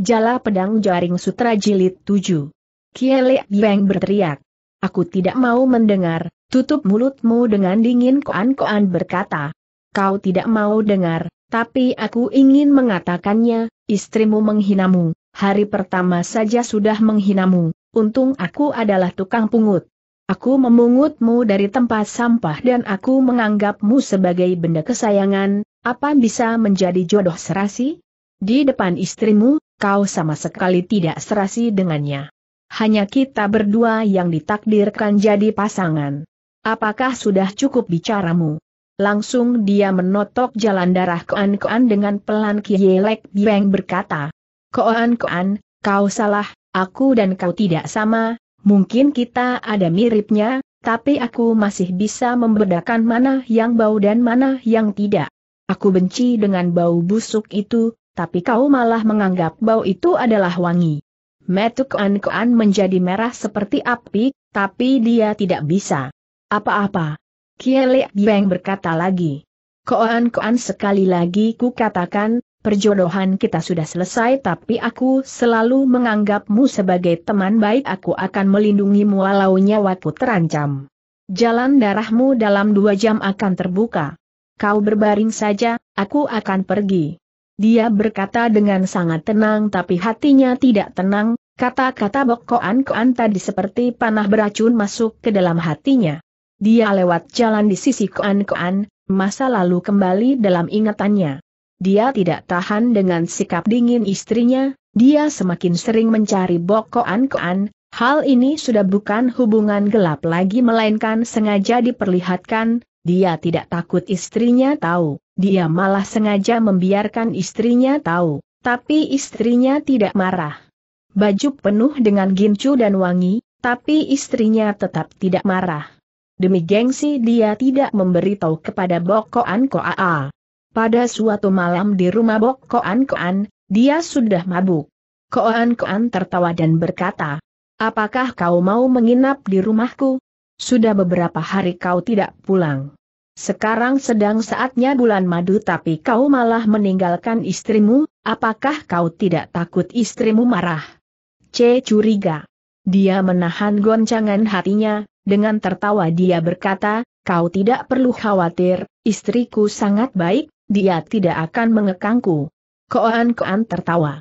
Jala pedang jaring sutra jilid 7. Kiele Yang berteriak. Aku tidak mau mendengar, tutup mulutmu dengan dingin koan-koan berkata. Kau tidak mau dengar, tapi aku ingin mengatakannya, istrimu menghinamu, hari pertama saja sudah menghinamu, untung aku adalah tukang pungut. Aku memungutmu dari tempat sampah dan aku menganggapmu sebagai benda kesayangan, apa bisa menjadi jodoh serasi? Di depan istrimu, kau sama sekali tidak serasi dengannya. Hanya kita berdua yang ditakdirkan jadi pasangan. Apakah sudah cukup bicaramu? Langsung dia menotok jalan darah Koan Koan dengan pelan Kielek Bieng berkata, Koan Koan, kau salah, aku dan kau tidak sama, mungkin kita ada miripnya, tapi aku masih bisa membedakan mana yang bau dan mana yang tidak. Aku benci dengan bau busuk itu, tapi kau malah menganggap bau itu adalah wangi. Metuk An Kuan menjadi merah seperti api, tapi dia tidak bisa. Apa-apa. Kiele Beng berkata lagi. Koan Koan sekali lagi ku katakan, perjodohan kita sudah selesai tapi aku selalu menganggapmu sebagai teman baik aku akan melindungimu walau nyawaku terancam. Jalan darahmu dalam dua jam akan terbuka. Kau berbaring saja, aku akan pergi. Dia berkata dengan sangat tenang tapi hatinya tidak tenang, kata-kata Bokoan Koan tadi seperti panah beracun masuk ke dalam hatinya. Dia lewat jalan di sisi Koan Koan, masa lalu kembali dalam ingatannya. Dia tidak tahan dengan sikap dingin istrinya, dia semakin sering mencari Bokoan Koan, hal ini sudah bukan hubungan gelap lagi melainkan sengaja diperlihatkan, dia tidak takut istrinya tahu. Dia malah sengaja membiarkan istrinya tahu, tapi istrinya tidak marah. Baju penuh dengan gincu dan wangi, tapi istrinya tetap tidak marah. Demi gengsi dia tidak memberitahu kepada Bokoan Koaa. Pada suatu malam di rumah Bokoan Koan, dia sudah mabuk. Koan Koan tertawa dan berkata, Apakah kau mau menginap di rumahku? Sudah beberapa hari kau tidak pulang. Sekarang sedang saatnya bulan madu tapi kau malah meninggalkan istrimu, apakah kau tidak takut istrimu marah? C. Curiga. Dia menahan goncangan hatinya, dengan tertawa dia berkata, kau tidak perlu khawatir, istriku sangat baik, dia tidak akan mengekangku. Koan-koan tertawa.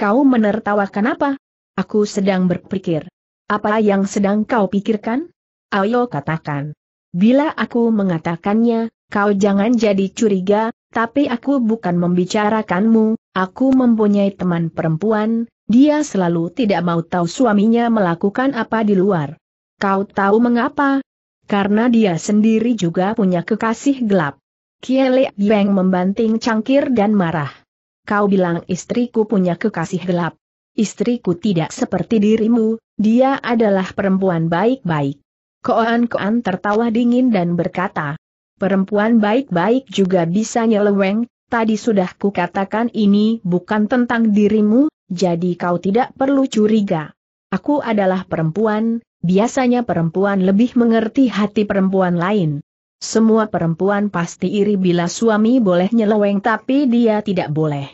Kau menertawakan apa? Aku sedang berpikir. Apa yang sedang kau pikirkan? Ayo katakan. Bila aku mengatakannya, kau jangan jadi curiga, tapi aku bukan membicarakanmu, aku mempunyai teman perempuan, dia selalu tidak mau tahu suaminya melakukan apa di luar. Kau tahu mengapa? Karena dia sendiri juga punya kekasih gelap. Kiele Beng membanting cangkir dan marah. Kau bilang istriku punya kekasih gelap. Istriku tidak seperti dirimu, dia adalah perempuan baik-baik. Koan-koan tertawa dingin dan berkata, perempuan baik-baik juga bisa nyeleweng, tadi sudah kukatakan ini bukan tentang dirimu, jadi kau tidak perlu curiga. Aku adalah perempuan, biasanya perempuan lebih mengerti hati perempuan lain. Semua perempuan pasti iri bila suami boleh nyeleweng tapi dia tidak boleh.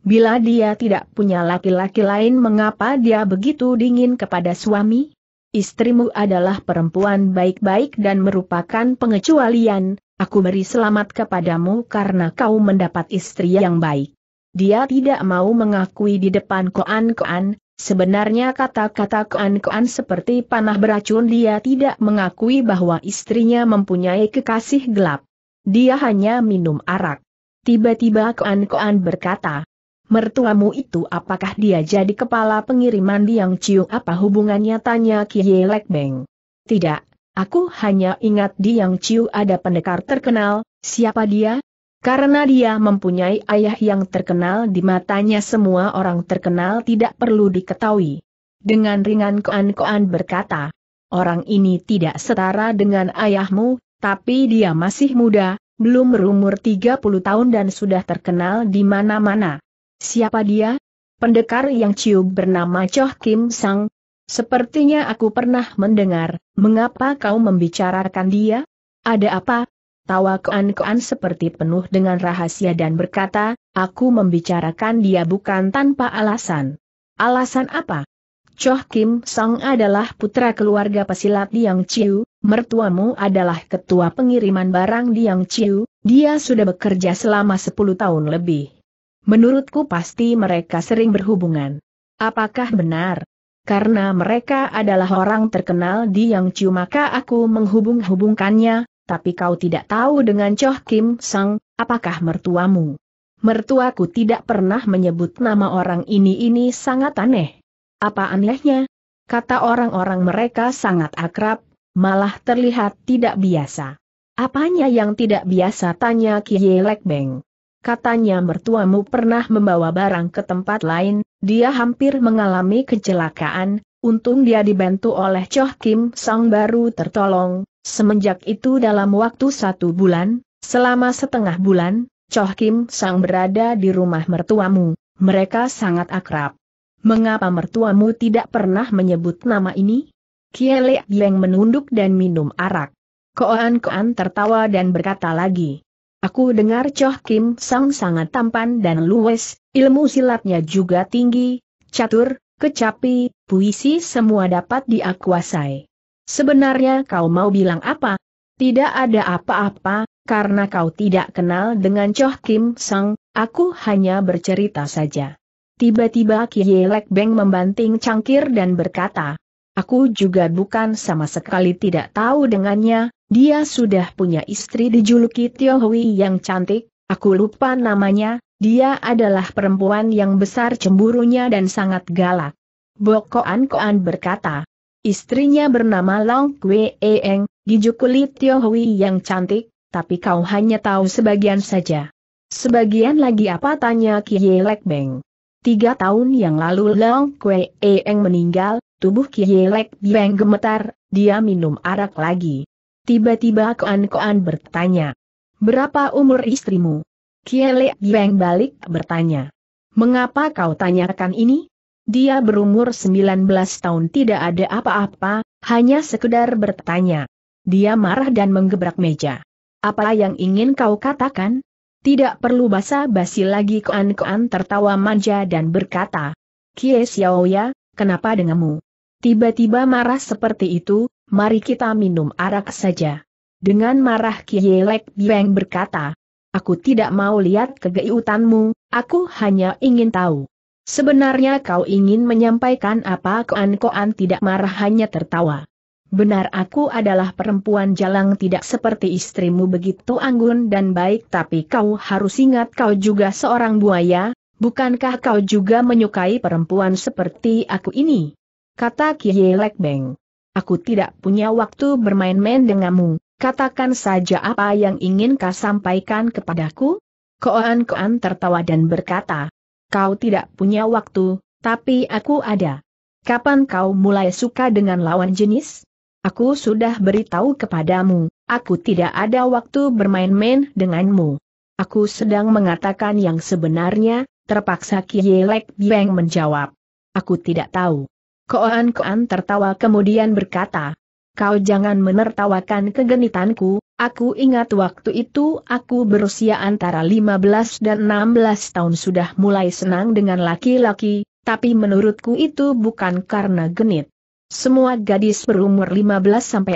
Bila dia tidak punya laki-laki lain mengapa dia begitu dingin kepada suami? Istrimu adalah perempuan baik-baik dan merupakan pengecualian, aku beri selamat kepadamu karena kau mendapat istri yang baik. Dia tidak mau mengakui di depan koan-koan, sebenarnya kata-kata koan-koan seperti panah beracun dia tidak mengakui bahwa istrinya mempunyai kekasih gelap. Dia hanya minum arak. Tiba-tiba koan-koan berkata, mertuamu itu apakah dia jadi kepala pengiriman Diang Chiu apa hubungannya tanya Kie Lek Beng. Tidak, aku hanya ingat Diang Chiu ada pendekar terkenal, siapa dia? Karena dia mempunyai ayah yang terkenal di matanya semua orang terkenal tidak perlu diketahui. Dengan ringan koan-koan berkata, orang ini tidak setara dengan ayahmu, tapi dia masih muda, belum berumur 30 tahun dan sudah terkenal di mana-mana. Siapa dia? Pendekar yang ciub bernama Choh Kim Sang. Sepertinya aku pernah mendengar, mengapa kau membicarakan dia? Ada apa? Tawa Koan-Koan seperti penuh dengan rahasia dan berkata, aku membicarakan dia bukan tanpa alasan. Alasan apa? Choh Kim Sang adalah putra keluarga pesilat Liang Chiu, mertuamu adalah ketua pengiriman barang Liang Chiu, dia sudah bekerja selama 10 tahun lebih. Menurutku pasti mereka sering berhubungan. Apakah benar? Karena mereka adalah orang terkenal di Yang maka aku menghubung-hubungkannya, tapi kau tidak tahu dengan Choh Kim Sang, apakah mertuamu? Mertuaku tidak pernah menyebut nama orang ini ini sangat aneh. Apa anehnya? Kata orang-orang mereka sangat akrab, malah terlihat tidak biasa. Apanya yang tidak biasa tanya Kie Beng. Katanya mertuamu pernah membawa barang ke tempat lain, dia hampir mengalami kecelakaan, untung dia dibantu oleh Choh Kim Sang baru tertolong. Semenjak itu dalam waktu satu bulan, selama setengah bulan, Choh Kim Sang berada di rumah mertuamu. Mereka sangat akrab. Mengapa mertuamu tidak pernah menyebut nama ini? Kielek Yang menunduk dan minum arak. Koan Koan tertawa dan berkata lagi, Aku dengar Choh Kim Sang sangat tampan dan luwes, ilmu silatnya juga tinggi, catur, kecapi, puisi semua dapat diakuasai. Sebenarnya kau mau bilang apa? Tidak ada apa-apa, karena kau tidak kenal dengan Choh Kim Sang, aku hanya bercerita saja. Tiba-tiba Kie Lek Beng membanting cangkir dan berkata, Aku juga bukan sama sekali tidak tahu dengannya, dia sudah punya istri dijuluki Tio Hui yang cantik, aku lupa namanya, dia adalah perempuan yang besar cemburunya dan sangat galak. Bok Koan berkata, istrinya bernama Long Kwe Eeng, dijukuli Tio Hui yang cantik, tapi kau hanya tahu sebagian saja. Sebagian lagi apa tanya Kie Lek Beng. Tiga tahun yang lalu Long Kwe Eeng meninggal, tubuh Kie Lek Beng gemetar, dia minum arak lagi. Tiba-tiba Koan-Koan bertanya. Berapa umur istrimu? Kiele Geng balik bertanya. Mengapa kau tanyakan ini? Dia berumur 19 tahun tidak ada apa-apa, hanya sekedar bertanya. Dia marah dan menggebrak meja. Apa yang ingin kau katakan? Tidak perlu basa-basi lagi Koan-Koan tertawa manja dan berkata. Kie Xiaoya, kenapa denganmu? Tiba-tiba marah seperti itu, mari kita minum arak saja. Dengan marah Kielek Bieng berkata, Aku tidak mau lihat kegeiutanmu, aku hanya ingin tahu. Sebenarnya kau ingin menyampaikan apa koan-koan tidak marah hanya tertawa. Benar aku adalah perempuan jalang tidak seperti istrimu begitu anggun dan baik tapi kau harus ingat kau juga seorang buaya, bukankah kau juga menyukai perempuan seperti aku ini? Kata Kielek Beng. Aku tidak punya waktu bermain-main denganmu, katakan saja apa yang ingin kau sampaikan kepadaku? Koan-koan tertawa dan berkata, kau tidak punya waktu, tapi aku ada. Kapan kau mulai suka dengan lawan jenis? Aku sudah beritahu kepadamu, aku tidak ada waktu bermain-main denganmu. Aku sedang mengatakan yang sebenarnya, terpaksa Kielek Bieng menjawab. Aku tidak tahu. Koan-koan tertawa kemudian berkata, Kau jangan menertawakan kegenitanku, aku ingat waktu itu aku berusia antara 15 dan 16 tahun sudah mulai senang dengan laki-laki, tapi menurutku itu bukan karena genit. Semua gadis berumur 15-16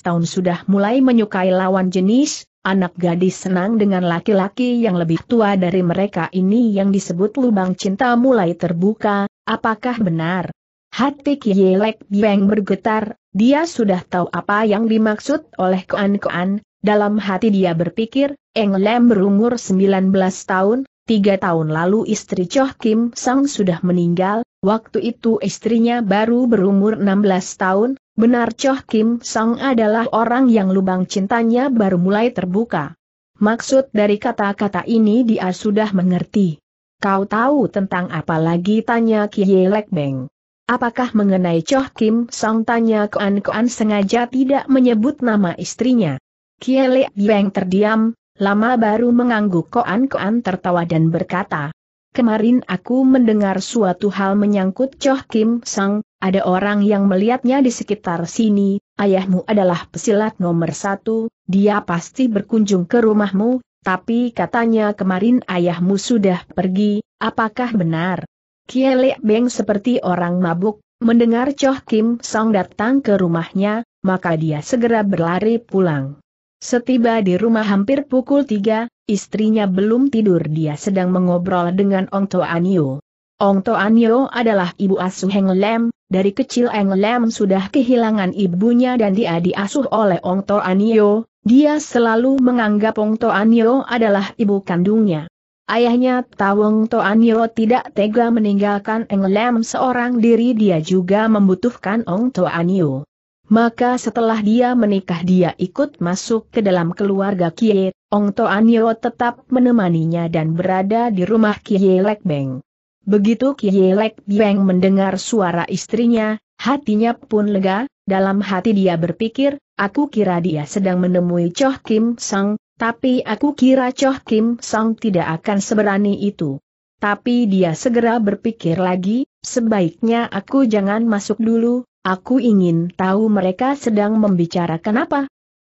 tahun sudah mulai menyukai lawan jenis, anak gadis senang dengan laki-laki yang lebih tua dari mereka ini yang disebut lubang cinta mulai terbuka, apakah benar? Hati Kielek Bieng bergetar, dia sudah tahu apa yang dimaksud oleh koan-koan, dalam hati dia berpikir, Eng Lem berumur 19 tahun, Tiga tahun lalu istri Choh Kim Sang sudah meninggal, waktu itu istrinya baru berumur 16 tahun, benar Choh Kim Sang adalah orang yang lubang cintanya baru mulai terbuka. Maksud dari kata-kata ini dia sudah mengerti. Kau tahu tentang apa lagi tanya Kielek Lek Beng. Apakah mengenai Choh Kim Song tanya Koan Koan sengaja tidak menyebut nama istrinya. Kiele Biang terdiam, lama baru mengangguk Koan Koan tertawa dan berkata. Kemarin aku mendengar suatu hal menyangkut Choh Kim Sang, ada orang yang melihatnya di sekitar sini, ayahmu adalah pesilat nomor satu, dia pasti berkunjung ke rumahmu, tapi katanya kemarin ayahmu sudah pergi, apakah benar? Kielek Beng seperti orang mabuk, mendengar Choh Kim Song datang ke rumahnya, maka dia segera berlari pulang. Setiba di rumah hampir pukul tiga, istrinya belum tidur dia sedang mengobrol dengan Ong Toanio. Ong Toanio adalah ibu asuh Heng Lem, dari kecil Heng Lem sudah kehilangan ibunya dan dia diasuh oleh Ong Toanio, dia selalu menganggap Ong Toanio adalah ibu kandungnya. Ayahnya Taweng Toan Yeo tidak tega meninggalkan Eng Lam seorang diri dia juga membutuhkan Ong Toan Yeo. Maka setelah dia menikah dia ikut masuk ke dalam keluarga Kie, Ong Toan Yeo tetap menemaninya dan berada di rumah Kie Lek Beng. Begitu Kie Lek Beng mendengar suara istrinya, hatinya pun lega, dalam hati dia berpikir, aku kira dia sedang menemui Choh Kim Sang, tapi aku kira Choh Kim Song tidak akan seberani itu. Tapi dia segera berpikir lagi, sebaiknya aku jangan masuk dulu, aku ingin tahu mereka sedang membicarakan apa.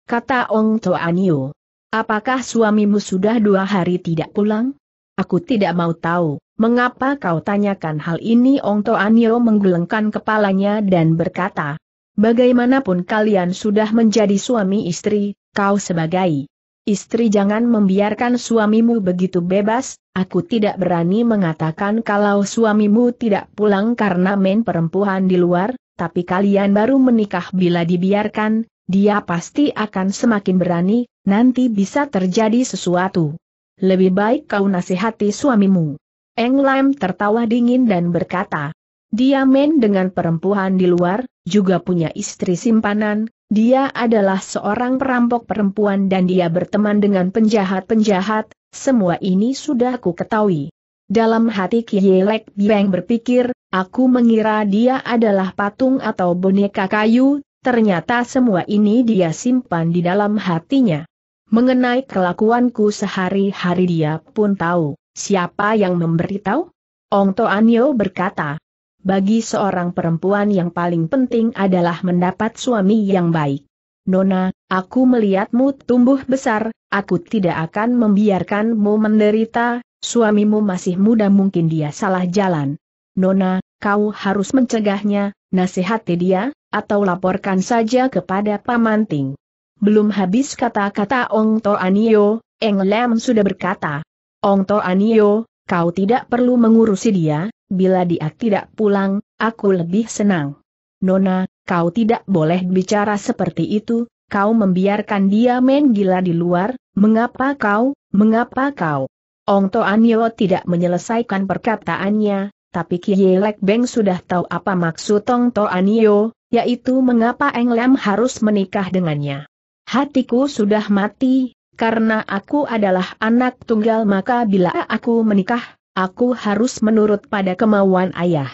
Kata Ong Toanio. Apakah suamimu sudah dua hari tidak pulang? Aku tidak mau tahu, mengapa kau tanyakan hal ini Ong Toanio menggelengkan kepalanya dan berkata. Bagaimanapun kalian sudah menjadi suami istri, kau sebagai Istri jangan membiarkan suamimu begitu bebas, aku tidak berani mengatakan kalau suamimu tidak pulang karena main perempuan di luar, tapi kalian baru menikah bila dibiarkan, dia pasti akan semakin berani, nanti bisa terjadi sesuatu. Lebih baik kau nasihati suamimu. Eng Lam tertawa dingin dan berkata, dia main dengan perempuan di luar, juga punya istri simpanan, dia adalah seorang perampok perempuan dan dia berteman dengan penjahat-penjahat, semua ini sudah aku ketahui. Dalam hati Kielek Bieng berpikir, aku mengira dia adalah patung atau boneka kayu, ternyata semua ini dia simpan di dalam hatinya. Mengenai kelakuanku sehari-hari dia pun tahu, siapa yang memberitahu? Ong Toanyo berkata, bagi seorang perempuan yang paling penting adalah mendapat suami yang baik. Nona, aku melihatmu tumbuh besar, aku tidak akan membiarkanmu menderita, suamimu masih muda mungkin dia salah jalan. Nona, kau harus mencegahnya, nasihati dia, atau laporkan saja kepada pamanting. Belum habis kata-kata Ong To Anio, Eng Lem sudah berkata, Ong To Anio, kau tidak perlu mengurusi dia, bila dia tidak pulang, aku lebih senang. Nona, kau tidak boleh bicara seperti itu, kau membiarkan dia main gila di luar, mengapa kau, mengapa kau? Ong Toanyo tidak menyelesaikan perkataannya, tapi Kie Lek Beng sudah tahu apa maksud Ong Toanyo, yaitu mengapa Eng Lam harus menikah dengannya. Hatiku sudah mati, karena aku adalah anak tunggal maka bila aku menikah, aku harus menurut pada kemauan ayah.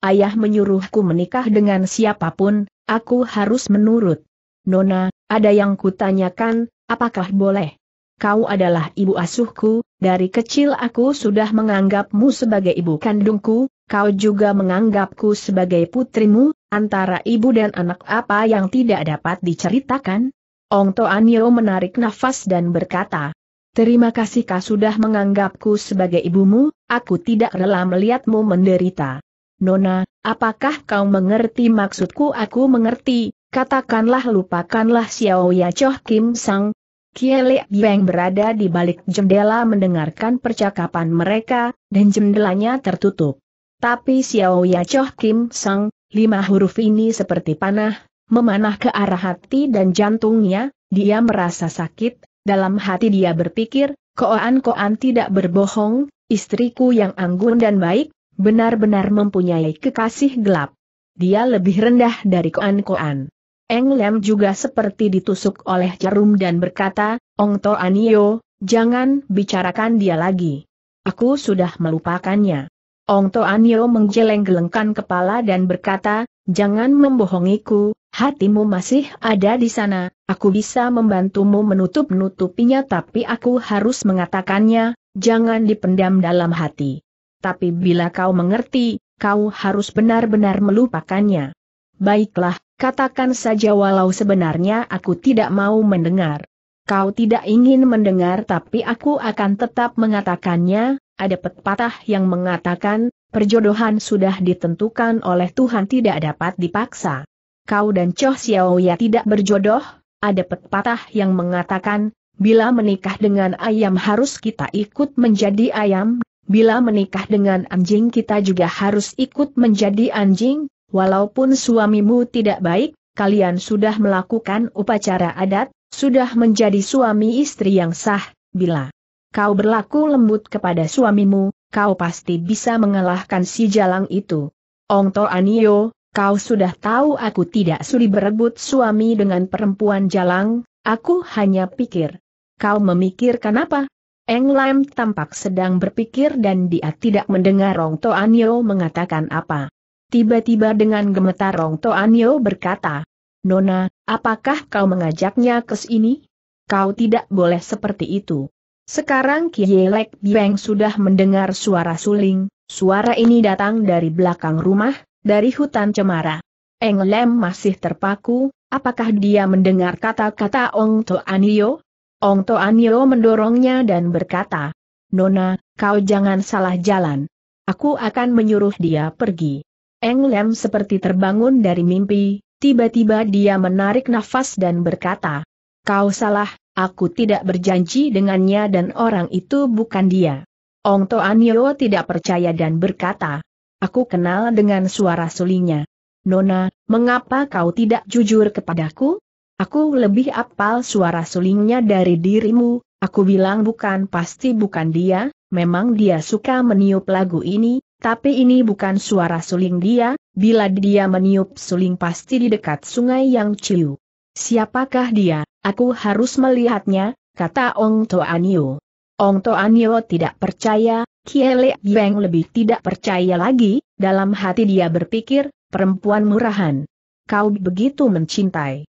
Ayah menyuruhku menikah dengan siapapun, aku harus menurut. Nona, ada yang kutanyakan, apakah boleh? Kau adalah ibu asuhku, dari kecil aku sudah menganggapmu sebagai ibu kandungku, kau juga menganggapku sebagai putrimu, antara ibu dan anak apa yang tidak dapat diceritakan? Ong Toanio menarik nafas dan berkata, Terima kasih kau sudah menganggapku sebagai ibumu, aku tidak rela melihatmu menderita. Nona, apakah kau mengerti maksudku? Aku mengerti, katakanlah lupakanlah Xiao Ya Choh Kim Sang. Kiele Yang berada di balik jendela mendengarkan percakapan mereka, dan jendelanya tertutup. Tapi Xiao Ya Choh Kim Sang, lima huruf ini seperti panah, memanah ke arah hati dan jantungnya, dia merasa sakit, dalam hati dia berpikir, koan-koan tidak berbohong, istriku yang anggun dan baik, benar-benar mempunyai kekasih gelap. Dia lebih rendah dari koan-koan. Eng Lem juga seperti ditusuk oleh jarum dan berkata, Ong To Anio, jangan bicarakan dia lagi. Aku sudah melupakannya. Ong Toanyo menggeleng-gelengkan kepala dan berkata, jangan membohongiku, hatimu masih ada di sana, aku bisa membantumu menutup-nutupinya tapi aku harus mengatakannya, jangan dipendam dalam hati. Tapi bila kau mengerti, kau harus benar-benar melupakannya. Baiklah, katakan saja walau sebenarnya aku tidak mau mendengar. Kau tidak ingin mendengar tapi aku akan tetap mengatakannya, ada pepatah yang mengatakan, perjodohan sudah ditentukan oleh Tuhan tidak dapat dipaksa. Kau dan Choh Xiao ya tidak berjodoh, ada pepatah yang mengatakan, bila menikah dengan ayam harus kita ikut menjadi ayam, bila menikah dengan anjing kita juga harus ikut menjadi anjing, walaupun suamimu tidak baik, kalian sudah melakukan upacara adat, sudah menjadi suami istri yang sah, bila kau berlaku lembut kepada suamimu, kau pasti bisa mengalahkan si jalang itu. Ong To Anio, kau sudah tahu aku tidak sulit berebut suami dengan perempuan jalang, aku hanya pikir. Kau memikirkan apa? Eng Lam tampak sedang berpikir dan dia tidak mendengar Ong To Anio mengatakan apa. Tiba-tiba dengan gemetar Ong To Anio berkata, Nona, apakah kau mengajaknya ke sini? Kau tidak boleh seperti itu. Sekarang Kielek Bieng sudah mendengar suara suling, suara ini datang dari belakang rumah, dari hutan cemara. Eng Lem masih terpaku, apakah dia mendengar kata-kata Ong To Anio? Ong To Anio mendorongnya dan berkata, Nona, kau jangan salah jalan. Aku akan menyuruh dia pergi. Eng Lem seperti terbangun dari mimpi, tiba-tiba dia menarik nafas dan berkata, Kau salah, Aku tidak berjanji dengannya dan orang itu bukan dia. Ong Toanio tidak percaya dan berkata, Aku kenal dengan suara sulinya. Nona, mengapa kau tidak jujur kepadaku? Aku lebih apal suara sulingnya dari dirimu, aku bilang bukan pasti bukan dia, memang dia suka meniup lagu ini, tapi ini bukan suara suling dia, bila dia meniup suling pasti di dekat sungai yang ciu. Siapakah dia? Aku harus melihatnya, kata Ong Toanio. Ong Toanio tidak percaya, Kiele Yang lebih tidak percaya lagi, dalam hati dia berpikir, perempuan murahan. Kau begitu mencintai.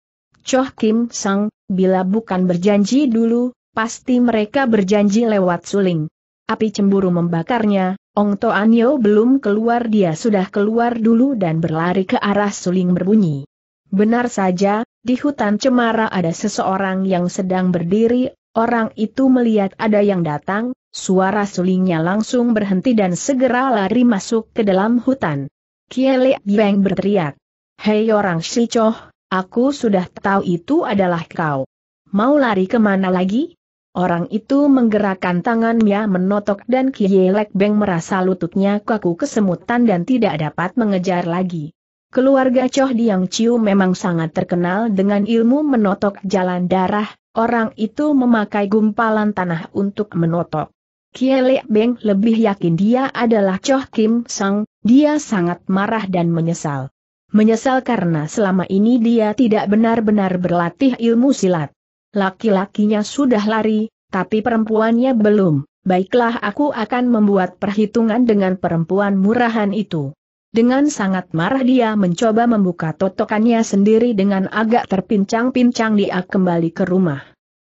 Choh Kim Sang, bila bukan berjanji dulu, pasti mereka berjanji lewat suling. Api cemburu membakarnya, Ong Toanio belum keluar dia sudah keluar dulu dan berlari ke arah suling berbunyi. Benar saja, di hutan cemara ada seseorang yang sedang berdiri, orang itu melihat ada yang datang, suara sulingnya langsung berhenti dan segera lari masuk ke dalam hutan. Kiele Beng berteriak. Hei orang Shichoh, aku sudah tahu itu adalah kau. Mau lari kemana lagi? Orang itu menggerakkan tangannya menotok dan Kielek Beng merasa lututnya kaku kesemutan dan tidak dapat mengejar lagi. Keluarga Choh Diang Chiu memang sangat terkenal dengan ilmu menotok jalan darah, orang itu memakai gumpalan tanah untuk menotok. Kielek Beng lebih yakin dia adalah Choh Kim Sang, dia sangat marah dan menyesal. Menyesal karena selama ini dia tidak benar-benar berlatih ilmu silat. Laki-lakinya sudah lari, tapi perempuannya belum. Baiklah aku akan membuat perhitungan dengan perempuan murahan itu. Dengan sangat marah dia mencoba membuka totokannya sendiri dengan agak terpincang-pincang dia kembali ke rumah.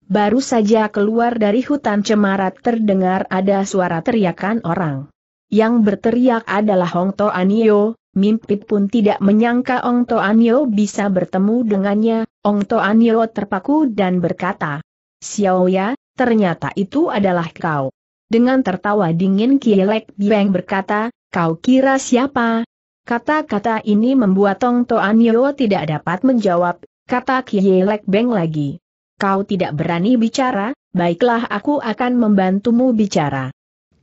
Baru saja keluar dari hutan cemarat terdengar ada suara teriakan orang. Yang berteriak adalah Hong To Anio, Mimpit pun tidak menyangka Hong To Anio bisa bertemu dengannya, Hong To Anio terpaku dan berkata, Xiao Ya, ternyata itu adalah kau. Dengan tertawa dingin Kielek Biang berkata, kau kira siapa, Kata-kata ini membuat Tong Toan Yo tidak dapat menjawab, kata Kie Lek Beng lagi. Kau tidak berani bicara, baiklah aku akan membantumu bicara.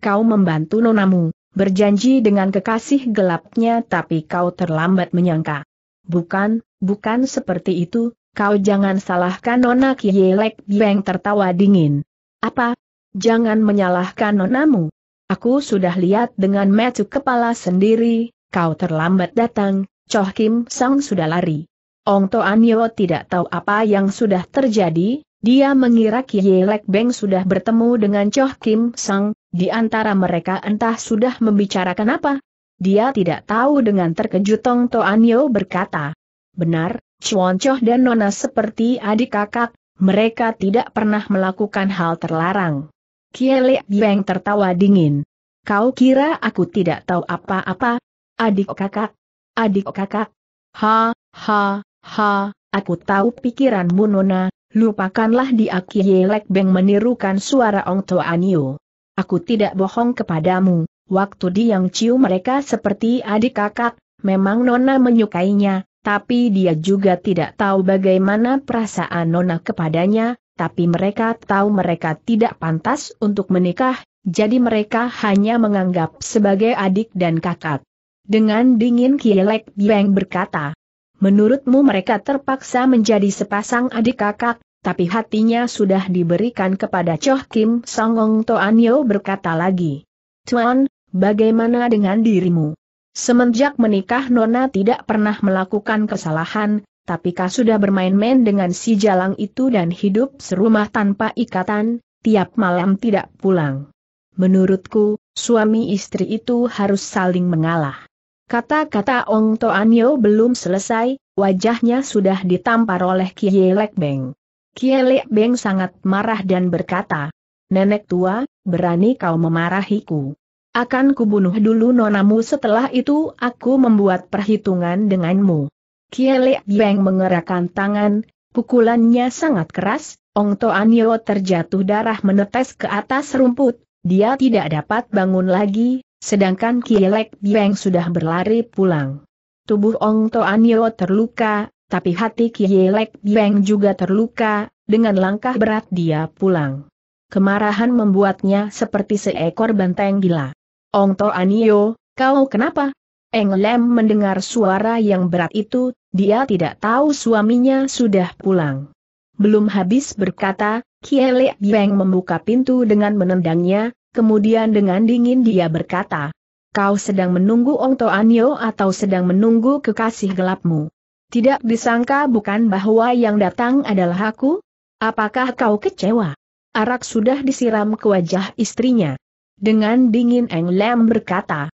Kau membantu nonamu, berjanji dengan kekasih gelapnya tapi kau terlambat menyangka. Bukan, bukan seperti itu, kau jangan salahkan nona Kie Lek Beng tertawa dingin. Apa? Jangan menyalahkan nonamu. Aku sudah lihat dengan metu kepala sendiri, kau terlambat datang, Choh Kim Sang sudah lari. Ong Toan Yo tidak tahu apa yang sudah terjadi, dia mengira Kie Lek Beng sudah bertemu dengan Choh Kim Sang, di antara mereka entah sudah membicarakan apa. Dia tidak tahu dengan terkejut Ong Toan Yo berkata. Benar, Chuan Choh dan Nona seperti adik kakak, mereka tidak pernah melakukan hal terlarang. Kie Lek Beng tertawa dingin. Kau kira aku tidak tahu apa-apa, Adik kakak, adik kakak. Ha, ha, ha, aku tahu pikiranmu Nona, lupakanlah di Aki Yelek Beng menirukan suara Ong Anio. Aku tidak bohong kepadamu, waktu Diang Ciu mereka seperti adik kakak, memang Nona menyukainya, tapi dia juga tidak tahu bagaimana perasaan Nona kepadanya, tapi mereka tahu mereka tidak pantas untuk menikah, jadi mereka hanya menganggap sebagai adik dan kakak. Dengan dingin Kielek Biang berkata, Menurutmu mereka terpaksa menjadi sepasang adik kakak, tapi hatinya sudah diberikan kepada Choh Kim Songong Toanyo berkata lagi. Tuan, bagaimana dengan dirimu? Semenjak menikah Nona tidak pernah melakukan kesalahan, tapi kau sudah bermain-main dengan si jalang itu dan hidup serumah tanpa ikatan, tiap malam tidak pulang. Menurutku, suami istri itu harus saling mengalah. Kata-kata Ong Toanyo belum selesai, wajahnya sudah ditampar oleh Kie Lek Beng. Kie Lek Beng sangat marah dan berkata, Nenek tua, berani kau memarahiku. Akan kubunuh dulu nonamu setelah itu aku membuat perhitungan denganmu. Kie Lek Beng mengerahkan tangan, pukulannya sangat keras, Ong Toanyo terjatuh darah menetes ke atas rumput, dia tidak dapat bangun lagi, Sedangkan Kielek Bieng sudah berlari pulang. Tubuh Ong Toanio terluka, tapi hati Kielek Bieng juga terluka, dengan langkah berat dia pulang. Kemarahan membuatnya seperti seekor banteng gila. Ong Toanio, kau kenapa? Eng Lem mendengar suara yang berat itu, dia tidak tahu suaminya sudah pulang. Belum habis berkata, Kielek Bieng membuka pintu dengan menendangnya, Kemudian dengan dingin dia berkata, Kau sedang menunggu Ong Toanyo atau sedang menunggu kekasih gelapmu? Tidak disangka bukan bahwa yang datang adalah aku? Apakah kau kecewa? Arak sudah disiram ke wajah istrinya. Dengan dingin Eng Lem berkata,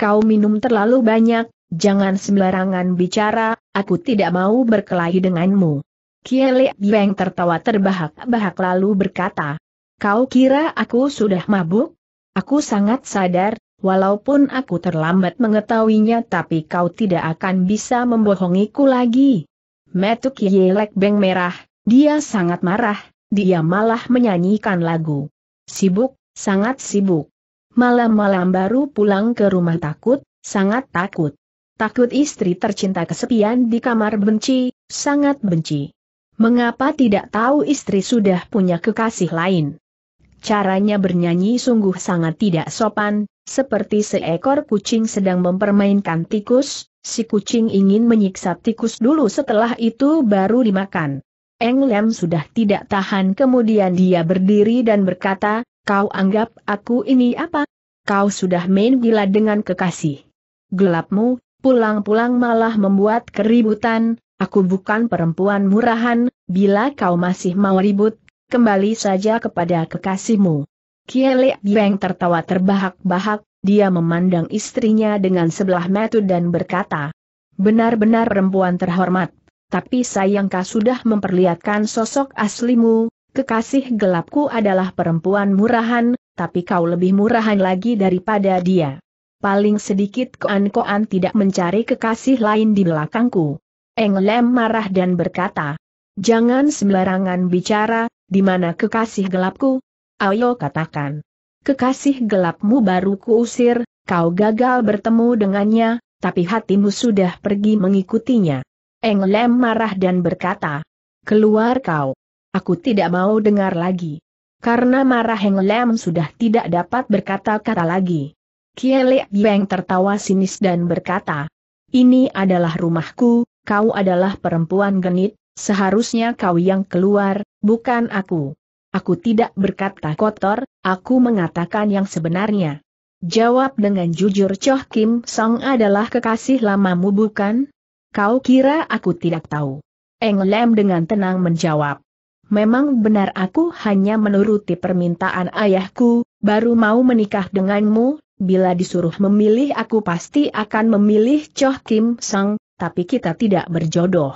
Kau minum terlalu banyak, jangan sembarangan bicara, aku tidak mau berkelahi denganmu. Kie Beng tertawa terbahak-bahak lalu berkata, Kau kira aku sudah mabuk? Aku sangat sadar, walaupun aku terlambat mengetahuinya tapi kau tidak akan bisa membohongiku lagi. Metuk Yelek Beng merah, dia sangat marah, dia malah menyanyikan lagu. Sibuk, sangat sibuk. Malam-malam baru pulang ke rumah takut, sangat takut. Takut istri tercinta kesepian di kamar benci, sangat benci. Mengapa tidak tahu istri sudah punya kekasih lain? Caranya bernyanyi sungguh sangat tidak sopan, seperti seekor kucing sedang mempermainkan tikus, si kucing ingin menyiksa tikus dulu setelah itu baru dimakan. Eng Lem sudah tidak tahan kemudian dia berdiri dan berkata, kau anggap aku ini apa? Kau sudah main gila dengan kekasih. Gelapmu, pulang-pulang malah membuat keributan, aku bukan perempuan murahan, bila kau masih mau ribut, kembali saja kepada kekasihmu. Kiele Beng tertawa terbahak-bahak, dia memandang istrinya dengan sebelah mata dan berkata, Benar-benar perempuan terhormat, tapi sayangkah sudah memperlihatkan sosok aslimu, kekasih gelapku adalah perempuan murahan, tapi kau lebih murahan lagi daripada dia. Paling sedikit koan-koan tidak mencari kekasih lain di belakangku. Englem marah dan berkata, Jangan sembarangan bicara, di mana kekasih gelapku? Ayo katakan. Kekasih gelapmu baru kuusir, kau gagal bertemu dengannya, tapi hatimu sudah pergi mengikutinya. Englem marah dan berkata, keluar kau. Aku tidak mau dengar lagi. Karena marah Englem sudah tidak dapat berkata-kata lagi. Kielek Beng tertawa sinis dan berkata, ini adalah rumahku, kau adalah perempuan genit, Seharusnya kau yang keluar, bukan aku. Aku tidak berkata kotor, aku mengatakan yang sebenarnya. Jawab dengan jujur Choh Kim Song adalah kekasih lamamu bukan? Kau kira aku tidak tahu? Eng Lem dengan tenang menjawab. Memang benar aku hanya menuruti permintaan ayahku, baru mau menikah denganmu, bila disuruh memilih aku pasti akan memilih Choh Kim Song, tapi kita tidak berjodoh.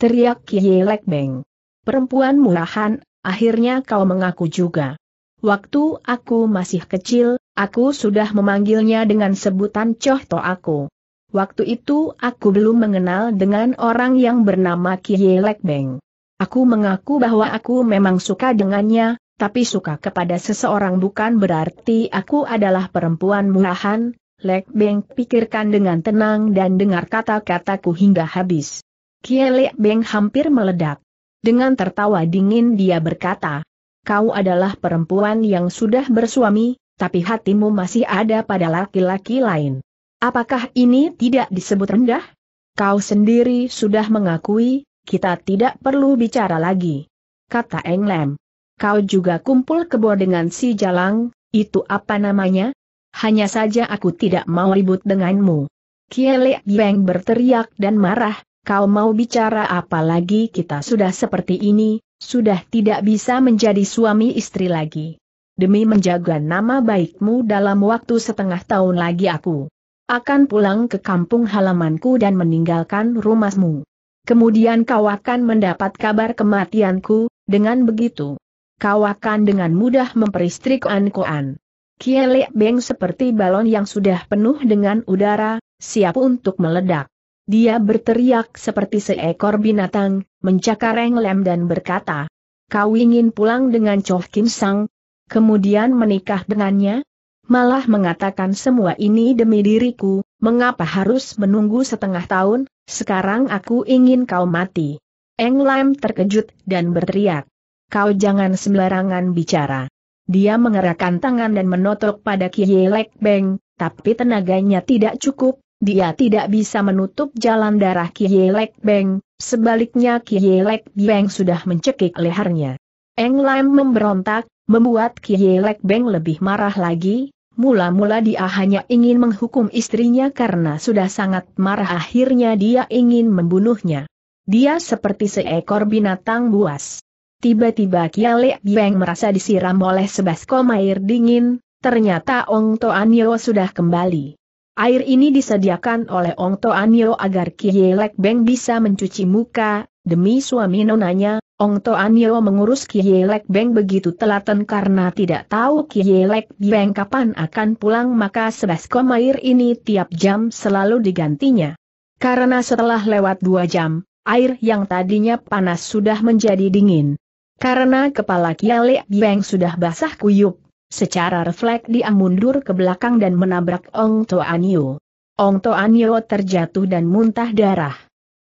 Teriak Kie Lek Beng. Perempuan murahan, akhirnya kau mengaku juga. Waktu aku masih kecil, aku sudah memanggilnya dengan sebutan Coh To aku. Waktu itu aku belum mengenal dengan orang yang bernama Kie Lek Beng. Aku mengaku bahwa aku memang suka dengannya, tapi suka kepada seseorang bukan berarti aku adalah perempuan murahan, Lek Beng pikirkan dengan tenang dan dengar kata-kataku hingga habis. Kielek Beng hampir meledak. Dengan tertawa dingin dia berkata, kau adalah perempuan yang sudah bersuami, tapi hatimu masih ada pada laki-laki lain. Apakah ini tidak disebut rendah? Kau sendiri sudah mengakui, kita tidak perlu bicara lagi. Kata Englem. Kau juga kumpul kebo dengan si Jalang, itu apa namanya? Hanya saja aku tidak mau ribut denganmu. Kielek Beng berteriak dan marah, kau mau bicara apa lagi kita sudah seperti ini, sudah tidak bisa menjadi suami istri lagi. Demi menjaga nama baikmu dalam waktu setengah tahun lagi aku akan pulang ke kampung halamanku dan meninggalkan rumahmu. Kemudian kau akan mendapat kabar kematianku, dengan begitu. Kau akan dengan mudah memperistri koan-koan. Kielek Beng seperti balon yang sudah penuh dengan udara, siap untuk meledak. Dia berteriak seperti seekor binatang, mencakareng lem dan berkata, Kau ingin pulang dengan Choh Kim Sang? Kemudian menikah dengannya? Malah mengatakan semua ini demi diriku, mengapa harus menunggu setengah tahun, sekarang aku ingin kau mati. Eng Lam terkejut dan berteriak. Kau jangan sembarangan bicara. Dia mengerahkan tangan dan menotok pada Kiye Lek Beng, tapi tenaganya tidak cukup, dia tidak bisa menutup jalan darah Kielek Beng, sebaliknya Kielek Beng sudah mencekik lehernya. Eng Lam memberontak, membuat Kielek Beng lebih marah lagi, Mula-mula dia hanya ingin menghukum istrinya karena sudah sangat marah akhirnya dia ingin membunuhnya. Dia seperti seekor binatang buas. Tiba-tiba Kiale Beng merasa disiram oleh sebaskom air dingin, ternyata Ong Toanyo sudah kembali. Air ini disediakan oleh Ong Toanyo agar Kie Lek Beng bisa mencuci muka, demi suami nonanya, Ong Toanyo mengurus Kie Lek Beng begitu telaten karena tidak tahu Kie Lek Beng kapan akan pulang maka sebaskom air ini tiap jam selalu digantinya. Karena setelah lewat dua jam, air yang tadinya panas sudah menjadi dingin. Karena kepala Kie Lek Beng sudah basah kuyup, Secara refleks dia mundur ke belakang dan menabrak Ong Toanio. Ong Toanio terjatuh dan muntah darah.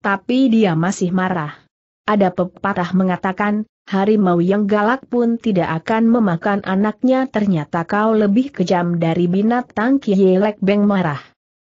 Tapi dia masih marah. Ada pepatah mengatakan, harimau yang galak pun tidak akan memakan anaknya ternyata kau lebih kejam dari binatang Kielek Beng marah.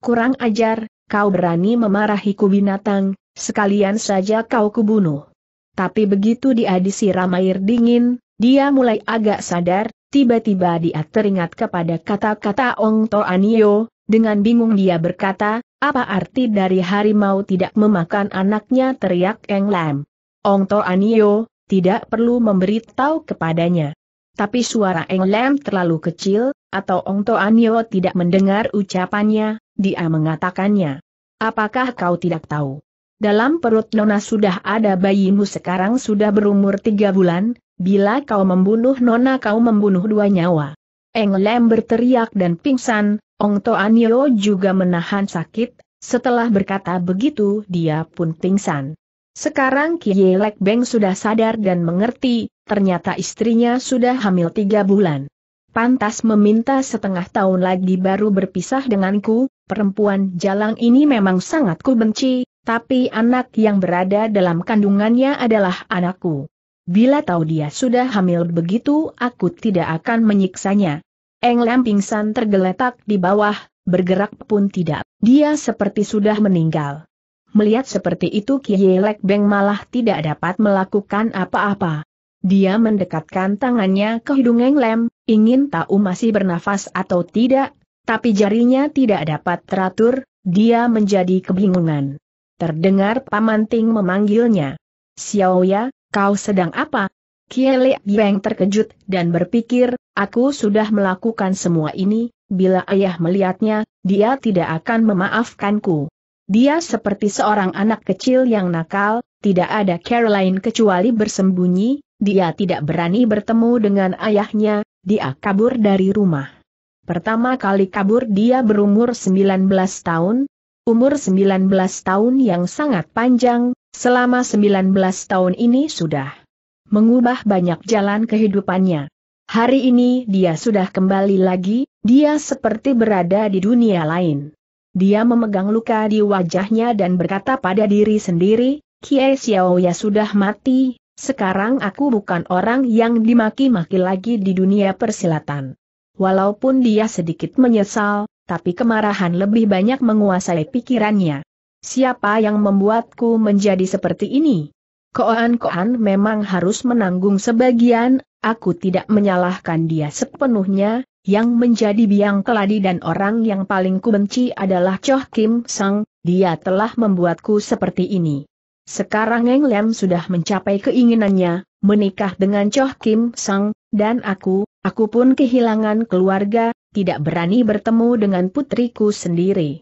Kurang ajar, kau berani memarahiku binatang, sekalian saja kau kubunuh. Tapi begitu dia disiram air dingin, dia mulai agak sadar, Tiba-tiba dia teringat kepada kata-kata Ong To Anio, dengan bingung dia berkata, apa arti dari harimau tidak memakan anaknya teriak Eng Lam. Ong To Anio, tidak perlu memberitahu kepadanya. Tapi suara Eng Lam terlalu kecil, atau Ong To Anio tidak mendengar ucapannya, dia mengatakannya. Apakah kau tidak tahu? Dalam perut Nona sudah ada bayimu sekarang sudah berumur tiga bulan, Bila kau membunuh Nona kau membunuh dua nyawa. Eng Lem berteriak dan pingsan, Ong Toanio juga menahan sakit, setelah berkata begitu dia pun pingsan. Sekarang Kie Lek Beng sudah sadar dan mengerti, ternyata istrinya sudah hamil tiga bulan. Pantas meminta setengah tahun lagi baru berpisah denganku, perempuan jalang ini memang sangat ku benci, tapi anak yang berada dalam kandungannya adalah anakku. Bila tahu dia sudah hamil begitu, aku tidak akan menyiksanya. Eng Lam pingsan tergeletak di bawah, bergerak pun tidak. Dia seperti sudah meninggal. Melihat seperti itu Kiye Lek Beng malah tidak dapat melakukan apa-apa. Dia mendekatkan tangannya ke hidung Eng Lam, ingin tahu masih bernafas atau tidak, tapi jarinya tidak dapat teratur, dia menjadi kebingungan. Terdengar Paman Ting memanggilnya. Xiao Ya, kau sedang apa? Kiele Beng terkejut dan berpikir, aku sudah melakukan semua ini, bila ayah melihatnya, dia tidak akan memaafkanku. Dia seperti seorang anak kecil yang nakal, tidak ada Caroline kecuali bersembunyi, dia tidak berani bertemu dengan ayahnya, dia kabur dari rumah. Pertama kali kabur dia berumur 19 tahun, umur 19 tahun yang sangat panjang, Selama 19 tahun ini sudah mengubah banyak jalan kehidupannya. Hari ini dia sudah kembali lagi, dia seperti berada di dunia lain. Dia memegang luka di wajahnya dan berkata pada diri sendiri, Kie Xiaoya sudah mati, sekarang aku bukan orang yang dimaki-maki lagi di dunia persilatan. Walaupun dia sedikit menyesal, tapi kemarahan lebih banyak menguasai pikirannya. Siapa yang membuatku menjadi seperti ini? Koan-koan memang harus menanggung sebagian, aku tidak menyalahkan dia sepenuhnya, yang menjadi biang keladi dan orang yang paling kubenci adalah Choh Kim Sang, dia telah membuatku seperti ini. Sekarang Eng Lem sudah mencapai keinginannya, menikah dengan Choh Kim Sang, dan aku, aku pun kehilangan keluarga, tidak berani bertemu dengan putriku sendiri.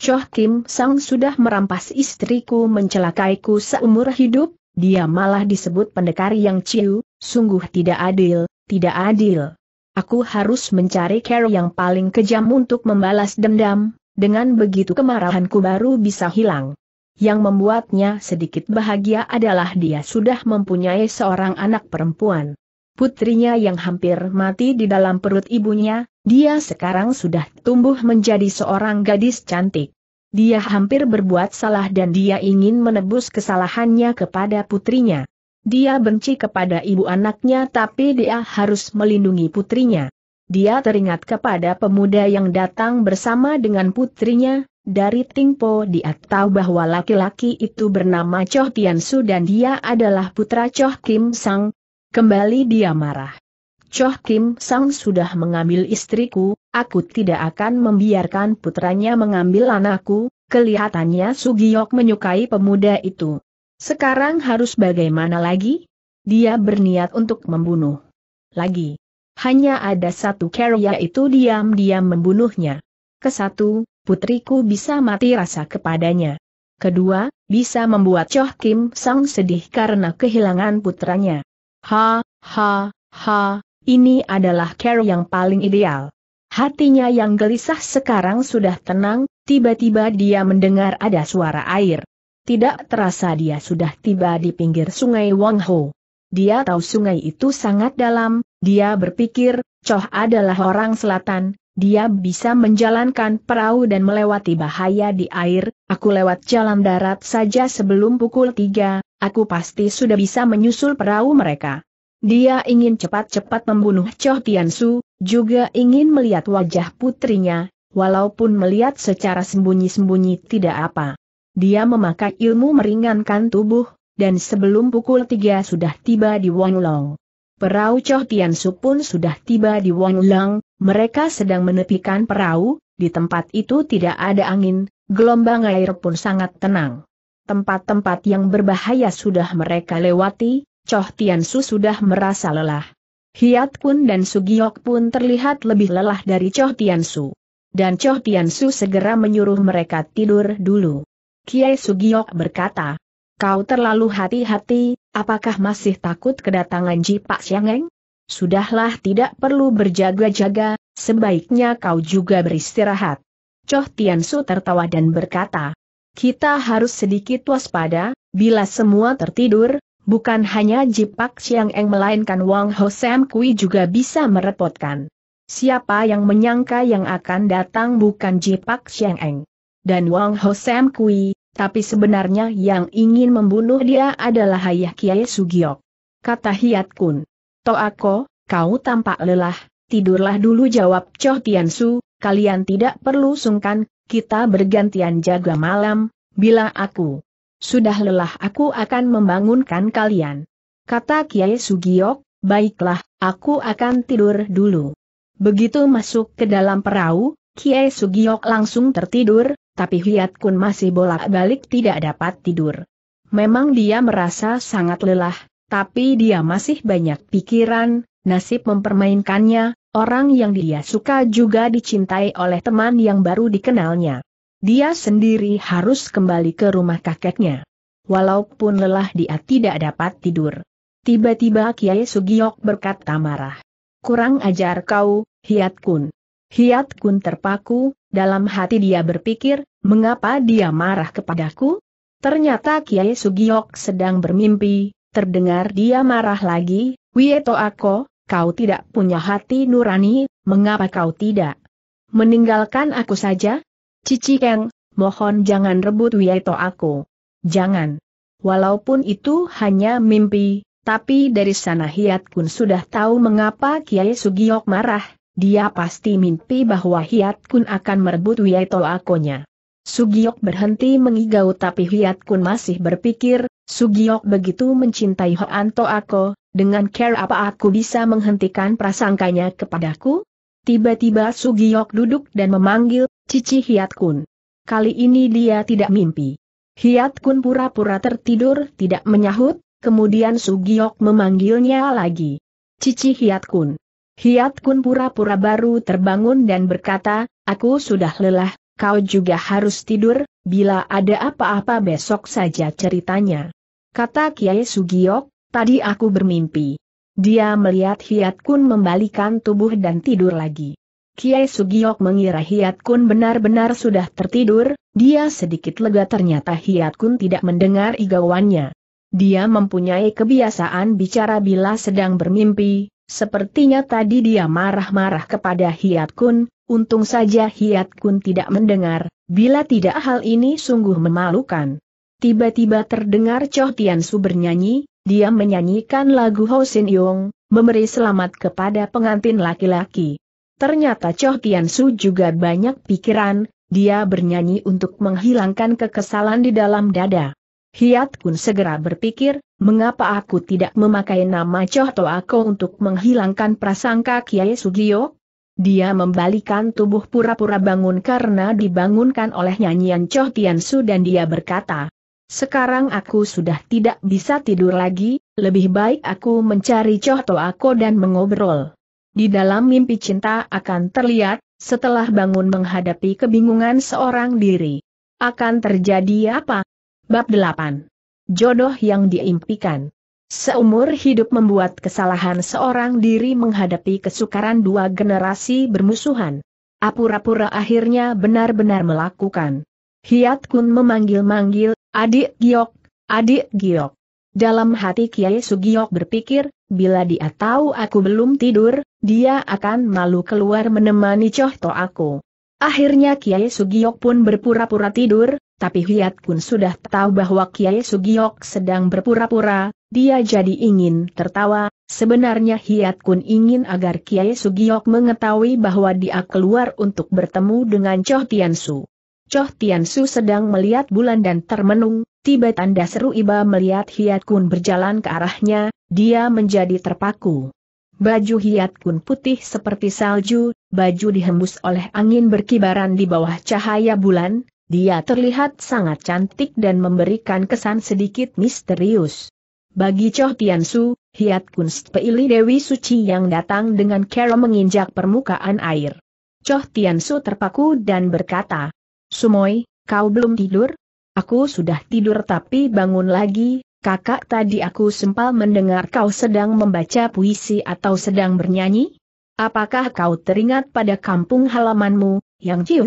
Choh Kim Sang sudah merampas istriku mencelakaiku seumur hidup, dia malah disebut pendekar yang ciu, sungguh tidak adil, tidak adil. Aku harus mencari care yang paling kejam untuk membalas dendam, dengan begitu kemarahanku baru bisa hilang. Yang membuatnya sedikit bahagia adalah dia sudah mempunyai seorang anak perempuan. Putrinya yang hampir mati di dalam perut ibunya, dia sekarang sudah tumbuh menjadi seorang gadis cantik. Dia hampir berbuat salah dan dia ingin menebus kesalahannya kepada putrinya. Dia benci kepada ibu anaknya tapi dia harus melindungi putrinya. Dia teringat kepada pemuda yang datang bersama dengan putrinya, dari Tingpo dia tahu bahwa laki-laki itu bernama Choh Tian Su dan dia adalah putra Choh Kim Sang. Kembali dia marah. Choh Kim Sang sudah mengambil istriku, aku tidak akan membiarkan putranya mengambil anakku, kelihatannya Sugiyok menyukai pemuda itu. Sekarang harus bagaimana lagi? Dia berniat untuk membunuh. Lagi. Hanya ada satu cara yaitu diam-diam membunuhnya. Kesatu, putriku bisa mati rasa kepadanya. Kedua, bisa membuat Choh Kim Sang sedih karena kehilangan putranya. Ha, ha, ha, ini adalah care yang paling ideal. Hatinya yang gelisah sekarang sudah tenang, tiba-tiba dia mendengar ada suara air. Tidak terasa dia sudah tiba di pinggir sungai Wangho. Dia tahu sungai itu sangat dalam, dia berpikir, Choh adalah orang selatan, dia bisa menjalankan perahu dan melewati bahaya di air, aku lewat jalan darat saja sebelum pukul tiga, aku pasti sudah bisa menyusul perahu mereka. Dia ingin cepat-cepat membunuh Choh Tian Su, juga ingin melihat wajah putrinya, walaupun melihat secara sembunyi-sembunyi tidak apa. Dia memakai ilmu meringankan tubuh, dan sebelum pukul tiga sudah tiba di Wang Long. Perahu Choh Tian Su pun sudah tiba di Wang Long, mereka sedang menepikan perahu, di tempat itu tidak ada angin, gelombang air pun sangat tenang. Tempat-tempat yang berbahaya sudah mereka lewati, Choh Su sudah merasa lelah. Hiat pun dan Sugiok pun terlihat lebih lelah dari Choh Su. Dan Choh Su segera menyuruh mereka tidur dulu. Kiai Sugiok berkata, Kau terlalu hati-hati, apakah masih takut kedatangan Ji Pak Siangeng? Sudahlah tidak perlu berjaga-jaga, sebaiknya kau juga beristirahat. Choh Su tertawa dan berkata, kita harus sedikit waspada, bila semua tertidur, Bukan hanya Jipak Siang Eng melainkan Wang Ho Sam Kui juga bisa merepotkan. Siapa yang menyangka yang akan datang bukan Jipak Siang Eng dan Wang Ho Sam Kui, tapi sebenarnya yang ingin membunuh dia adalah Hayah Kiai Sugiok. Kata Hiat Kun. Toako, kau tampak lelah, tidurlah dulu jawab Choh Tian Su, kalian tidak perlu sungkan, kita bergantian jaga malam, bila aku sudah lelah aku akan membangunkan kalian. Kata Kiai Sugiok, baiklah, aku akan tidur dulu. Begitu masuk ke dalam perahu, Kiai Sugiok langsung tertidur, tapi Hiat Kun masih bolak-balik tidak dapat tidur. Memang dia merasa sangat lelah, tapi dia masih banyak pikiran, nasib mempermainkannya, orang yang dia suka juga dicintai oleh teman yang baru dikenalnya. Dia sendiri harus kembali ke rumah kakeknya. Walaupun lelah dia tidak dapat tidur. Tiba-tiba Kiai Sugiok berkata marah. Kurang ajar kau, Hiat Kun. Hiat Kun terpaku, dalam hati dia berpikir, mengapa dia marah kepadaku? Ternyata Kiai Sugiok sedang bermimpi, terdengar dia marah lagi, Wieto Ako, kau tidak punya hati nurani, mengapa kau tidak meninggalkan aku saja? Cici Keng, mohon jangan rebut Wieto aku. Jangan. Walaupun itu hanya mimpi, tapi dari sana Hiat Kun sudah tahu mengapa Kiai Sugiok marah, dia pasti mimpi bahwa Hiat Kun akan merebut Wieto akonya. Sugiok berhenti mengigau tapi Hiat Kun masih berpikir, Sugiok begitu mencintai Hoanto aku, dengan care apa aku bisa menghentikan prasangkanya kepadaku? Tiba-tiba Sugiyok duduk dan memanggil, Cici Hiat Kun. Kali ini dia tidak mimpi. Hiat Kun pura-pura tertidur tidak menyahut, kemudian Sugiyok memanggilnya lagi. Cici Hiat Kun. Hiat Kun pura-pura baru terbangun dan berkata, aku sudah lelah, kau juga harus tidur, bila ada apa-apa besok saja ceritanya. Kata Kiai Sugiyok, tadi aku bermimpi. Dia melihat Hiat Kun membalikan tubuh dan tidur lagi. Kiai Sugiok mengira Hiat Kun benar-benar sudah tertidur, dia sedikit lega ternyata Hiat Kun tidak mendengar igawannya. Dia mempunyai kebiasaan bicara bila sedang bermimpi, sepertinya tadi dia marah-marah kepada Hiat Kun, untung saja Hiat Kun tidak mendengar, bila tidak hal ini sungguh memalukan. Tiba-tiba terdengar Choh Tian Su bernyanyi, dia menyanyikan lagu Ho Sin Yong, memberi selamat kepada pengantin laki-laki. Ternyata Choh Tian Su juga banyak pikiran, dia bernyanyi untuk menghilangkan kekesalan di dalam dada. Hiat Kun segera berpikir, mengapa aku tidak memakai nama Choh Ako untuk menghilangkan prasangka Kiai Sugio? Dia membalikan tubuh pura-pura bangun karena dibangunkan oleh nyanyian Choh Su dan dia berkata, sekarang aku sudah tidak bisa tidur lagi, lebih baik aku mencari Choh aku dan mengobrol. Di dalam mimpi cinta akan terlihat, setelah bangun menghadapi kebingungan seorang diri. Akan terjadi apa? Bab 8. Jodoh yang diimpikan. Seumur hidup membuat kesalahan seorang diri menghadapi kesukaran dua generasi bermusuhan. Apura-pura akhirnya benar-benar melakukan. Hiat Kun memanggil-manggil, Adik Giok, adik Giok. Dalam hati Kiai Sugiok berpikir, bila dia tahu aku belum tidur, dia akan malu keluar menemani cohto aku. Akhirnya Kiai Sugiok pun berpura-pura tidur, tapi Hiat pun sudah tahu bahwa Kiai Sugiok sedang berpura-pura, dia jadi ingin tertawa, sebenarnya Hiat Kun ingin agar Kiai Sugiok mengetahui bahwa dia keluar untuk bertemu dengan Choh Tian Su. Choh Tiansu sedang melihat bulan dan termenung, tiba tanda seru Iba melihat Hiat Kun berjalan ke arahnya, dia menjadi terpaku. Baju Hiat Kun putih seperti salju, baju dihembus oleh angin berkibaran di bawah cahaya bulan, dia terlihat sangat cantik dan memberikan kesan sedikit misterius. Bagi Choh Tiansu, Hiat Kun Speili Dewi Suci yang datang dengan cara menginjak permukaan air. Choh Tiansu terpaku dan berkata, Sumoi, kau belum tidur? Aku sudah tidur tapi bangun lagi, kakak tadi aku sempal mendengar kau sedang membaca puisi atau sedang bernyanyi? Apakah kau teringat pada kampung halamanmu, Yang Ciu?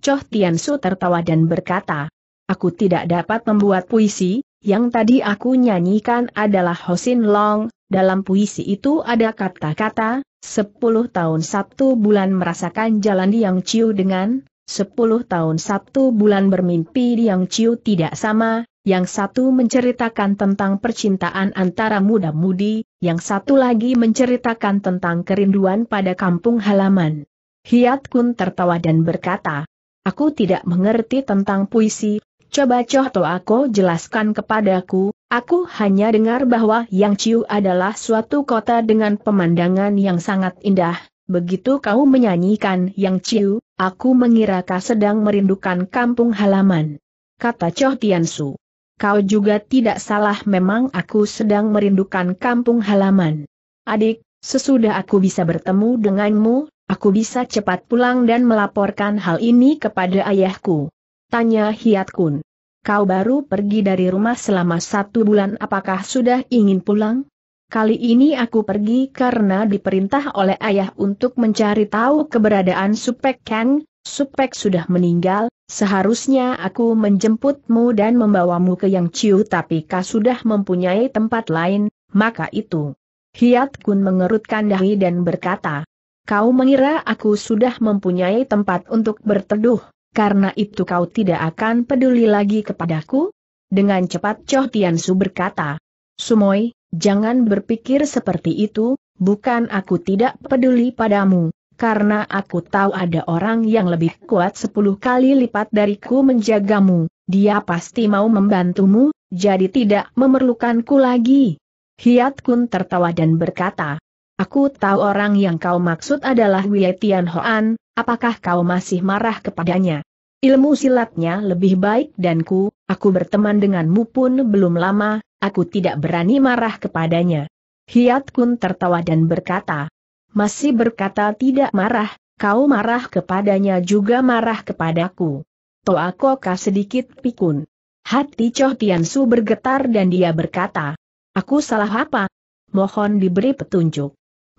Choh Tiansu tertawa dan berkata, Aku tidak dapat membuat puisi, yang tadi aku nyanyikan adalah Hosin Long, dalam puisi itu ada kata-kata, Sepuluh tahun satu bulan merasakan jalan Yang Ciu dengan Sepuluh tahun satu bulan bermimpi Yang Ciu tidak sama, yang satu menceritakan tentang percintaan antara muda-mudi, yang satu lagi menceritakan tentang kerinduan pada kampung halaman. Hiat Kun tertawa dan berkata, Aku tidak mengerti tentang puisi, coba coh To aku jelaskan kepadaku, aku hanya dengar bahwa Yang Ciu adalah suatu kota dengan pemandangan yang sangat indah, Begitu kau menyanyikan Yang Ciu, aku mengira kau sedang merindukan kampung halaman. Kata Choh Tiansu. Kau juga tidak salah memang aku sedang merindukan kampung halaman. Adik, sesudah aku bisa bertemu denganmu, aku bisa cepat pulang dan melaporkan hal ini kepada ayahku. Tanya Hiat Kun. Kau baru pergi dari rumah selama satu bulan apakah sudah ingin pulang? Kali ini aku pergi karena diperintah oleh ayah untuk mencari tahu keberadaan Supek Kang, Supek sudah meninggal, seharusnya aku menjemputmu dan membawamu ke Yang Ciu tapi kau sudah mempunyai tempat lain, maka itu. Hiat Kun mengerutkan dahi dan berkata, Kau mengira aku sudah mempunyai tempat untuk berteduh, karena itu kau tidak akan peduli lagi kepadaku? Dengan cepat Choh Tian Su berkata, Sumoy, Jangan berpikir seperti itu, bukan aku tidak peduli padamu, karena aku tahu ada orang yang lebih kuat sepuluh kali lipat dariku menjagamu, dia pasti mau membantumu, jadi tidak memerlukanku lagi. Hiat Kun tertawa dan berkata, Aku tahu orang yang kau maksud adalah Wei Tian Hoan, apakah kau masih marah kepadanya? Ilmu silatnya lebih baik dan ku, aku berteman denganmu pun belum lama, Aku tidak berani marah kepadanya. Hiat Kun tertawa dan berkata, masih berkata tidak marah, kau marah kepadanya juga marah kepadaku. Toakoka sedikit pikun. Hati Choh Tiansu bergetar dan dia berkata, Aku salah apa? Mohon diberi petunjuk.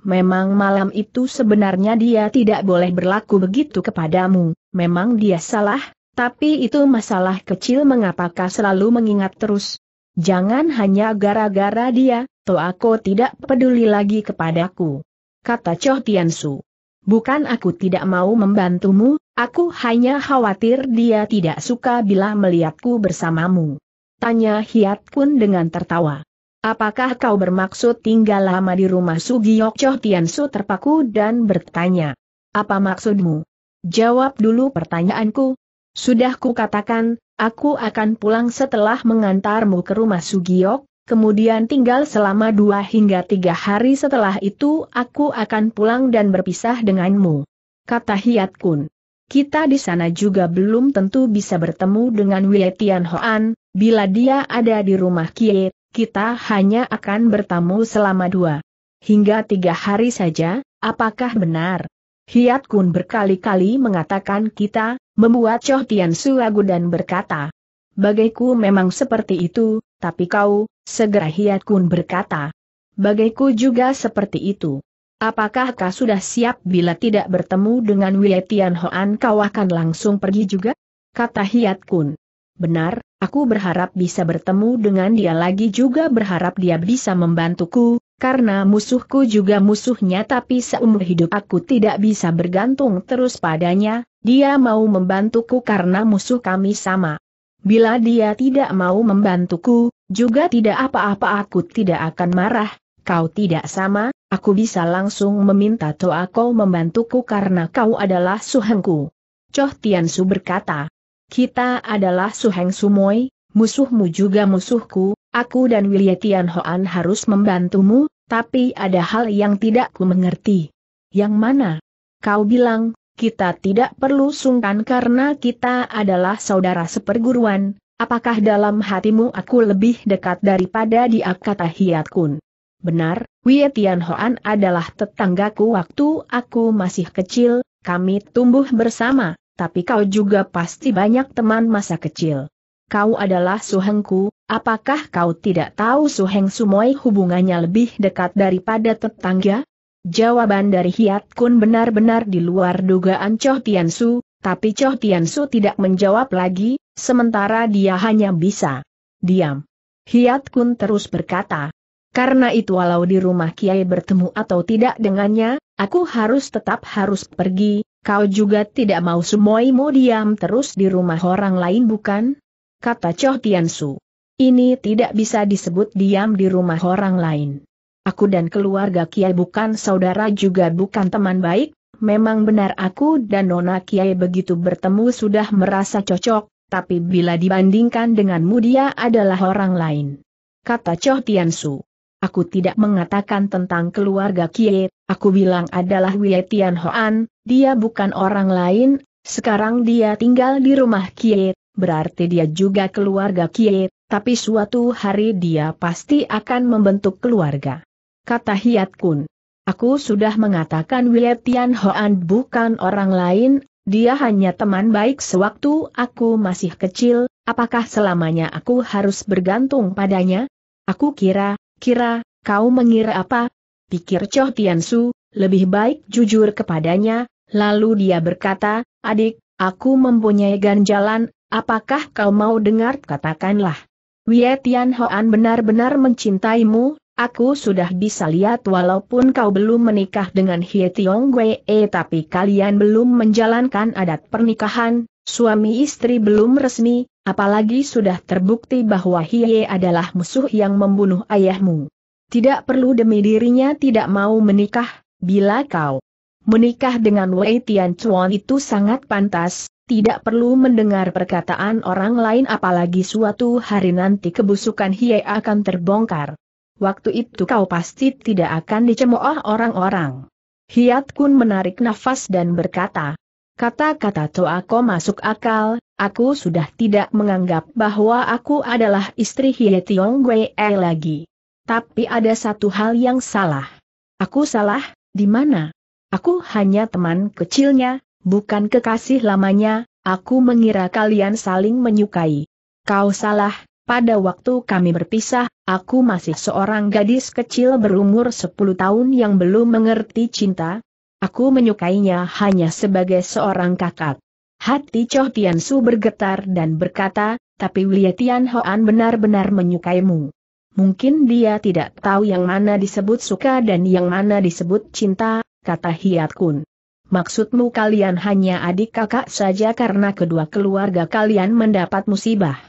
Memang malam itu sebenarnya dia tidak boleh berlaku begitu kepadamu, memang dia salah, tapi itu masalah kecil mengapakah selalu mengingat terus, Jangan hanya gara-gara dia, aku tidak peduli lagi kepadaku. Kata Cho Tiansu. Bukan aku tidak mau membantumu, aku hanya khawatir dia tidak suka bila melihatku bersamamu. Tanya Hiat Kun dengan tertawa. Apakah kau bermaksud tinggal lama di rumah Sugiyok Cho Tiansu terpaku dan bertanya. Apa maksudmu? Jawab dulu pertanyaanku, sudah kukatakan, aku akan pulang setelah mengantarmu ke rumah Sugiok, kemudian tinggal selama dua hingga tiga hari setelah itu aku akan pulang dan berpisah denganmu. Kata Hiat Kun. Kita di sana juga belum tentu bisa bertemu dengan Wei Tian Hoan, bila dia ada di rumah Kie, kita hanya akan bertemu selama dua hingga tiga hari saja, apakah benar? Hiat Kun berkali-kali mengatakan kita, Membuat Choh Tian Su ragu dan berkata, Bagaiku memang seperti itu, tapi kau, segera Hiat Kun berkata, Bagaiku juga seperti itu. Apakah kau sudah siap bila tidak bertemu dengan Wei Tian Hoan kau akan langsung pergi juga? Kata Hiat Kun. Benar, aku berharap bisa bertemu dengan dia lagi juga berharap dia bisa membantuku, karena musuhku juga musuhnya tapi seumur hidup aku tidak bisa bergantung terus padanya, dia mau membantuku karena musuh kami sama. Bila dia tidak mau membantuku, juga tidak apa-apa aku tidak akan marah, kau tidak sama, aku bisa langsung meminta Toa kau membantuku karena kau adalah suhengku. Choh Tiansu berkata, kita adalah suheng sumoy. musuhmu juga musuhku, aku dan William Tian Hoan harus membantumu, tapi ada hal yang tidak ku mengerti. Yang mana? Kau bilang, kita tidak perlu sungkan karena kita adalah saudara seperguruan, apakah dalam hatimu aku lebih dekat daripada dia kata Hiat Kun. Benar, Wei Tian Hoan adalah tetanggaku waktu aku masih kecil, kami tumbuh bersama, tapi kau juga pasti banyak teman masa kecil. Kau adalah suhengku, apakah kau tidak tahu suheng sumoi hubungannya lebih dekat daripada tetangga? Jawaban dari Hiat Kun benar-benar di luar dugaan Choh Tian Su, tapi Choh Tian Su tidak menjawab lagi, sementara dia hanya bisa diam. Hiat Kun terus berkata, karena itu walau di rumah Kiai bertemu atau tidak dengannya, aku harus tetap harus pergi, kau juga tidak mau mau diam terus di rumah orang lain bukan? Kata Choh Tian Su. Ini tidak bisa disebut diam di rumah orang lain. Aku dan keluarga Kiai bukan saudara juga bukan teman baik, memang benar aku dan Nona Kiai begitu bertemu sudah merasa cocok, tapi bila dibandingkan denganmu dia adalah orang lain. Kata Choh Tiansu. Aku tidak mengatakan tentang keluarga kiai. aku bilang adalah Wei Tian Hoan, dia bukan orang lain, sekarang dia tinggal di rumah kiai, berarti dia juga keluarga kiai. tapi suatu hari dia pasti akan membentuk keluarga kata Hiat Kun. Aku sudah mengatakan Wei Tian Hoan bukan orang lain, dia hanya teman baik sewaktu aku masih kecil, apakah selamanya aku harus bergantung padanya? Aku kira, kira, kau mengira apa? Pikir Choh Tian Su, lebih baik jujur kepadanya, lalu dia berkata, adik, aku mempunyai ganjalan, apakah kau mau dengar katakanlah. Wei Tian Hoan benar-benar mencintaimu, Aku sudah bisa lihat walaupun kau belum menikah dengan Hie Tiong Wei, eh, tapi kalian belum menjalankan adat pernikahan, suami istri belum resmi, apalagi sudah terbukti bahwa Hie adalah musuh yang membunuh ayahmu. Tidak perlu demi dirinya tidak mau menikah, bila kau menikah dengan Wei Tian Chuan itu sangat pantas, tidak perlu mendengar perkataan orang lain apalagi suatu hari nanti kebusukan Hie akan terbongkar waktu itu kau pasti tidak akan dicemooh orang-orang. Hiat Kun menarik nafas dan berkata, Kata-kata Toako masuk akal, aku sudah tidak menganggap bahwa aku adalah istri Hie Tiong e lagi. Tapi ada satu hal yang salah. Aku salah, di mana? Aku hanya teman kecilnya, bukan kekasih lamanya, aku mengira kalian saling menyukai. Kau salah, pada waktu kami berpisah, aku masih seorang gadis kecil berumur 10 tahun yang belum mengerti cinta. Aku menyukainya hanya sebagai seorang kakak. Hati Choh Tian Su bergetar dan berkata, tapi Wilya Tian Hoan benar-benar menyukaimu. Mungkin dia tidak tahu yang mana disebut suka dan yang mana disebut cinta, kata Hiat Kun. Maksudmu kalian hanya adik kakak saja karena kedua keluarga kalian mendapat musibah.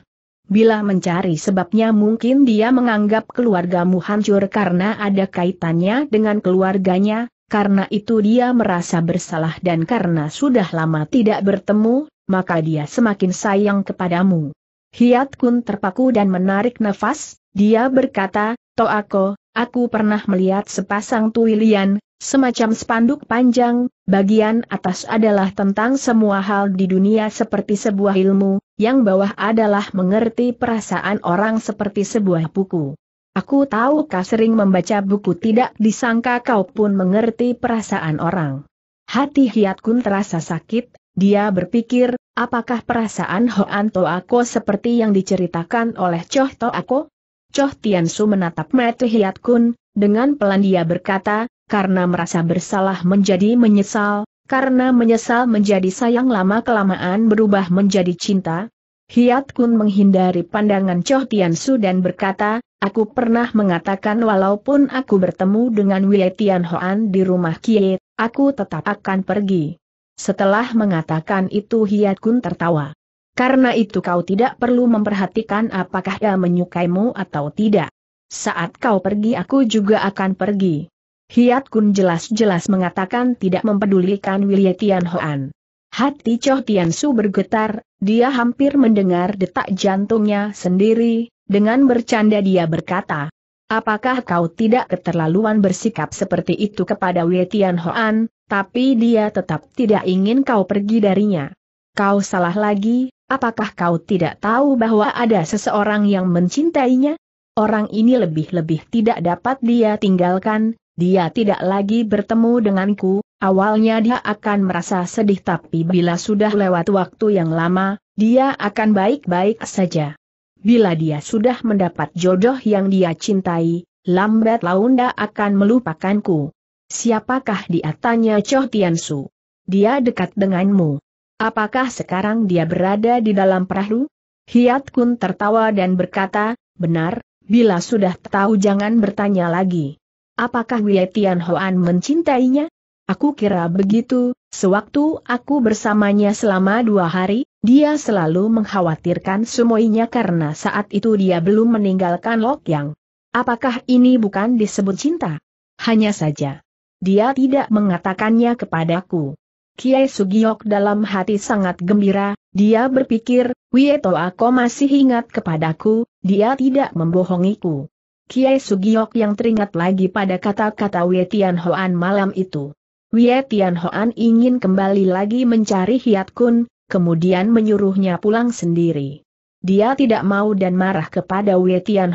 Bila mencari sebabnya mungkin dia menganggap keluargamu hancur karena ada kaitannya dengan keluarganya, karena itu dia merasa bersalah dan karena sudah lama tidak bertemu, maka dia semakin sayang kepadamu. Hiat Kun terpaku dan menarik nafas, dia berkata, Toako, aku pernah melihat sepasang tuilian, semacam spanduk panjang, bagian atas adalah tentang semua hal di dunia seperti sebuah ilmu, yang bawah adalah mengerti perasaan orang seperti sebuah buku. Aku tahu kau sering membaca buku tidak disangka kau pun mengerti perasaan orang. Hati Hiat Kun terasa sakit, dia berpikir, apakah perasaan Hoan To Ako seperti yang diceritakan oleh Choh To Ako? Choh Tian Su menatap mata Hiat Kun, dengan pelan dia berkata, karena merasa bersalah menjadi menyesal, karena menyesal menjadi sayang lama-kelamaan berubah menjadi cinta, Hiat Kun menghindari pandangan Choh Tian Su dan berkata, Aku pernah mengatakan walaupun aku bertemu dengan Wei Tian Hoan di rumah Kie, aku tetap akan pergi. Setelah mengatakan itu Hiat Kun tertawa. Karena itu kau tidak perlu memperhatikan apakah ia menyukaimu atau tidak. Saat kau pergi aku juga akan pergi. Hiat Kun jelas-jelas mengatakan tidak mempedulikan Wilie Tian Hoan. Hati Choh Tian bergetar, dia hampir mendengar detak jantungnya sendiri, dengan bercanda dia berkata, Apakah kau tidak keterlaluan bersikap seperti itu kepada Wei Tian Hoan, tapi dia tetap tidak ingin kau pergi darinya? Kau salah lagi, apakah kau tidak tahu bahwa ada seseorang yang mencintainya? Orang ini lebih-lebih tidak dapat dia tinggalkan, dia tidak lagi bertemu denganku, awalnya dia akan merasa sedih tapi bila sudah lewat waktu yang lama, dia akan baik-baik saja. Bila dia sudah mendapat jodoh yang dia cintai, lambat laun dia akan melupakanku. Siapakah dia tanya Cho Su? Dia dekat denganmu. Apakah sekarang dia berada di dalam perahu? Hiat Kun tertawa dan berkata, benar, bila sudah tahu jangan bertanya lagi. Apakah Wei Tian Huan mencintainya? Aku kira begitu, sewaktu aku bersamanya selama dua hari, dia selalu mengkhawatirkan semuanya karena saat itu dia belum meninggalkan Lok Yang. Apakah ini bukan disebut cinta? Hanya saja. Dia tidak mengatakannya kepadaku. Kiai Sugiok dalam hati sangat gembira, dia berpikir, Wieto aku masih ingat kepadaku, dia tidak membohongiku. Kiai Sugiok yang teringat lagi pada kata-kata Wei Tian malam itu. Wei Tian ingin kembali lagi mencari Hiat Kun, kemudian menyuruhnya pulang sendiri. Dia tidak mau dan marah kepada Wei Tian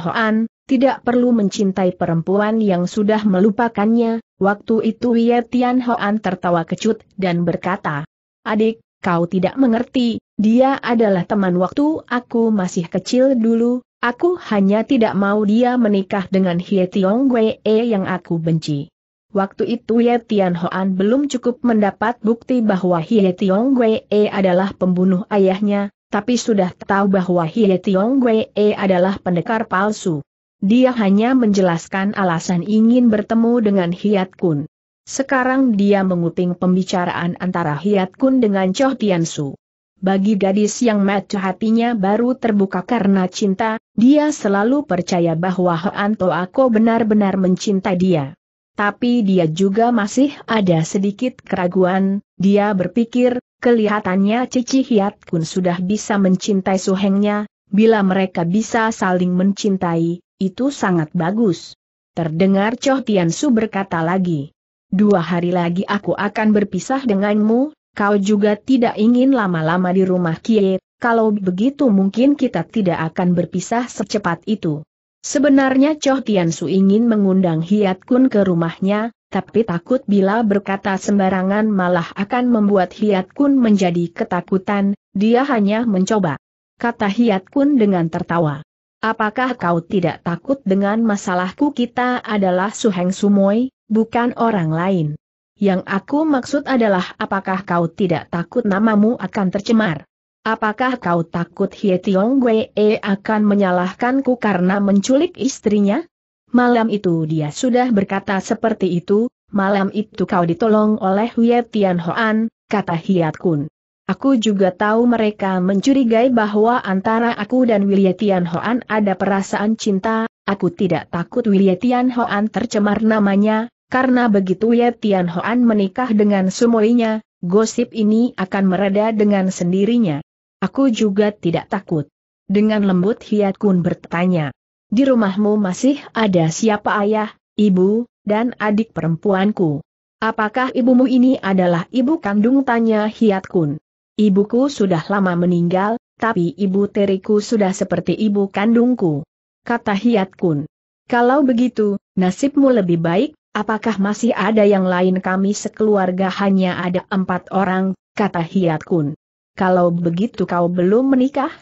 tidak perlu mencintai perempuan yang sudah melupakannya, waktu itu Wei Tian tertawa kecut dan berkata, Adik, kau tidak mengerti, dia adalah teman waktu aku masih kecil dulu, aku hanya tidak mau dia menikah dengan Hie Tiong Wee yang aku benci. Waktu itu Ye Tian Hoan belum cukup mendapat bukti bahwa Hie Tiong Wee adalah pembunuh ayahnya, tapi sudah tahu bahwa Hie Tiong Wee adalah pendekar palsu. Dia hanya menjelaskan alasan ingin bertemu dengan Hiat Kun. Sekarang dia menguping pembicaraan antara Hiat Kun dengan Choh Tian Su. Bagi gadis yang mata hatinya baru terbuka karena cinta, dia selalu percaya bahwa Hoanto Ako benar-benar mencintai dia. Tapi dia juga masih ada sedikit keraguan, dia berpikir, kelihatannya Cici Hiat Kun sudah bisa mencintai suhengnya, bila mereka bisa saling mencintai, itu sangat bagus. Terdengar Choh Tian Su berkata lagi, Dua hari lagi aku akan berpisah denganmu, Kau juga tidak ingin lama-lama di rumah Kie, kalau begitu mungkin kita tidak akan berpisah secepat itu. Sebenarnya Choh Tian Su ingin mengundang Hiat Kun ke rumahnya, tapi takut bila berkata sembarangan malah akan membuat Hiat Kun menjadi ketakutan, dia hanya mencoba. Kata Hiat Kun dengan tertawa. Apakah kau tidak takut dengan masalahku kita adalah Suheng Sumoi, bukan orang lain? Yang aku maksud adalah apakah kau tidak takut namamu akan tercemar? Apakah kau takut Hie Tiong e akan menyalahkanku karena menculik istrinya? Malam itu dia sudah berkata seperti itu, malam itu kau ditolong oleh Hie Tian Hoan, kata Hiat Kun. Aku juga tahu mereka mencurigai bahwa antara aku dan Wilye Tian Hoan ada perasaan cinta, aku tidak takut Wilye Tian Hoan tercemar namanya, karena begitu Ye Tian Hoan menikah dengan sumoinya, gosip ini akan mereda dengan sendirinya. Aku juga tidak takut. Dengan lembut Hiat Kun bertanya. Di rumahmu masih ada siapa ayah, ibu, dan adik perempuanku? Apakah ibumu ini adalah ibu kandung tanya Hiat Kun? Ibuku sudah lama meninggal, tapi ibu teriku sudah seperti ibu kandungku. Kata Hiat Kun. Kalau begitu, nasibmu lebih baik, Apakah masih ada yang lain kami sekeluarga hanya ada empat orang, kata Hiat Kun. Kalau begitu kau belum menikah?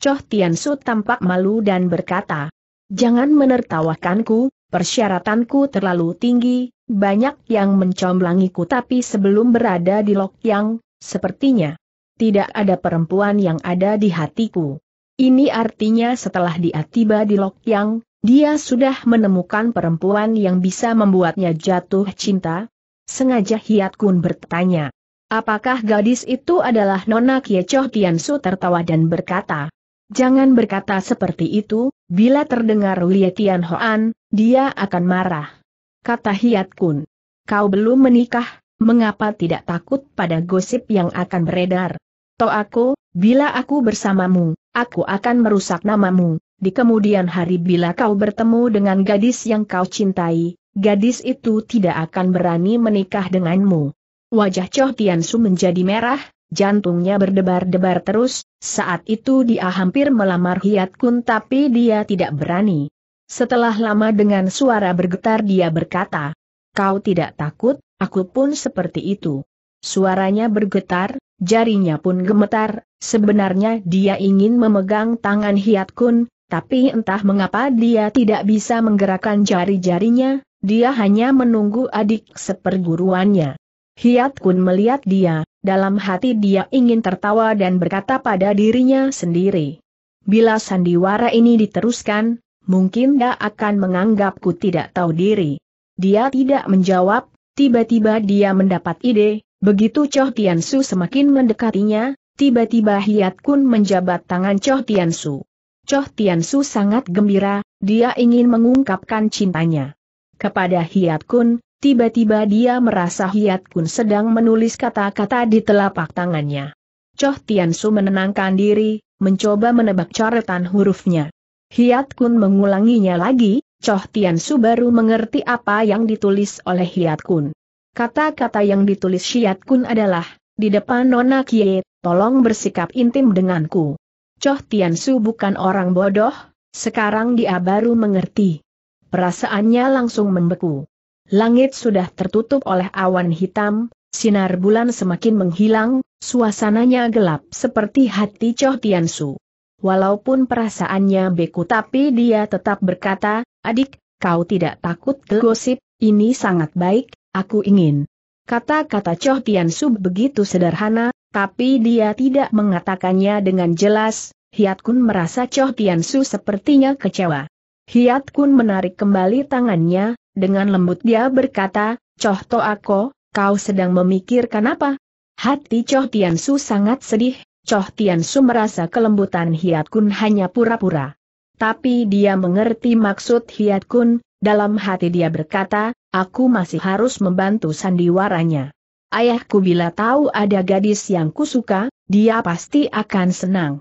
Choh Su tampak malu dan berkata, Jangan menertawakanku, persyaratanku terlalu tinggi, banyak yang mencomblangiku tapi sebelum berada di Lok Yang, sepertinya tidak ada perempuan yang ada di hatiku. Ini artinya setelah dia tiba di Lok Yang, dia sudah menemukan perempuan yang bisa membuatnya jatuh cinta? Sengaja Hiat Kun bertanya. Apakah gadis itu adalah Nona Kiecoh Su tertawa dan berkata, Jangan berkata seperti itu, bila terdengar Lie Tian Hoan, dia akan marah. Kata Hiat Kun. Kau belum menikah, mengapa tidak takut pada gosip yang akan beredar? To aku, bila aku bersamamu, aku akan merusak namamu, di kemudian hari bila kau bertemu dengan gadis yang kau cintai, gadis itu tidak akan berani menikah denganmu. Wajah Choh Tiansu menjadi merah, jantungnya berdebar-debar terus, saat itu dia hampir melamar Hiat Kun tapi dia tidak berani. Setelah lama dengan suara bergetar dia berkata, Kau tidak takut, aku pun seperti itu. Suaranya bergetar, jarinya pun gemetar, sebenarnya dia ingin memegang tangan Hiat Kun, tapi entah mengapa dia tidak bisa menggerakkan jari-jarinya, dia hanya menunggu adik seperguruannya. Hiat Kun melihat dia, dalam hati dia ingin tertawa dan berkata pada dirinya sendiri. Bila sandiwara ini diteruskan, mungkin dia akan menganggapku tidak tahu diri. Dia tidak menjawab, tiba-tiba dia mendapat ide, begitu Choh Tian Su semakin mendekatinya, tiba-tiba Hiat Kun menjabat tangan Choh Tian Su. Choh su sangat gembira, dia ingin mengungkapkan cintanya. Kepada Hiat Kun, tiba-tiba dia merasa Hiat Kun sedang menulis kata-kata di telapak tangannya. Choh su menenangkan diri, mencoba menebak coretan hurufnya. Hiat Kun mengulanginya lagi, Choh su baru mengerti apa yang ditulis oleh Hiat Kun. Kata-kata yang ditulis Hiat Kun adalah, di depan Nona Kie, tolong bersikap intim denganku. Choh Su bukan orang bodoh, sekarang dia baru mengerti. Perasaannya langsung membeku. Langit sudah tertutup oleh awan hitam, sinar bulan semakin menghilang, suasananya gelap seperti hati Choh Su. Walaupun perasaannya beku tapi dia tetap berkata, adik, kau tidak takut gosip, ini sangat baik, aku ingin. Kata-kata Choh Su begitu sederhana, tapi dia tidak mengatakannya dengan jelas, Hiat Kun merasa Choh Tian Su sepertinya kecewa. Hiat Kun menarik kembali tangannya, dengan lembut dia berkata, Choh To Ako, kau sedang memikirkan apa? Hati Choh Tian Su sangat sedih, Choh Tian Su merasa kelembutan Hiat Kun hanya pura-pura. Tapi dia mengerti maksud Hiat Kun, dalam hati dia berkata, aku masih harus membantu sandiwaranya. Ayahku bila tahu ada gadis yang kusuka, dia pasti akan senang.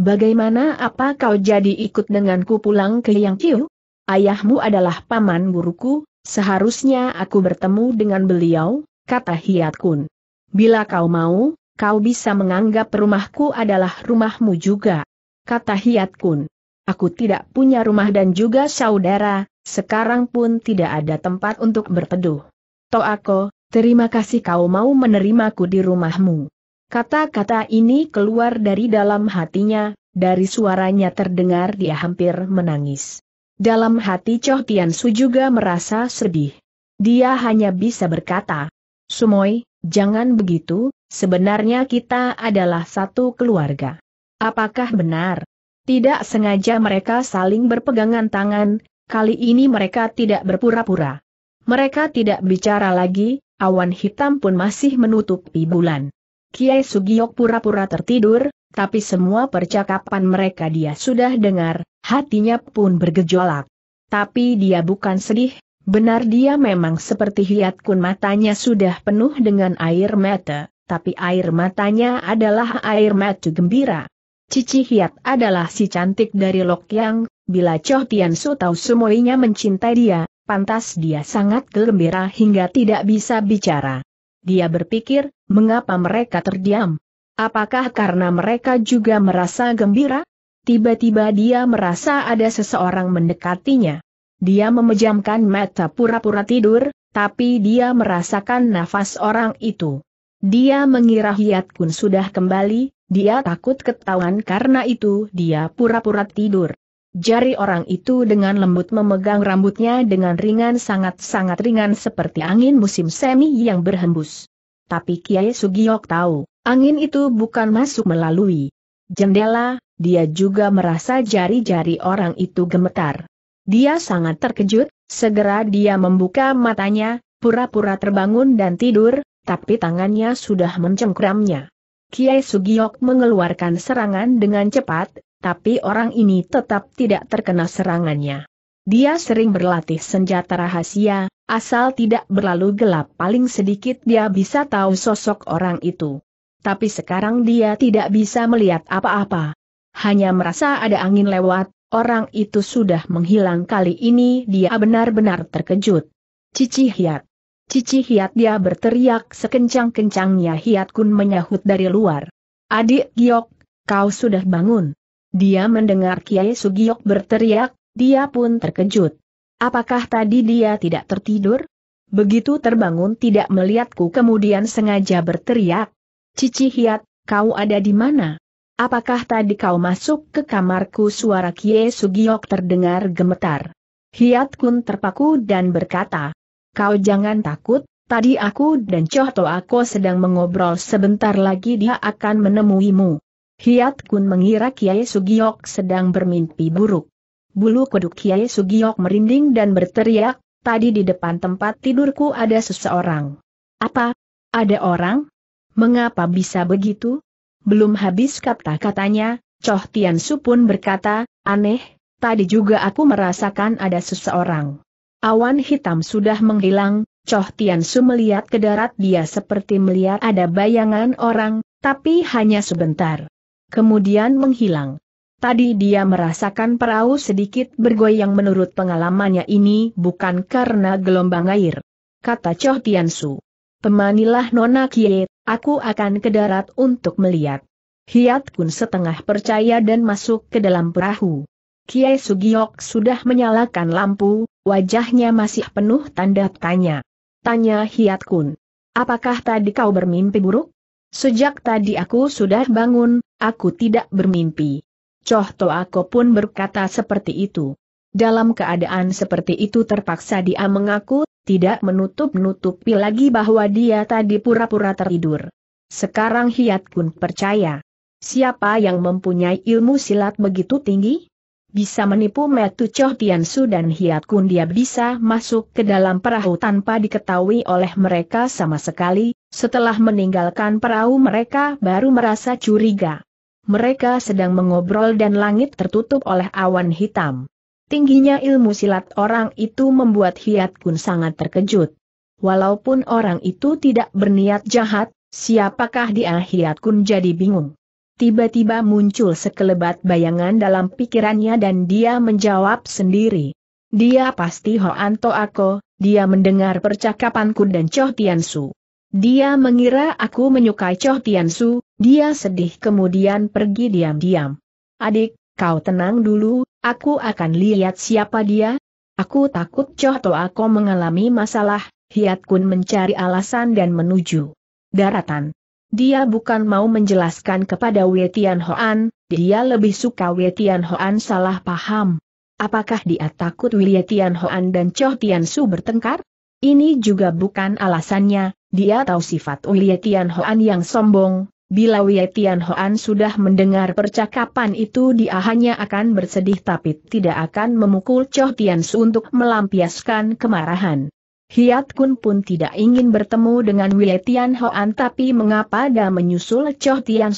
Bagaimana apa kau jadi ikut denganku pulang ke Yang Kiu? Ayahmu adalah paman guruku, seharusnya aku bertemu dengan beliau, kata Hiat Kun. Bila kau mau, kau bisa menganggap rumahku adalah rumahmu juga. Kata Hiat Kun. Aku tidak punya rumah dan juga saudara, sekarang pun tidak ada tempat untuk berteduh. Toako, Terima kasih kau mau menerimaku di rumahmu. Kata-kata ini keluar dari dalam hatinya, dari suaranya terdengar dia hampir menangis. Dalam hati Choh Tian Su juga merasa sedih. Dia hanya bisa berkata, Sumoy, jangan begitu, sebenarnya kita adalah satu keluarga. Apakah benar? Tidak sengaja mereka saling berpegangan tangan, kali ini mereka tidak berpura-pura. Mereka tidak bicara lagi, awan hitam pun masih menutupi bulan. Kiai Sugiyok pura-pura tertidur, tapi semua percakapan mereka dia sudah dengar, hatinya pun bergejolak. Tapi dia bukan sedih, benar dia memang seperti hiat kun matanya sudah penuh dengan air mata, tapi air matanya adalah air mata gembira. Cici Hiat adalah si cantik dari Lokyang, bila Choh Tian Su tahu semuanya mencintai dia, pantas dia sangat gembira hingga tidak bisa bicara. Dia berpikir, mengapa mereka terdiam? Apakah karena mereka juga merasa gembira? Tiba-tiba dia merasa ada seseorang mendekatinya. Dia memejamkan mata pura-pura tidur, tapi dia merasakan nafas orang itu. Dia mengira Hiat Kun sudah kembali, dia takut ketahuan karena itu dia pura-pura tidur. Jari orang itu dengan lembut memegang rambutnya dengan ringan sangat-sangat ringan seperti angin musim semi yang berhembus. Tapi Kiai Sugiok tahu, angin itu bukan masuk melalui jendela, dia juga merasa jari-jari orang itu gemetar. Dia sangat terkejut, segera dia membuka matanya, pura-pura terbangun dan tidur, tapi tangannya sudah mencengkramnya. Kiai Sugiok mengeluarkan serangan dengan cepat, tapi orang ini tetap tidak terkena serangannya. Dia sering berlatih senjata rahasia, asal tidak berlalu gelap paling sedikit dia bisa tahu sosok orang itu. Tapi sekarang dia tidak bisa melihat apa-apa. Hanya merasa ada angin lewat, orang itu sudah menghilang kali ini dia benar-benar terkejut. Cici Hiat. Cici Hiat dia berteriak sekencang-kencangnya Hiat Kun menyahut dari luar. Adik Giok, kau sudah bangun. Dia mendengar Kiai Sugiok berteriak, dia pun terkejut. Apakah tadi dia tidak tertidur? Begitu terbangun tidak melihatku kemudian sengaja berteriak. Cici Hiat, kau ada di mana? Apakah tadi kau masuk ke kamarku suara Kiai Sugiok terdengar gemetar. Hiat Kun terpaku dan berkata, kau jangan takut, tadi aku dan Choh Ako sedang mengobrol sebentar lagi dia akan menemuimu. Hiat Kun mengira Kiai Sugiok sedang bermimpi buruk. Bulu kuduk Kiai Sugiok merinding dan berteriak, tadi di depan tempat tidurku ada seseorang. Apa? Ada orang? Mengapa bisa begitu? Belum habis kata-katanya, Choh Tian Su pun berkata, aneh, tadi juga aku merasakan ada seseorang. Awan hitam sudah menghilang, Choh Tian Su melihat ke darat dia seperti melihat ada bayangan orang, tapi hanya sebentar kemudian menghilang. Tadi dia merasakan perahu sedikit bergoyang menurut pengalamannya ini bukan karena gelombang air. Kata Choh Tiansu. Pemanilah Nona Kie, aku akan ke darat untuk melihat. Hiat Kun setengah percaya dan masuk ke dalam perahu. Kiai Sugiok sudah menyalakan lampu, wajahnya masih penuh tanda tanya. Tanya Hiat Kun. Apakah tadi kau bermimpi buruk? Sejak tadi aku sudah bangun, Aku tidak bermimpi. Coh Aku pun berkata seperti itu. Dalam keadaan seperti itu terpaksa dia mengaku, tidak menutup-nutupi lagi bahwa dia tadi pura-pura tertidur. Sekarang Hiat Kun percaya. Siapa yang mempunyai ilmu silat begitu tinggi? Bisa menipu Metu Choh Tiansu dan Hiat Kun dia bisa masuk ke dalam perahu tanpa diketahui oleh mereka sama sekali, setelah meninggalkan perahu mereka baru merasa curiga. Mereka sedang mengobrol dan langit tertutup oleh awan hitam. Tingginya ilmu silat orang itu membuat Hiat Kun sangat terkejut. Walaupun orang itu tidak berniat jahat, siapakah dia Hiat Kun jadi bingung. Tiba-tiba muncul sekelebat bayangan dalam pikirannya dan dia menjawab sendiri. Dia pasti Ho Anto Ako. dia mendengar percakapanku dan Choh Su. Dia mengira aku menyukai Choh Su. dia sedih kemudian pergi diam-diam. Adik, kau tenang dulu, aku akan lihat siapa dia. Aku takut Choh Toako mengalami masalah, Hiat Kun mencari alasan dan menuju daratan. Dia bukan mau menjelaskan kepada Wei Tian Hoan, dia lebih suka Wei Tian Hoan salah paham. Apakah dia takut Wei Tian Hoan dan Choh Su bertengkar? Ini juga bukan alasannya, dia tahu sifat Uye Tian yang sombong, bila Uye Tian sudah mendengar percakapan itu dia hanya akan bersedih tapi tidak akan memukul Choh Tian untuk melampiaskan kemarahan. Hiat Kun pun tidak ingin bertemu dengan Uye Tian tapi mengapa dia menyusul Choh Tian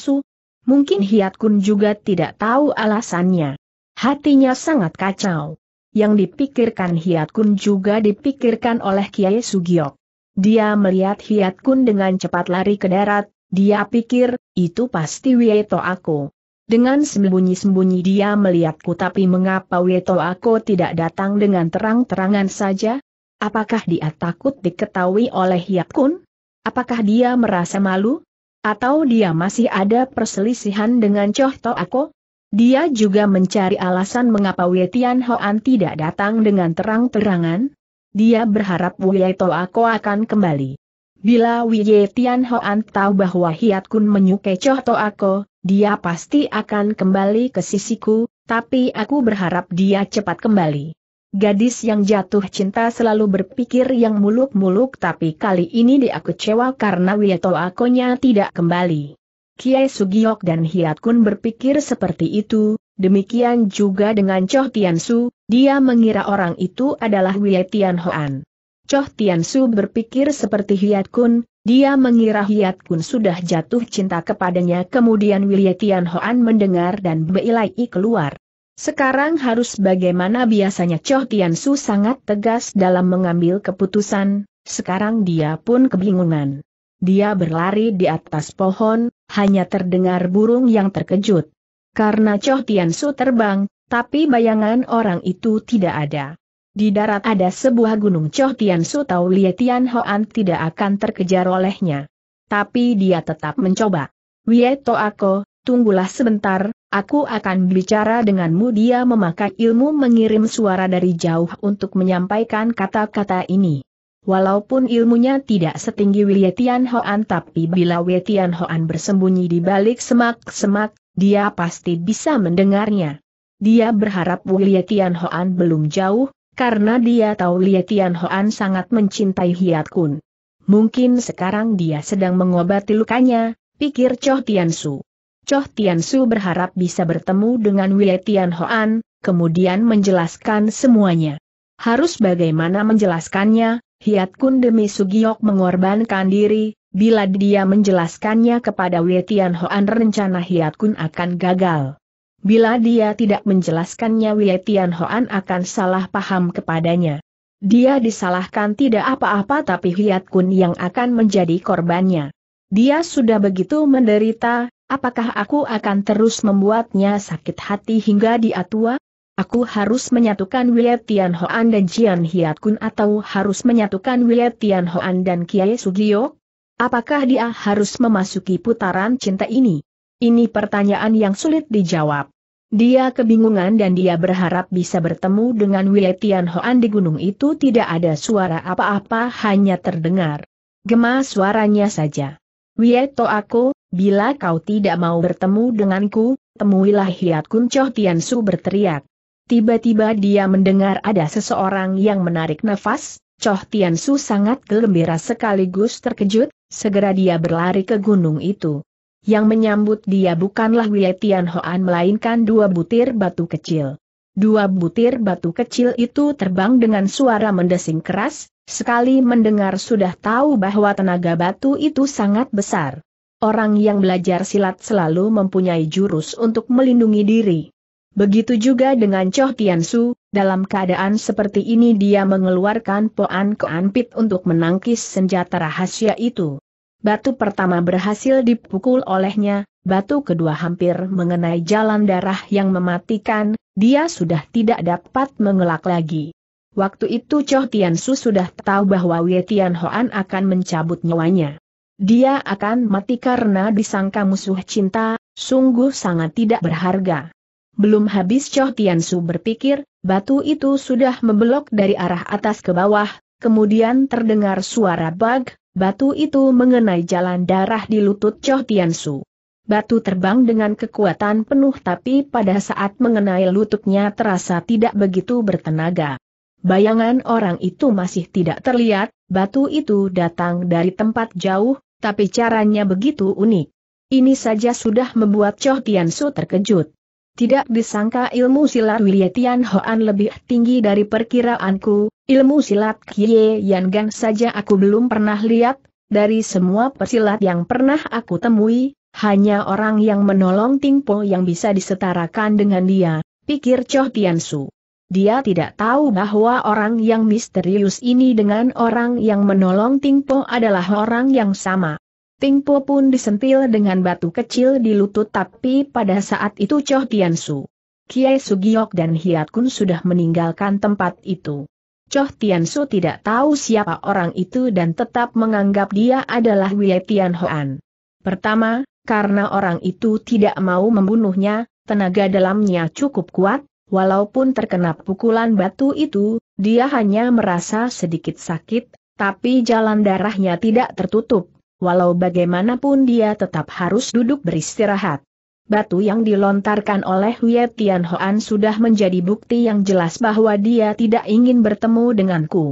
Mungkin Hiat Kun juga tidak tahu alasannya. Hatinya sangat kacau. Yang dipikirkan Hiat Kun juga dipikirkan oleh Kiai Sugiok. Dia melihat Hiat Kun dengan cepat lari ke darat, dia pikir, itu pasti Wieto aku. Dengan sembunyi-sembunyi dia melihatku tapi mengapa Wieto aku tidak datang dengan terang-terangan saja? Apakah dia takut diketahui oleh Hiat Kun? Apakah dia merasa malu? Atau dia masih ada perselisihan dengan Choh To Ako? Dia juga mencari alasan mengapa Wietian Hoan tidak datang dengan terang-terangan? Dia berharap Wiyai Ako akan kembali. Bila Wiyai Tian Hoan tahu bahwa Hiat Kun menyukai Choh Ako, dia pasti akan kembali ke sisiku, tapi aku berharap dia cepat kembali. Gadis yang jatuh cinta selalu berpikir yang muluk-muluk tapi kali ini dia kecewa karena Ako nya tidak kembali. Kiai Sugiok dan Hiat Kun berpikir seperti itu, Demikian juga dengan Choh Tian Su, dia mengira orang itu adalah Wei Hoan. Choh Tian Su berpikir seperti Hiat Kun, dia mengira Hiat Kun sudah jatuh cinta kepadanya kemudian Wei Hoan mendengar dan Beilai keluar. Sekarang harus bagaimana biasanya Choh Tian Su sangat tegas dalam mengambil keputusan, sekarang dia pun kebingungan. Dia berlari di atas pohon, hanya terdengar burung yang terkejut. Karena Choh Tian Su terbang, tapi bayangan orang itu tidak ada. Di darat ada sebuah gunung Choh Tian Su tahu Lie Tian Hoan tidak akan terkejar olehnya. Tapi dia tetap mencoba. Wie To Ako, tunggulah sebentar, aku akan bicara denganmu dia memakai ilmu mengirim suara dari jauh untuk menyampaikan kata-kata ini. Walaupun ilmunya tidak setinggi Wei Tian Hoan tapi bila Wei Tian Hoan bersembunyi di balik semak-semak, dia pasti bisa mendengarnya. Dia berharap Lia Tian Hoan belum jauh, karena dia tahu Lia Tian Hoan sangat mencintai Hiat Kun. Mungkin sekarang dia sedang mengobati lukanya, pikir Choh Tian Su. Choh Tian Su berharap bisa bertemu dengan Wei Tian Hoan, kemudian menjelaskan semuanya. Harus bagaimana menjelaskannya, Hiat Kun demi Sugiok mengorbankan diri, Bila dia menjelaskannya kepada Wei Hoan rencana Hiat Kun akan gagal. Bila dia tidak menjelaskannya Wei Hoan akan salah paham kepadanya. Dia disalahkan tidak apa-apa tapi Hiat Kun yang akan menjadi korbannya. Dia sudah begitu menderita, apakah aku akan terus membuatnya sakit hati hingga dia tua? Aku harus menyatukan Wei Hoan dan Jian Hiat Kun atau harus menyatukan Wei Hoan dan Kiai Sugiok? Apakah dia harus memasuki putaran cinta ini? Ini pertanyaan yang sulit dijawab. Dia kebingungan dan dia berharap bisa bertemu dengan Wei Tianhoan di gunung itu tidak ada suara apa-apa hanya terdengar. Gema suaranya saja. Wieto aku, bila kau tidak mau bertemu denganku, temuilah Hiat Kun Choh Su berteriak. Tiba-tiba dia mendengar ada seseorang yang menarik nafas, Choh Su sangat gembira sekaligus terkejut, segera dia berlari ke gunung itu. Yang menyambut dia bukanlah Wei Tian Hoan melainkan dua butir batu kecil. Dua butir batu kecil itu terbang dengan suara mendesing keras, sekali mendengar sudah tahu bahwa tenaga batu itu sangat besar. Orang yang belajar silat selalu mempunyai jurus untuk melindungi diri. Begitu juga dengan Choh Tiansu, dalam keadaan seperti ini dia mengeluarkan Poan Keanpit untuk menangkis senjata rahasia itu. Batu pertama berhasil dipukul olehnya, batu kedua hampir mengenai jalan darah yang mematikan, dia sudah tidak dapat mengelak lagi. Waktu itu Choh Tiansu sudah tahu bahwa Wei Tian Hoan akan mencabut nyawanya. Dia akan mati karena disangka musuh cinta, sungguh sangat tidak berharga. Belum habis Choh Tiansu berpikir, batu itu sudah membelok dari arah atas ke bawah, kemudian terdengar suara bag, batu itu mengenai jalan darah di lutut Choh Tiansu. Batu terbang dengan kekuatan penuh tapi pada saat mengenai lututnya terasa tidak begitu bertenaga. Bayangan orang itu masih tidak terlihat, batu itu datang dari tempat jauh, tapi caranya begitu unik. Ini saja sudah membuat Choh Tiansu terkejut. Tidak disangka ilmu silat Wilietian Hoan lebih tinggi dari perkiraanku, ilmu silat Kie Yan Gan saja aku belum pernah lihat, dari semua persilat yang pernah aku temui, hanya orang yang menolong Tingpo yang bisa disetarakan dengan dia, pikir Choh Tian Su. Dia tidak tahu bahwa orang yang misterius ini dengan orang yang menolong Tingpo adalah orang yang sama. Pingpo pun disentil dengan batu kecil di lutut tapi pada saat itu Choh Tian Su. Kiai Sugiok dan Hiat Kun sudah meninggalkan tempat itu. Choh Tian Su tidak tahu siapa orang itu dan tetap menganggap dia adalah Wei Tian Hoan. Pertama, karena orang itu tidak mau membunuhnya, tenaga dalamnya cukup kuat, walaupun terkena pukulan batu itu, dia hanya merasa sedikit sakit, tapi jalan darahnya tidak tertutup walau bagaimanapun dia tetap harus duduk beristirahat. Batu yang dilontarkan oleh Hui Tian sudah menjadi bukti yang jelas bahwa dia tidak ingin bertemu denganku.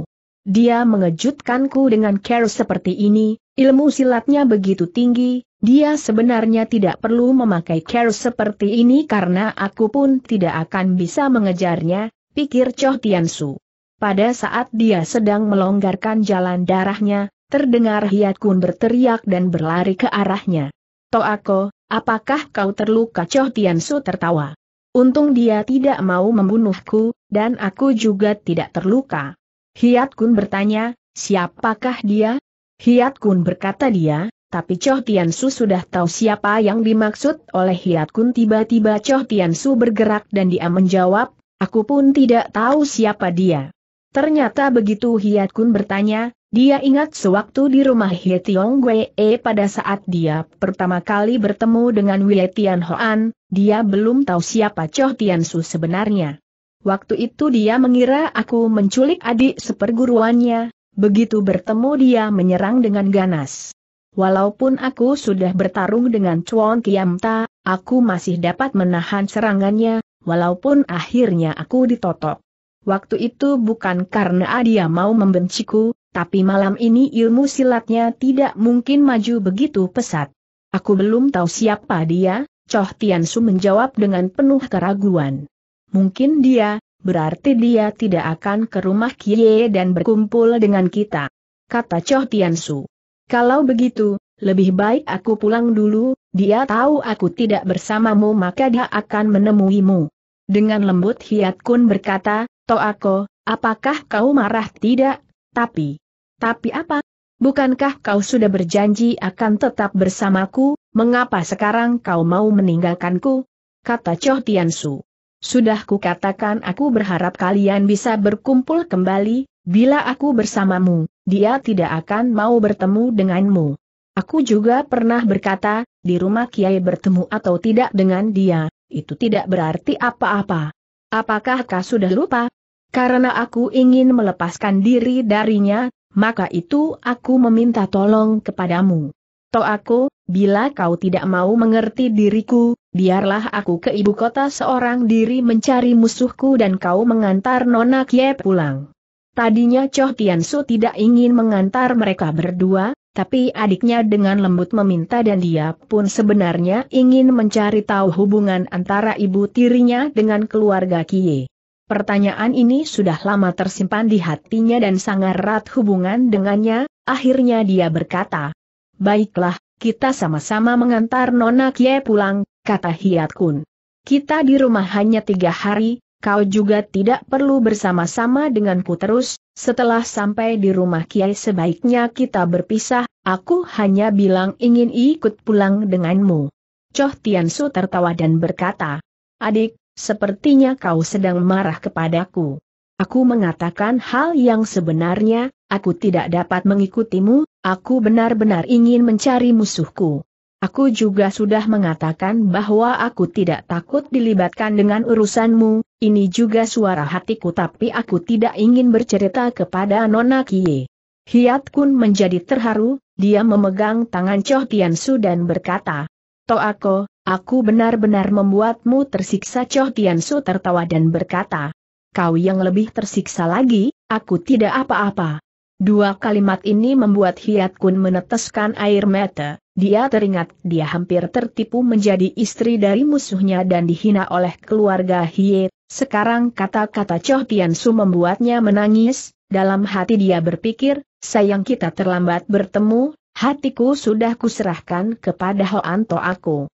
Dia mengejutkanku dengan care seperti ini, ilmu silatnya begitu tinggi, dia sebenarnya tidak perlu memakai care seperti ini karena aku pun tidak akan bisa mengejarnya, pikir Choh Su. Pada saat dia sedang melonggarkan jalan darahnya, terdengar Hiat Kun berteriak dan berlari ke arahnya. Toako, apakah kau terluka Choh Tian Su tertawa. Untung dia tidak mau membunuhku, dan aku juga tidak terluka. Hiat Kun bertanya, siapakah dia? Hiat Kun berkata dia, tapi Choh Tian Su sudah tahu siapa yang dimaksud oleh Hiat Kun tiba-tiba Choh Tian Su bergerak dan dia menjawab, aku pun tidak tahu siapa dia. Ternyata begitu Hiat Kun bertanya, dia ingat sewaktu di rumah Hie Tiong Wee eh, pada saat dia pertama kali bertemu dengan Wee Tian Hoan, dia belum tahu siapa Choh Tian Su sebenarnya. Waktu itu dia mengira aku menculik adik seperguruannya, begitu bertemu dia menyerang dengan ganas. Walaupun aku sudah bertarung dengan Chuan Kiamta, aku masih dapat menahan serangannya, walaupun akhirnya aku ditotok. Waktu itu bukan karena dia mau membenciku, tapi malam ini ilmu silatnya tidak mungkin maju begitu pesat. Aku belum tahu siapa dia, Choh Su menjawab dengan penuh keraguan. Mungkin dia, berarti dia tidak akan ke rumah Kie dan berkumpul dengan kita. Kata Choh Su. Kalau begitu, lebih baik aku pulang dulu, dia tahu aku tidak bersamamu maka dia akan menemuimu. Dengan lembut Hiat Kun berkata, Toako, apakah kau marah tidak? Tapi, tapi apa? Bukankah kau sudah berjanji akan tetap bersamaku, mengapa sekarang kau mau meninggalkanku? Kata Choh Su. Sudah kukatakan aku berharap kalian bisa berkumpul kembali, bila aku bersamamu, dia tidak akan mau bertemu denganmu. Aku juga pernah berkata, di rumah Kiai bertemu atau tidak dengan dia, itu tidak berarti apa-apa. Apakah kau sudah lupa? Karena aku ingin melepaskan diri darinya, maka itu aku meminta tolong kepadamu. To aku, bila kau tidak mau mengerti diriku, biarlah aku ke ibu kota seorang diri mencari musuhku dan kau mengantar Nona Kie pulang. Tadinya Choh Tiansu tidak ingin mengantar mereka berdua, tapi adiknya dengan lembut meminta dan dia pun sebenarnya ingin mencari tahu hubungan antara ibu tirinya dengan keluarga Kie. Pertanyaan ini sudah lama tersimpan di hatinya dan sangat erat hubungan dengannya, akhirnya dia berkata. Baiklah, kita sama-sama mengantar Nona Kie pulang, kata Hiat Kun. Kita di rumah hanya tiga hari, kau juga tidak perlu bersama-sama denganku terus, setelah sampai di rumah Kiai sebaiknya kita berpisah, aku hanya bilang ingin ikut pulang denganmu. Choh Tiansu tertawa dan berkata, Adik, sepertinya kau sedang marah kepadaku. Aku mengatakan hal yang sebenarnya, aku tidak dapat mengikutimu, aku benar-benar ingin mencari musuhku. Aku juga sudah mengatakan bahwa aku tidak takut dilibatkan dengan urusanmu, ini juga suara hatiku tapi aku tidak ingin bercerita kepada Nona Kie. Hiat Kun menjadi terharu, dia memegang tangan Choh Su dan berkata, Toako, Aku benar-benar membuatmu tersiksa Choh Tian Su tertawa dan berkata. Kau yang lebih tersiksa lagi, aku tidak apa-apa. Dua kalimat ini membuat Hiat Kun meneteskan air mata. Dia teringat dia hampir tertipu menjadi istri dari musuhnya dan dihina oleh keluarga Hiat. Sekarang kata-kata Choh Tian Su membuatnya menangis, dalam hati dia berpikir, sayang kita terlambat bertemu, hatiku sudah kuserahkan kepada Hoanto aku.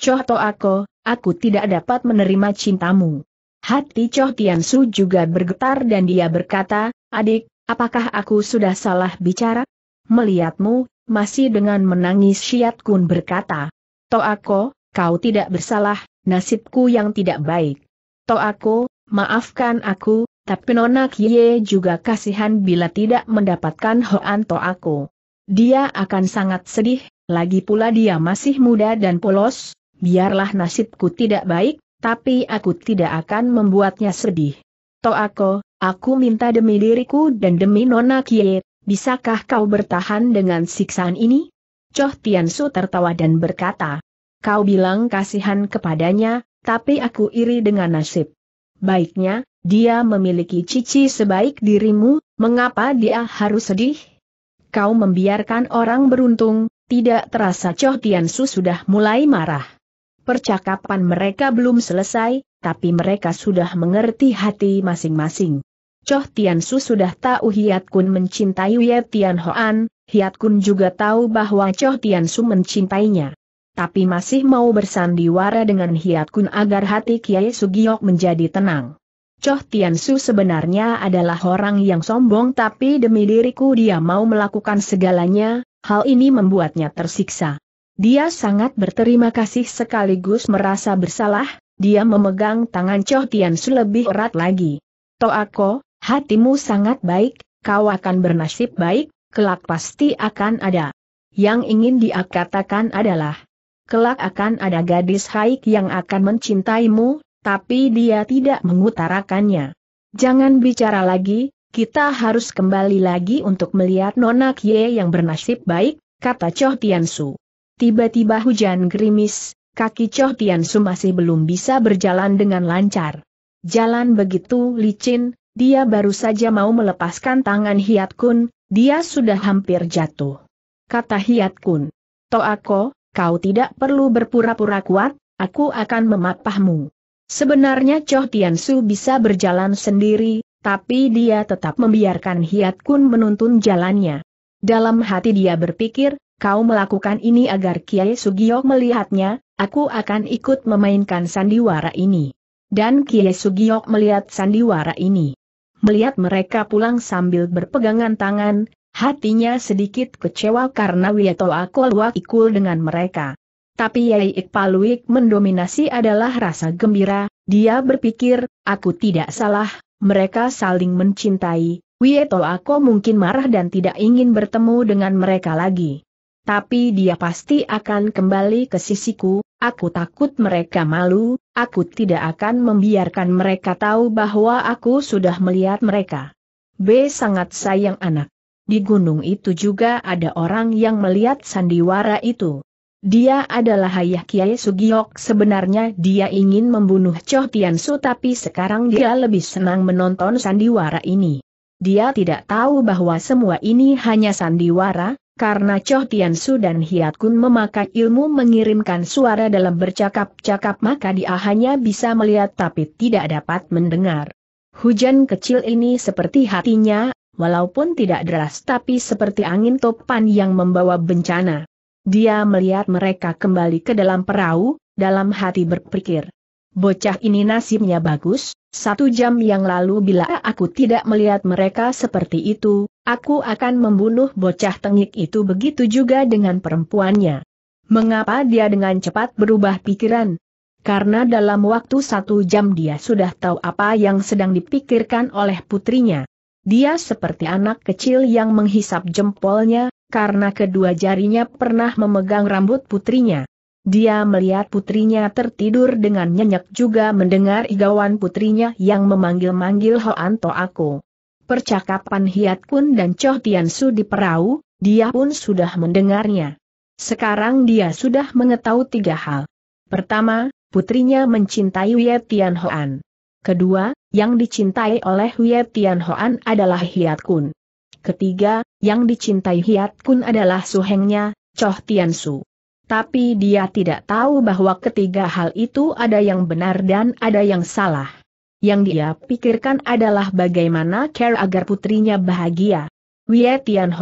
Choh To Ako, aku tidak dapat menerima cintamu. Hati Choh Tian Su juga bergetar dan dia berkata, adik, apakah aku sudah salah bicara? Melihatmu, masih dengan menangis Shiat Kun berkata, Toako, kau tidak bersalah, nasibku yang tidak baik. Toako, maafkan aku, tapi Nona Kie juga kasihan bila tidak mendapatkan Hoan Toako. Dia akan sangat sedih, lagi pula dia masih muda dan polos, biarlah nasibku tidak baik, tapi aku tidak akan membuatnya sedih. Toako, aku minta demi diriku dan demi Nona Kie, bisakah kau bertahan dengan siksaan ini? Choh Tian Su tertawa dan berkata, Kau bilang kasihan kepadanya, tapi aku iri dengan nasib. Baiknya, dia memiliki cici sebaik dirimu, mengapa dia harus sedih? Kau membiarkan orang beruntung, tidak terasa Choh Tian Su sudah mulai marah. Percakapan mereka belum selesai, tapi mereka sudah mengerti hati masing-masing. Choh Tian Su sudah tahu Hiat Kun mencintai Wei Tian Hoan, Hiat Kun juga tahu bahwa Choh Tian Su mencintainya. Tapi masih mau bersandiwara dengan Hiat Kun agar hati Kiai Sugiok menjadi tenang. Choh Tian Su sebenarnya adalah orang yang sombong tapi demi diriku dia mau melakukan segalanya, hal ini membuatnya tersiksa. Dia sangat berterima kasih sekaligus merasa bersalah, dia memegang tangan Choh Tian Su lebih erat lagi. Toako, hatimu sangat baik, kau akan bernasib baik, kelak pasti akan ada. Yang ingin dia katakan adalah, kelak akan ada gadis haik yang akan mencintaimu, tapi dia tidak mengutarakannya. Jangan bicara lagi, kita harus kembali lagi untuk melihat Nona Kie yang bernasib baik, kata Choh Tian Su. Tiba-tiba hujan gerimis, kaki Choh Tian Su masih belum bisa berjalan dengan lancar. Jalan begitu licin, dia baru saja mau melepaskan tangan Hiat Kun, dia sudah hampir jatuh. Kata Hiat Kun, Toako, kau tidak perlu berpura-pura kuat, aku akan memapahmu. Sebenarnya Choh Tian Su bisa berjalan sendiri, tapi dia tetap membiarkan Hiat Kun menuntun jalannya. Dalam hati dia berpikir, kau melakukan ini agar Kiai Sugiyok melihatnya, aku akan ikut memainkan sandiwara ini. Dan Kiai Sugiyok melihat sandiwara ini. Melihat mereka pulang sambil berpegangan tangan, hatinya sedikit kecewa karena Wieto Akolwa ikul dengan mereka. Tapi Yai Ikpaluik mendominasi adalah rasa gembira, dia berpikir, aku tidak salah, mereka saling mencintai, Wieto Ako mungkin marah dan tidak ingin bertemu dengan mereka lagi tapi dia pasti akan kembali ke sisiku, aku takut mereka malu, aku tidak akan membiarkan mereka tahu bahwa aku sudah melihat mereka. B. Sangat sayang anak. Di gunung itu juga ada orang yang melihat sandiwara itu. Dia adalah ayah Kiai Sugiok sebenarnya dia ingin membunuh Choh Tian Su tapi sekarang dia lebih senang menonton sandiwara ini. Dia tidak tahu bahwa semua ini hanya sandiwara, karena Choh Tiansu dan Hiat Kun memakai ilmu mengirimkan suara dalam bercakap-cakap maka dia hanya bisa melihat tapi tidak dapat mendengar. Hujan kecil ini seperti hatinya, walaupun tidak deras tapi seperti angin topan yang membawa bencana. Dia melihat mereka kembali ke dalam perahu, dalam hati berpikir. Bocah ini nasibnya bagus, satu jam yang lalu bila aku tidak melihat mereka seperti itu, aku akan membunuh bocah tengik itu begitu juga dengan perempuannya. Mengapa dia dengan cepat berubah pikiran? Karena dalam waktu satu jam dia sudah tahu apa yang sedang dipikirkan oleh putrinya. Dia seperti anak kecil yang menghisap jempolnya, karena kedua jarinya pernah memegang rambut putrinya. Dia melihat putrinya tertidur dengan nyenyak juga mendengar igawan putrinya yang memanggil-manggil Hoan To Aku. Percakapan Hiat Kun dan Choh Tian Su di perahu, dia pun sudah mendengarnya. Sekarang dia sudah mengetahui tiga hal. Pertama, putrinya mencintai Wei Tian Hoan. Kedua, yang dicintai oleh Wei Tian Hoan adalah Hiat Kun. Ketiga, yang dicintai Hiat Kun adalah suhengnya, Choh Tian Su tapi dia tidak tahu bahwa ketiga hal itu ada yang benar dan ada yang salah. Yang dia pikirkan adalah bagaimana care agar putrinya bahagia. Wei Tian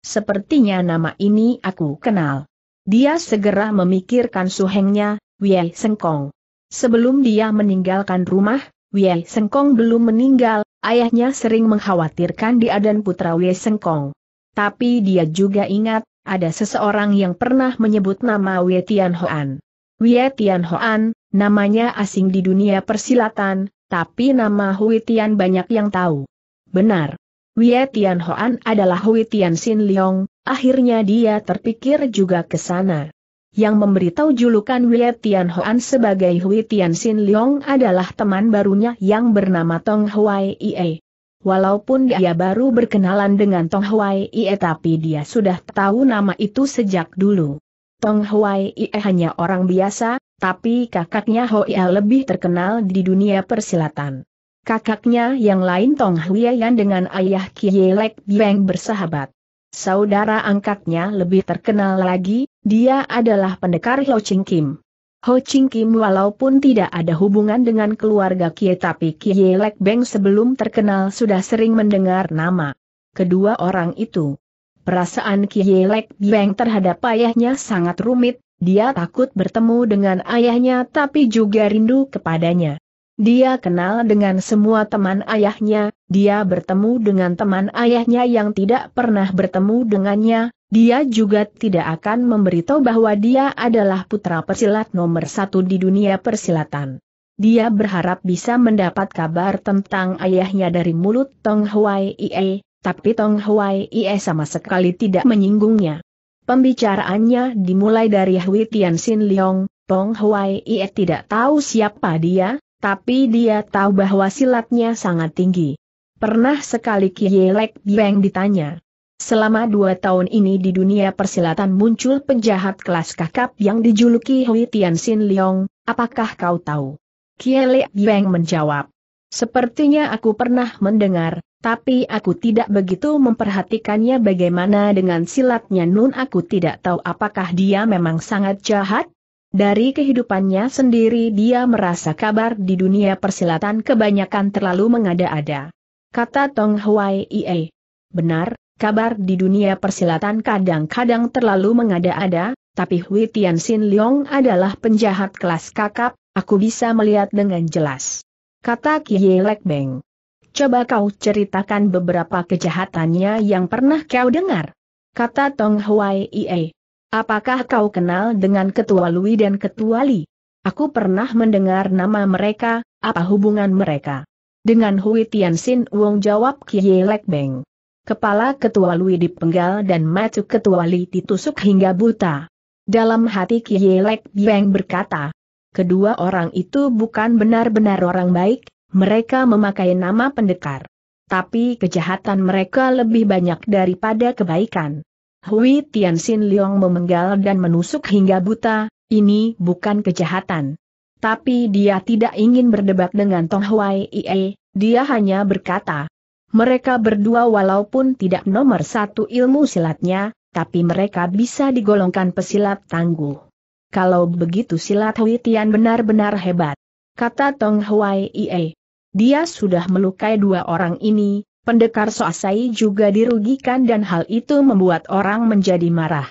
sepertinya nama ini aku kenal. Dia segera memikirkan suhengnya, Wei Sengkong. Sebelum dia meninggalkan rumah, Wei Sengkong belum meninggal, ayahnya sering mengkhawatirkan dia dan putra Wei Sengkong. Tapi dia juga ingat, ada seseorang yang pernah menyebut nama Wei Tian Hoan. Wei Tian Hoan, namanya asing di dunia persilatan, tapi nama Hui Tian banyak yang tahu. Benar. Wei Tian Hoan adalah Hui Tian Sin Leong, akhirnya dia terpikir juga ke sana. Yang memberitahu julukan Wei Tian Hoan sebagai Hui Tian Sin Leong adalah teman barunya yang bernama Tong Huai Ie. Walaupun dia baru berkenalan dengan Tong Huai Ie tapi dia sudah tahu nama itu sejak dulu. Tong Huai Ie hanya orang biasa, tapi kakaknya Ho Ie lebih terkenal di dunia persilatan. Kakaknya yang lain Tong Huiyan dengan ayah Lek Bieng bersahabat. Saudara angkatnya lebih terkenal lagi, dia adalah pendekar Lo Ching Kim. Ho Ching Kim walaupun tidak ada hubungan dengan keluarga Kie tapi Kie Lek Beng sebelum terkenal sudah sering mendengar nama kedua orang itu. Perasaan Kie Lek Beng terhadap ayahnya sangat rumit, dia takut bertemu dengan ayahnya tapi juga rindu kepadanya. Dia kenal dengan semua teman ayahnya, dia bertemu dengan teman ayahnya yang tidak pernah bertemu dengannya, dia juga tidak akan memberitahu bahwa dia adalah putra persilat nomor satu di dunia persilatan. Dia berharap bisa mendapat kabar tentang ayahnya dari mulut Tong Huai Ie, tapi Tong Huai Ie sama sekali tidak menyinggungnya. Pembicaraannya dimulai dari Hui Sin Liong, Tong Huai Ie tidak tahu siapa dia, tapi dia tahu bahwa silatnya sangat tinggi. Pernah sekali Kielek Beng ditanya, Selama dua tahun ini di dunia persilatan muncul penjahat kelas kakap yang dijuluki Hui Xin Liong, apakah kau tahu? Kiele Yang menjawab. Sepertinya aku pernah mendengar, tapi aku tidak begitu memperhatikannya bagaimana dengan silatnya Nun aku tidak tahu apakah dia memang sangat jahat? Dari kehidupannya sendiri dia merasa kabar di dunia persilatan kebanyakan terlalu mengada-ada. Kata Tong Huai Ie. Benar, kabar di dunia persilatan kadang-kadang terlalu mengada-ada, tapi Hui Tianxin Leong adalah penjahat kelas kakap, aku bisa melihat dengan jelas. Kata Kie Lek Beng. Coba kau ceritakan beberapa kejahatannya yang pernah kau dengar. Kata Tong Huai Ie. Apakah kau kenal dengan Ketua Lui dan Ketua Li? Aku pernah mendengar nama mereka, apa hubungan mereka? Dengan Hui Tianxin Wong jawab Kie Lek Beng. Kepala Ketua Lui dipenggal dan mata Ketua Li ditusuk hingga buta. Dalam hati Kielek Biang berkata, kedua orang itu bukan benar-benar orang baik, mereka memakai nama pendekar. Tapi kejahatan mereka lebih banyak daripada kebaikan. Hui Tianxin Liong memenggal dan menusuk hingga buta, ini bukan kejahatan. Tapi dia tidak ingin berdebat dengan Tong Hwai Ie, dia hanya berkata, mereka berdua walaupun tidak nomor satu ilmu silatnya, tapi mereka bisa digolongkan pesilat tangguh. Kalau begitu silat Hui Tian benar-benar hebat. Kata Tong Huai Ie. Dia sudah melukai dua orang ini, pendekar Soasai juga dirugikan dan hal itu membuat orang menjadi marah.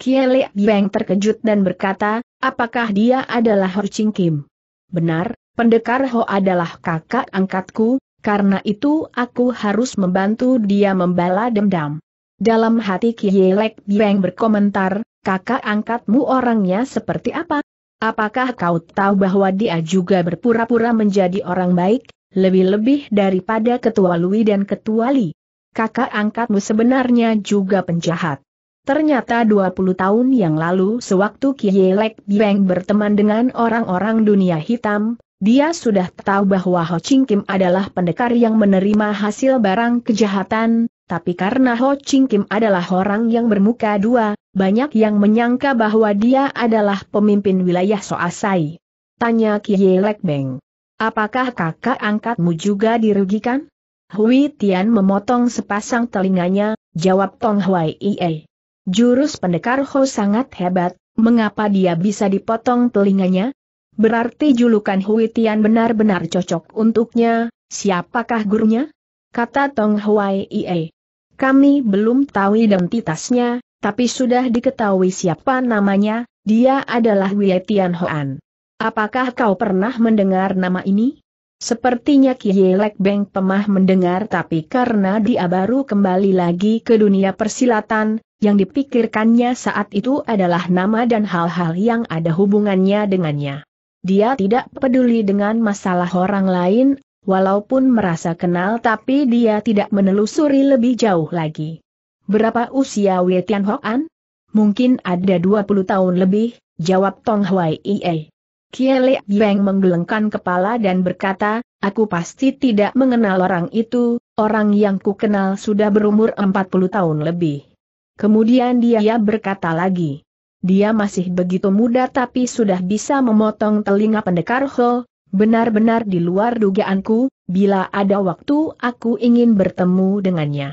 Kiele Beng terkejut dan berkata, apakah dia adalah Horching Kim? Benar, pendekar Ho adalah kakak angkatku, karena itu aku harus membantu dia membala dendam. Dalam hati Kielek Bieng berkomentar, kakak angkatmu orangnya seperti apa? Apakah kau tahu bahwa dia juga berpura-pura menjadi orang baik, lebih-lebih daripada ketua Lui dan ketua Li? Kakak angkatmu sebenarnya juga penjahat. Ternyata 20 tahun yang lalu sewaktu Kielek Bieng berteman dengan orang-orang dunia hitam, dia sudah tahu bahwa Ho Ching Kim adalah pendekar yang menerima hasil barang kejahatan, tapi karena Ho Ching Kim adalah orang yang bermuka dua, banyak yang menyangka bahwa dia adalah pemimpin wilayah Soasai. Tanya Kie Lek Beng. Apakah kakak angkatmu juga dirugikan? Hui Tian memotong sepasang telinganya, jawab Tong Hui Ie. Jurus pendekar Ho sangat hebat, mengapa dia bisa dipotong telinganya? Berarti julukan Hui benar-benar cocok untuknya, siapakah gurunya? Kata Tong Huai Ie. Kami belum tahu identitasnya, tapi sudah diketahui siapa namanya, dia adalah Huitian Tian Hoan. Apakah kau pernah mendengar nama ini? Sepertinya Kiye Beng Pemah mendengar tapi karena dia baru kembali lagi ke dunia persilatan, yang dipikirkannya saat itu adalah nama dan hal-hal yang ada hubungannya dengannya. Dia tidak peduli dengan masalah orang lain, walaupun merasa kenal tapi dia tidak menelusuri lebih jauh lagi. Berapa usia Wei Tian Mungkin ada 20 tahun lebih, jawab Tong Hwai Ie. Kiele Yang menggelengkan kepala dan berkata, aku pasti tidak mengenal orang itu, orang yang kukenal sudah berumur 40 tahun lebih. Kemudian dia berkata lagi, dia masih begitu muda tapi sudah bisa memotong telinga pendekar Ho, benar-benar di luar dugaanku, bila ada waktu aku ingin bertemu dengannya.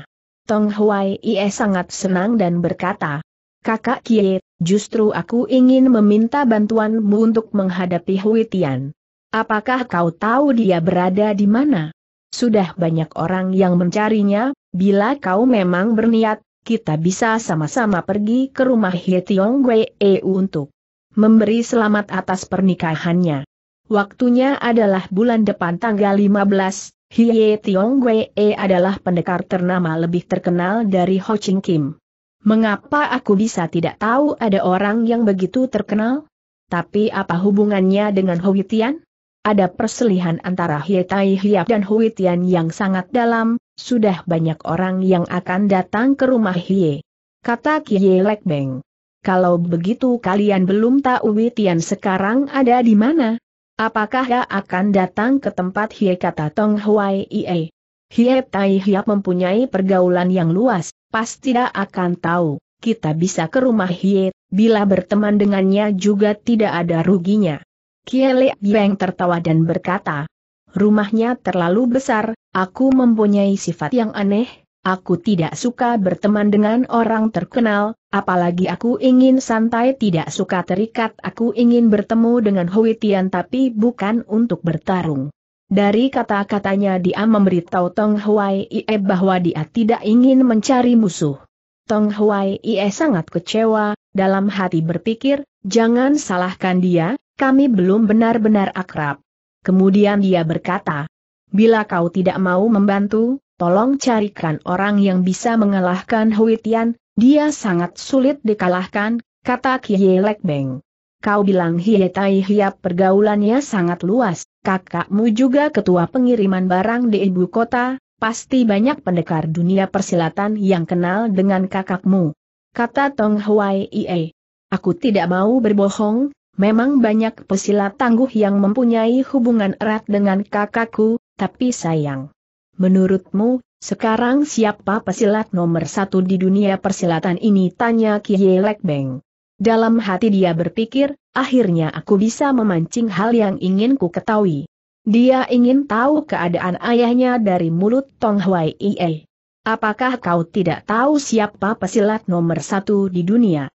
Tong Huai Ie sangat senang dan berkata, Kakak Kie, justru aku ingin meminta bantuanmu untuk menghadapi Hui Tian. Apakah kau tahu dia berada di mana? Sudah banyak orang yang mencarinya, bila kau memang berniat, kita bisa sama-sama pergi ke rumah Hye Tiong Wei E untuk memberi selamat atas pernikahannya. Waktunya adalah bulan depan tanggal 15, Hye Tiong Wei E adalah pendekar ternama lebih terkenal dari Ho Ching Kim. Mengapa aku bisa tidak tahu ada orang yang begitu terkenal? Tapi apa hubungannya dengan Hui Tian? Ada perselihan antara Hye Tai Hiap dan Hui Tian yang sangat dalam, sudah banyak orang yang akan datang ke rumah Hie. Kata Kie Lek Beng. Kalau begitu kalian belum tahu Witian sekarang ada di mana? Apakah ia akan datang ke tempat Hie kata Tong Huai Ie? Hie Tai Hiap mempunyai pergaulan yang luas, pasti tidak akan tahu, kita bisa ke rumah Hie, bila berteman dengannya juga tidak ada ruginya. Kie Lek Beng tertawa dan berkata, rumahnya terlalu besar, Aku mempunyai sifat yang aneh, aku tidak suka berteman dengan orang terkenal, apalagi aku ingin santai tidak suka terikat aku ingin bertemu dengan Hui Tian tapi bukan untuk bertarung. Dari kata-katanya dia memberitahu Tong Huai Ie bahwa dia tidak ingin mencari musuh. Tong Huai Ie sangat kecewa, dalam hati berpikir, jangan salahkan dia, kami belum benar-benar akrab. Kemudian dia berkata, Bila kau tidak mau membantu, tolong carikan orang yang bisa mengalahkan Huitian, dia sangat sulit dikalahkan, kata Kie Lek Beng. Kau bilang Hie Tai Hiap pergaulannya sangat luas, kakakmu juga ketua pengiriman barang di ibu kota, pasti banyak pendekar dunia persilatan yang kenal dengan kakakmu. Kata Tong Huai Ie. Aku tidak mau berbohong, memang banyak pesilat tangguh yang mempunyai hubungan erat dengan kakakku, tapi sayang. Menurutmu, sekarang siapa pesilat nomor satu di dunia persilatan ini? Tanya Kiye Beng. Dalam hati dia berpikir, akhirnya aku bisa memancing hal yang ingin ku ketahui. Dia ingin tahu keadaan ayahnya dari mulut Tong Hwai Ie. Apakah kau tidak tahu siapa pesilat nomor satu di dunia?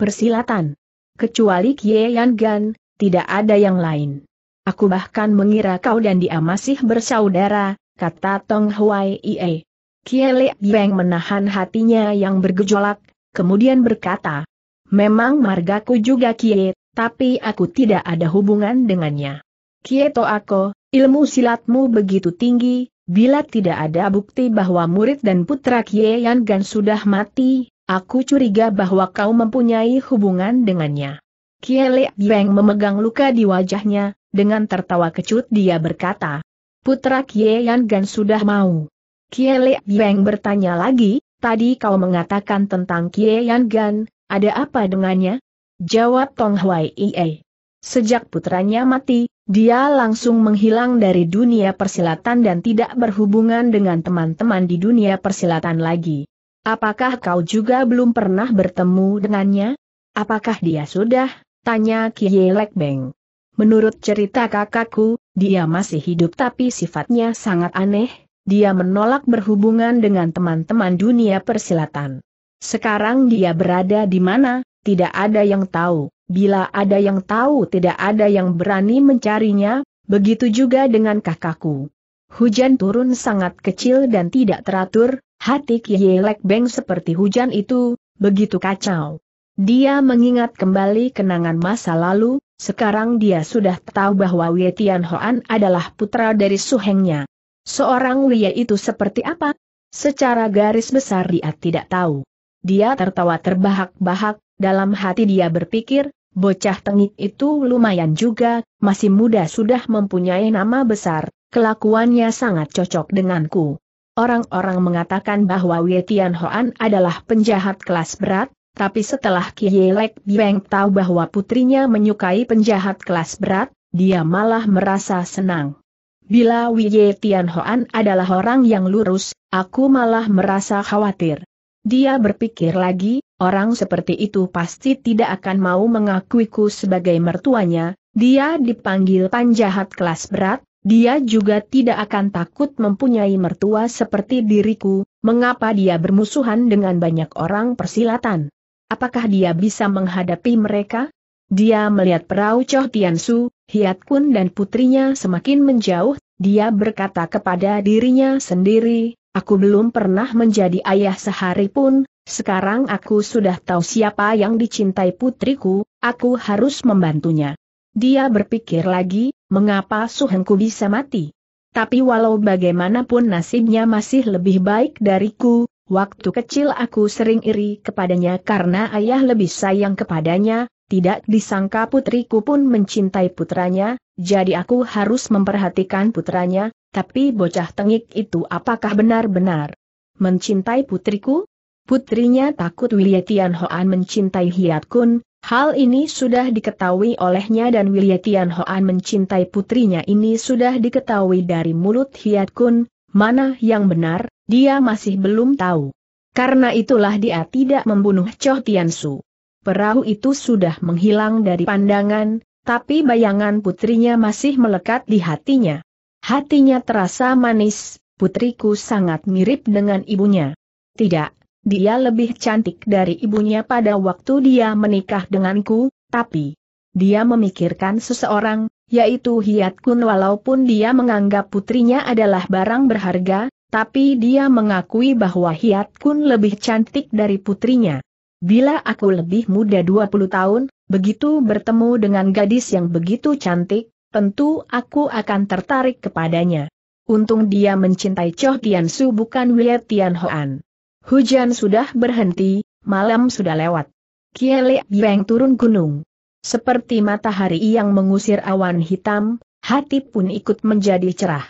Persilatan. Kecuali Kie Yan Gan, tidak ada yang lain. Aku bahkan mengira kau dan dia masih bersaudara, kata Tong Huai Ie. Kiele Beng menahan hatinya yang bergejolak, kemudian berkata, Memang margaku juga Kie, tapi aku tidak ada hubungan dengannya. Kie to aku, ilmu silatmu begitu tinggi, bila tidak ada bukti bahwa murid dan putra Kie Yan Gan sudah mati, Aku curiga bahwa kau mempunyai hubungan dengannya. Kiele Beng memegang luka di wajahnya, dengan tertawa kecut dia berkata, Putra Kieyan Gan sudah mau. Le Beng bertanya lagi, tadi kau mengatakan tentang Kieyan Gan, ada apa dengannya? Jawab Tong Hwai Ie. Sejak putranya mati, dia langsung menghilang dari dunia persilatan dan tidak berhubungan dengan teman-teman di dunia persilatan lagi. Apakah kau juga belum pernah bertemu dengannya? Apakah dia sudah? Tanya Lek Beng. Menurut cerita kakakku, dia masih hidup tapi sifatnya sangat aneh, dia menolak berhubungan dengan teman-teman dunia persilatan. Sekarang dia berada di mana, tidak ada yang tahu, bila ada yang tahu tidak ada yang berani mencarinya, begitu juga dengan kakakku. Hujan turun sangat kecil dan tidak teratur, hati Kielek Beng seperti hujan itu, begitu kacau. Dia mengingat kembali kenangan masa lalu, sekarang dia sudah tahu bahwa Wei Tian adalah putra dari suhengnya. Seorang Wei itu seperti apa? Secara garis besar dia tidak tahu. Dia tertawa terbahak-bahak, dalam hati dia berpikir, bocah tengik itu lumayan juga, masih muda sudah mempunyai nama besar, kelakuannya sangat cocok denganku. Orang-orang mengatakan bahwa Wei Tian adalah penjahat kelas berat, tapi setelah Kielek Bieng tahu bahwa putrinya menyukai penjahat kelas berat, dia malah merasa senang. Bila Wiye Tianhoan adalah orang yang lurus, aku malah merasa khawatir. Dia berpikir lagi, orang seperti itu pasti tidak akan mau mengakuiku sebagai mertuanya, dia dipanggil panjahat kelas berat, dia juga tidak akan takut mempunyai mertua seperti diriku, mengapa dia bermusuhan dengan banyak orang persilatan. Apakah dia bisa menghadapi mereka? Dia melihat perahu Choh Tiansu, Hiat Kun dan putrinya semakin menjauh, dia berkata kepada dirinya sendiri, aku belum pernah menjadi ayah sehari pun, sekarang aku sudah tahu siapa yang dicintai putriku, aku harus membantunya. Dia berpikir lagi, mengapa suhengku bisa mati? Tapi walau bagaimanapun nasibnya masih lebih baik dariku, Waktu kecil aku sering iri kepadanya karena ayah lebih sayang kepadanya, tidak disangka putriku pun mencintai putranya, jadi aku harus memperhatikan putranya, tapi bocah tengik itu apakah benar-benar mencintai putriku? Putrinya takut Willietian Hoan mencintai Hiat Kun, hal ini sudah diketahui olehnya dan Willietian Hoan mencintai putrinya ini sudah diketahui dari mulut Hiat Kun, mana yang benar, dia masih belum tahu. Karena itulah dia tidak membunuh Choh Tiansu. Perahu itu sudah menghilang dari pandangan, tapi bayangan putrinya masih melekat di hatinya. Hatinya terasa manis, putriku sangat mirip dengan ibunya. Tidak, dia lebih cantik dari ibunya pada waktu dia menikah denganku, tapi dia memikirkan seseorang, yaitu Hiat Kun walaupun dia menganggap putrinya adalah barang berharga, tapi dia mengakui bahwa Hiat Kun lebih cantik dari putrinya. Bila aku lebih muda 20 tahun, begitu bertemu dengan gadis yang begitu cantik, tentu aku akan tertarik kepadanya. Untung dia mencintai Choh Tian Su bukan Wei Tian Hoan. Hujan sudah berhenti, malam sudah lewat. Kiele Yang turun gunung. Seperti matahari yang mengusir awan hitam, hati pun ikut menjadi cerah.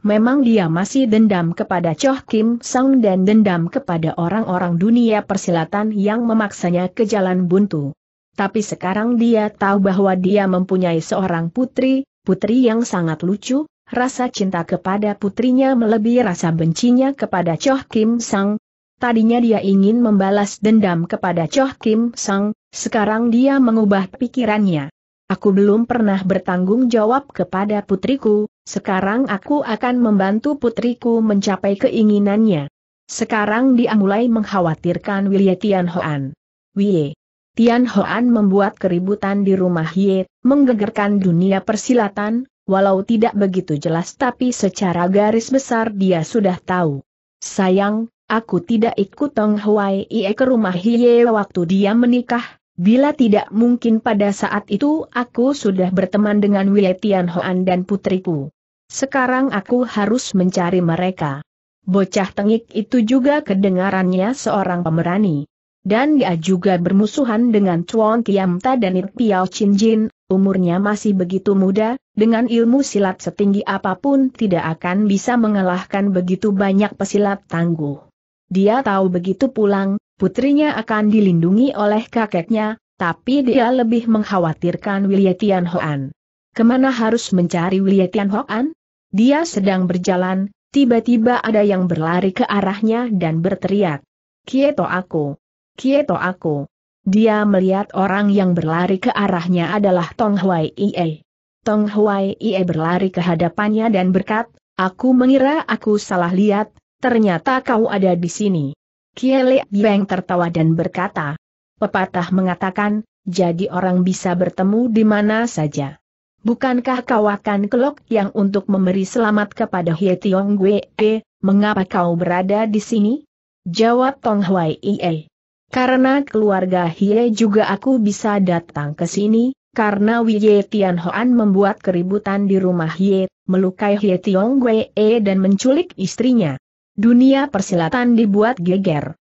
Memang dia masih dendam kepada Choh Kim Sang dan dendam kepada orang-orang dunia persilatan yang memaksanya ke jalan buntu. Tapi sekarang dia tahu bahwa dia mempunyai seorang putri, putri yang sangat lucu, rasa cinta kepada putrinya melebihi rasa bencinya kepada Choh Kim Sang. Tadinya dia ingin membalas dendam kepada Choh Kim Sang, sekarang dia mengubah pikirannya. Aku belum pernah bertanggung jawab kepada putriku, sekarang aku akan membantu putriku mencapai keinginannya. Sekarang dia mulai mengkhawatirkan Wilye Tian Hoan. Wilye Tian Hoan membuat keributan di rumah Ye, menggegerkan dunia persilatan, walau tidak begitu jelas tapi secara garis besar dia sudah tahu. Sayang, aku tidak ikut Tong Huai Ie ke rumah Ye waktu dia menikah, Bila tidak mungkin pada saat itu aku sudah berteman dengan Tian Hoan dan putriku. Sekarang aku harus mencari mereka. Bocah tengik itu juga kedengarannya seorang pemberani, Dan dia juga bermusuhan dengan Chuan Kiamta dan Ip Piao Chin Jin, umurnya masih begitu muda, dengan ilmu silat setinggi apapun tidak akan bisa mengalahkan begitu banyak pesilat tangguh. Dia tahu begitu pulang, putrinya akan dilindungi oleh kakeknya, tapi dia lebih mengkhawatirkan Willietian Hoan. Kemana harus mencari Willietian Hoan? Dia sedang berjalan, tiba-tiba ada yang berlari ke arahnya dan berteriak. Kieto aku! Kieto aku! Dia melihat orang yang berlari ke arahnya adalah Tong Huai Ie. Tong Huai Ie berlari ke hadapannya dan berkat, Aku mengira aku salah lihat, ternyata kau ada di sini. Kie Kiele Beng tertawa dan berkata, pepatah mengatakan, jadi orang bisa bertemu di mana saja. Bukankah kau akan kelok yang untuk memberi selamat kepada Hye Tiong E? mengapa kau berada di sini? Jawab Tong Hwai Ie. Karena keluarga Hye juga aku bisa datang ke sini, karena Wye Tian Hoan membuat keributan di rumah Hye, melukai Hye Tiong E dan menculik istrinya. Dunia persilatan dibuat geger.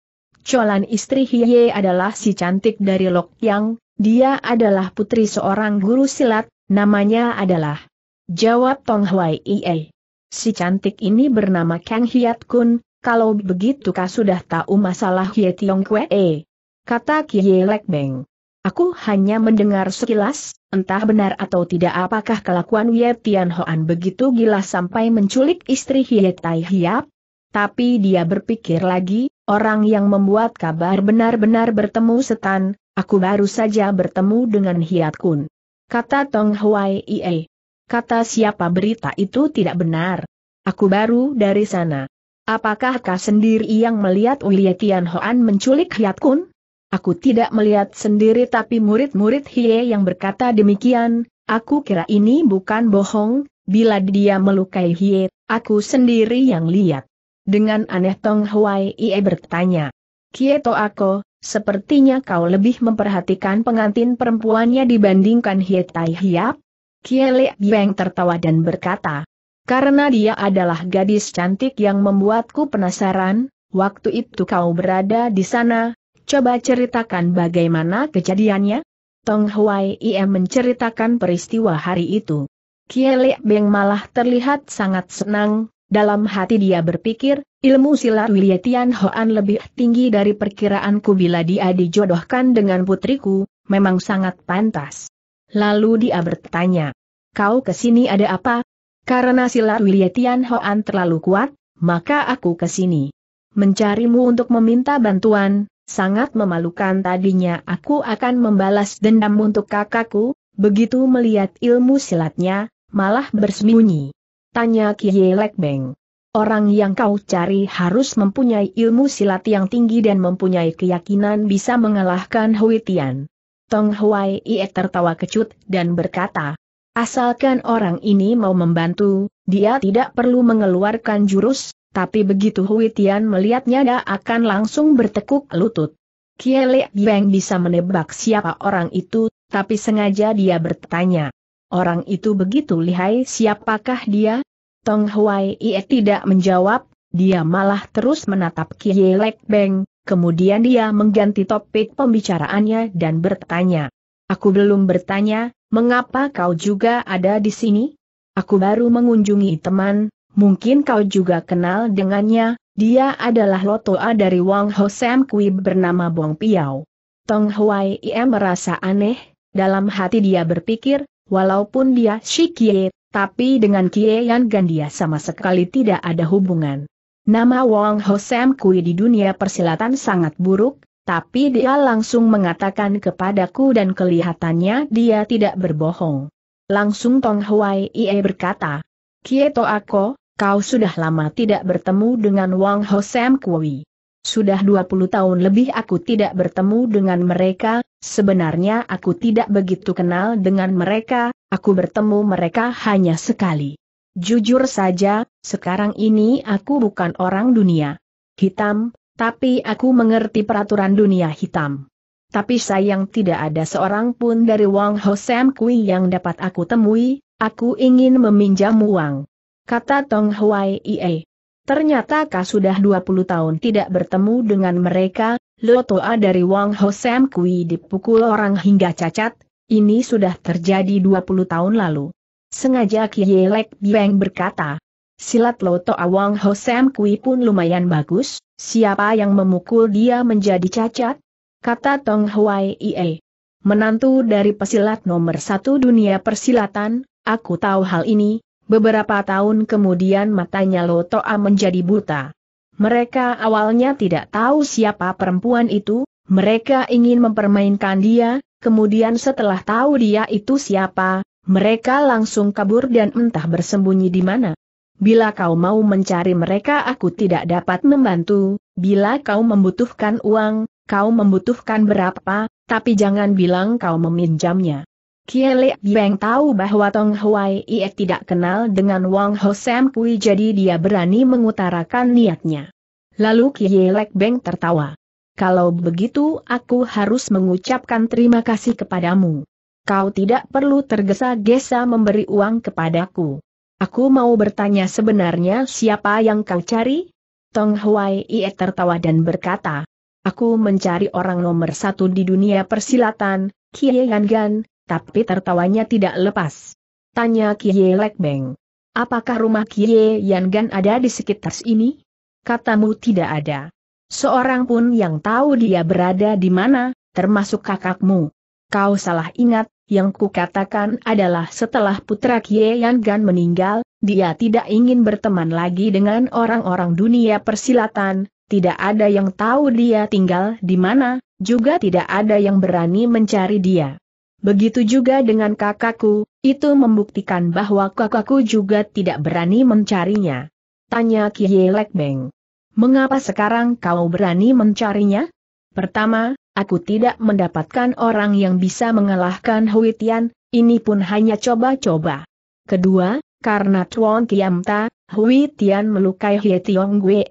Colan istri Hye adalah si cantik dari Lok Yang, dia adalah putri seorang guru silat, Namanya adalah, jawab Tong Hwai Ie. Si cantik ini bernama Kang Hiat Kun, kalau begitu kau sudah tahu masalah Hie Tiong Kwe. Kata Kie Lek Beng. Aku hanya mendengar sekilas, entah benar atau tidak apakah kelakuan Hie Tian Hoan begitu gila sampai menculik istri Hie Tai Hiap? Tapi dia berpikir lagi, orang yang membuat kabar benar-benar bertemu setan, aku baru saja bertemu dengan Hiat Kun. Kata Tong Huai Ie. Kata siapa berita itu tidak benar. Aku baru dari sana. Apakah kau sendiri yang melihat Uye Tian Hoan menculik Hiat Kun? Aku tidak melihat sendiri tapi murid-murid Hie yang berkata demikian, aku kira ini bukan bohong, bila dia melukai Hie, aku sendiri yang lihat. Dengan aneh Tong Huai Ie bertanya. Kieto aku, Sepertinya kau lebih memperhatikan pengantin perempuannya dibandingkan Hie Tai Hiap? Kiele Beng tertawa dan berkata, karena dia adalah gadis cantik yang membuatku penasaran, waktu itu kau berada di sana, coba ceritakan bagaimana kejadiannya? Tong Huai Ie menceritakan peristiwa hari itu. Kiele Beng malah terlihat sangat senang, dalam hati dia berpikir, Ilmu silat Lia Tian Hoan lebih tinggi dari perkiraanku bila dia dijodohkan dengan putriku, memang sangat pantas. Lalu dia bertanya, kau kesini ada apa? Karena silat Lia Tian Hoan terlalu kuat, maka aku kesini. Mencarimu untuk meminta bantuan, sangat memalukan tadinya aku akan membalas dendam untuk kakakku, begitu melihat ilmu silatnya, malah bersembunyi. Tanya Kiye Beng. Orang yang kau cari harus mempunyai ilmu silat yang tinggi dan mempunyai keyakinan bisa mengalahkan Hui Tian. Tong Huai Ie tertawa kecut dan berkata, Asalkan orang ini mau membantu, dia tidak perlu mengeluarkan jurus, tapi begitu Hui Tian melihatnya dia akan langsung bertekuk lutut. Kiele Yang bisa menebak siapa orang itu, tapi sengaja dia bertanya. Orang itu begitu lihai siapakah dia? Tong Huai Ie tidak menjawab, dia malah terus menatap Kie Lek Beng, kemudian dia mengganti topik pembicaraannya dan bertanya. Aku belum bertanya, mengapa kau juga ada di sini? Aku baru mengunjungi teman, mungkin kau juga kenal dengannya, dia adalah Lotoa dari Wang Ho Sam Kui bernama Bong Piao. Tong Huai Ie merasa aneh, dalam hati dia berpikir, walaupun dia Shikie tapi dengan Kieyan Gandia sama sekali tidak ada hubungan. Nama Wong Sam Kui di dunia persilatan sangat buruk, tapi dia langsung mengatakan kepadaku dan kelihatannya dia tidak berbohong. Langsung Tong Huai Ie berkata, kie Kieto Ako, kau sudah lama tidak bertemu dengan Wong Sam Kui. Sudah 20 tahun lebih aku tidak bertemu dengan mereka, sebenarnya aku tidak begitu kenal dengan mereka, Aku bertemu mereka hanya sekali. Jujur saja, sekarang ini aku bukan orang dunia hitam, tapi aku mengerti peraturan dunia hitam. Tapi sayang tidak ada seorang pun dari Wang Ho Sam Kui yang dapat aku temui, aku ingin meminjam uang. Kata Tong Huai Ie. Ternyata kau sudah 20 tahun tidak bertemu dengan mereka, Lotoa dari Wang Ho Sam Kui dipukul orang hingga cacat, ini sudah terjadi 20 tahun lalu. Sengaja Kielek Bieng berkata, silat Loto Awang Hosem Kui pun lumayan bagus, siapa yang memukul dia menjadi cacat? Kata Tong Huai Ie. Menantu dari pesilat nomor satu dunia persilatan, aku tahu hal ini, beberapa tahun kemudian matanya Loto A menjadi buta. Mereka awalnya tidak tahu siapa perempuan itu, mereka ingin mempermainkan dia, kemudian setelah tahu dia itu siapa, mereka langsung kabur dan entah bersembunyi di mana. Bila kau mau mencari mereka aku tidak dapat membantu, bila kau membutuhkan uang, kau membutuhkan berapa, tapi jangan bilang kau meminjamnya. Kiele Beng tahu bahwa Tong Huai Ie tidak kenal dengan Wang Ho Sam Pui jadi dia berani mengutarakan niatnya. Lalu Kielek Beng tertawa. Kalau begitu aku harus mengucapkan terima kasih kepadamu. Kau tidak perlu tergesa-gesa memberi uang kepadaku. Aku mau bertanya sebenarnya siapa yang kau cari? Tong Huai Ie tertawa dan berkata, Aku mencari orang nomor satu di dunia persilatan, Kie Yan Gan, tapi tertawanya tidak lepas. Tanya Kie Lek Beng. Apakah rumah Kie Yan Gan ada di sekitar sini? Katamu tidak ada. Seorang pun yang tahu dia berada di mana, termasuk kakakmu. Kau salah ingat, yang kukatakan adalah setelah putra Kie Yan Gan meninggal, dia tidak ingin berteman lagi dengan orang-orang dunia persilatan, tidak ada yang tahu dia tinggal di mana, juga tidak ada yang berani mencari dia. Begitu juga dengan kakakku, itu membuktikan bahwa kakakku juga tidak berani mencarinya. Tanya Kie Lek Beng. Mengapa sekarang kau berani mencarinya? Pertama, aku tidak mendapatkan orang yang bisa mengalahkan Hui Tian, ini pun hanya coba-coba. Kedua, karena Tuan Kiamta, Hui Tian melukai Hui Tiong Gue,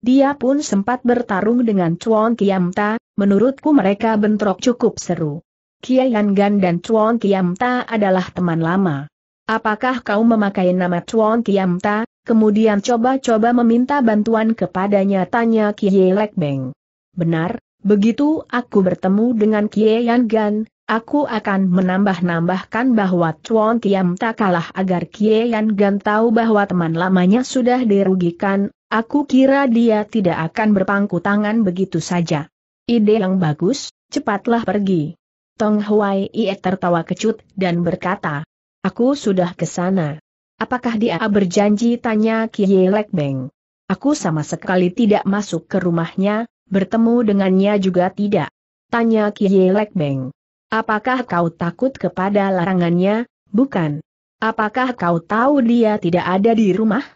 dia pun sempat bertarung dengan Tuan Kiamta, menurutku mereka bentrok cukup seru. Kiai Gan dan Tuan Kiamta adalah teman lama. Apakah kau memakai nama Tuan Kiamta, kemudian coba-coba meminta bantuan kepadanya tanya Kie Lek Beng. Benar, begitu aku bertemu dengan Kie Yan Gan, aku akan menambah-nambahkan bahwa Chuan Kiam tak kalah agar Kie Yan Gan tahu bahwa teman lamanya sudah dirugikan, aku kira dia tidak akan berpangku tangan begitu saja. Ide yang bagus, cepatlah pergi. Tong Huai Ie tertawa kecut dan berkata, Aku sudah ke sana. Apakah dia berjanji tanya Kie Lek Beng? Aku sama sekali tidak masuk ke rumahnya, bertemu dengannya juga tidak. Tanya Kie Lek Beng. Apakah kau takut kepada larangannya? Bukan. Apakah kau tahu dia tidak ada di rumah?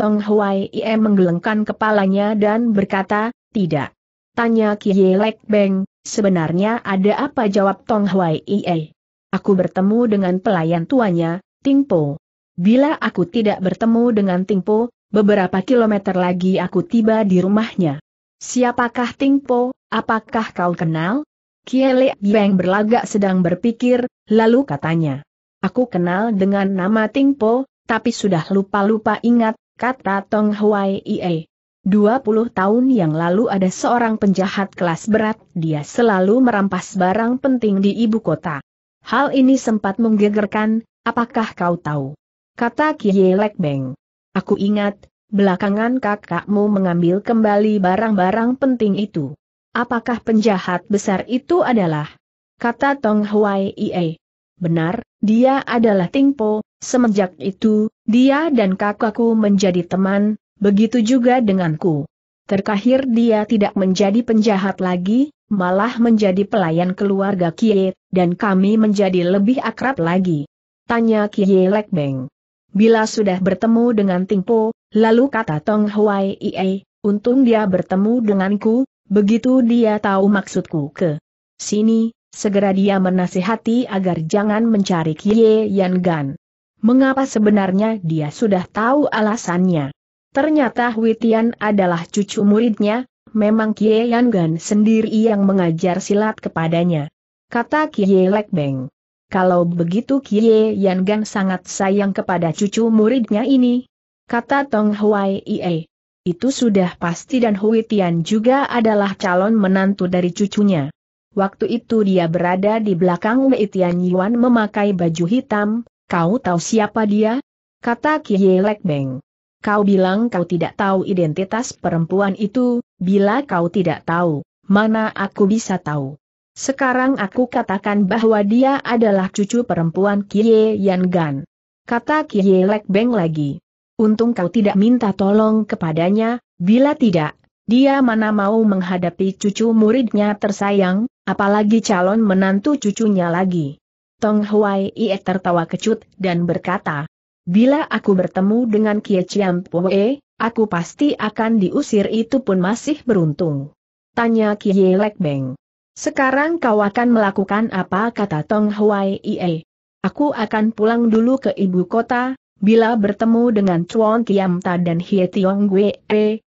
Tong Huai Ie menggelengkan kepalanya dan berkata, tidak. Tanya Kie Lek Beng, sebenarnya ada apa jawab Tong Huai Ie? Aku bertemu dengan pelayan tuanya, Tingpo. Bila aku tidak bertemu dengan Tingpo, beberapa kilometer lagi aku tiba di rumahnya. Siapakah Tingpo, apakah kau kenal? Kiele Beng berlagak sedang berpikir, lalu katanya. Aku kenal dengan nama Tingpo, tapi sudah lupa-lupa ingat, kata Tong Huai Ie. 20 tahun yang lalu ada seorang penjahat kelas berat, dia selalu merampas barang penting di ibu kota. Hal ini sempat menggegerkan, apakah kau tahu? Kata Kie Beng. Aku ingat, belakangan kakakmu mengambil kembali barang-barang penting itu. Apakah penjahat besar itu adalah? Kata Tong Huai Ie. Benar, dia adalah Tingpo, semenjak itu, dia dan kakakku menjadi teman, begitu juga denganku. terakhir dia tidak menjadi penjahat lagi, malah menjadi pelayan keluarga Kie, dan kami menjadi lebih akrab lagi. Tanya Kie Lekbeng. Bila sudah bertemu dengan Tingpo, lalu kata Tong Huai Ie, untung dia bertemu denganku, begitu dia tahu maksudku ke sini, segera dia menasihati agar jangan mencari Kie Yan Gan. Mengapa sebenarnya dia sudah tahu alasannya? Ternyata Huitian adalah cucu muridnya, memang Kie Yan Gan sendiri yang mengajar silat kepadanya. Kata Kie Lek Beng kalau begitu Kie Yan Gan sangat sayang kepada cucu muridnya ini. Kata Tong Huai Ie. Itu sudah pasti dan Hui Tian juga adalah calon menantu dari cucunya. Waktu itu dia berada di belakang Wei Tian Yuan memakai baju hitam, kau tahu siapa dia? Kata Kie Lek Beng. Kau bilang kau tidak tahu identitas perempuan itu, bila kau tidak tahu, mana aku bisa tahu? Sekarang aku katakan bahwa dia adalah cucu perempuan Kie Yan Gan. Kata Kie Lek Beng lagi. Untung kau tidak minta tolong kepadanya, bila tidak, dia mana mau menghadapi cucu muridnya tersayang, apalagi calon menantu cucunya lagi. Tong Huai Ie tertawa kecut dan berkata, Bila aku bertemu dengan Kie Chiam Pue, aku pasti akan diusir itu pun masih beruntung. Tanya Kie Lek Beng. Sekarang kau akan melakukan apa kata Tong Huai Ie. Aku akan pulang dulu ke ibu kota, bila bertemu dengan Chuan Kiam Ta dan Hie Tiong Gue,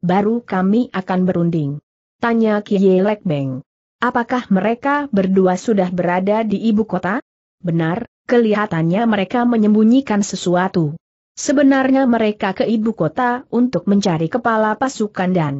baru kami akan berunding. Tanya Kie Lek Beng. Apakah mereka berdua sudah berada di ibu kota? Benar, kelihatannya mereka menyembunyikan sesuatu. Sebenarnya mereka ke ibu kota untuk mencari kepala pasukan dan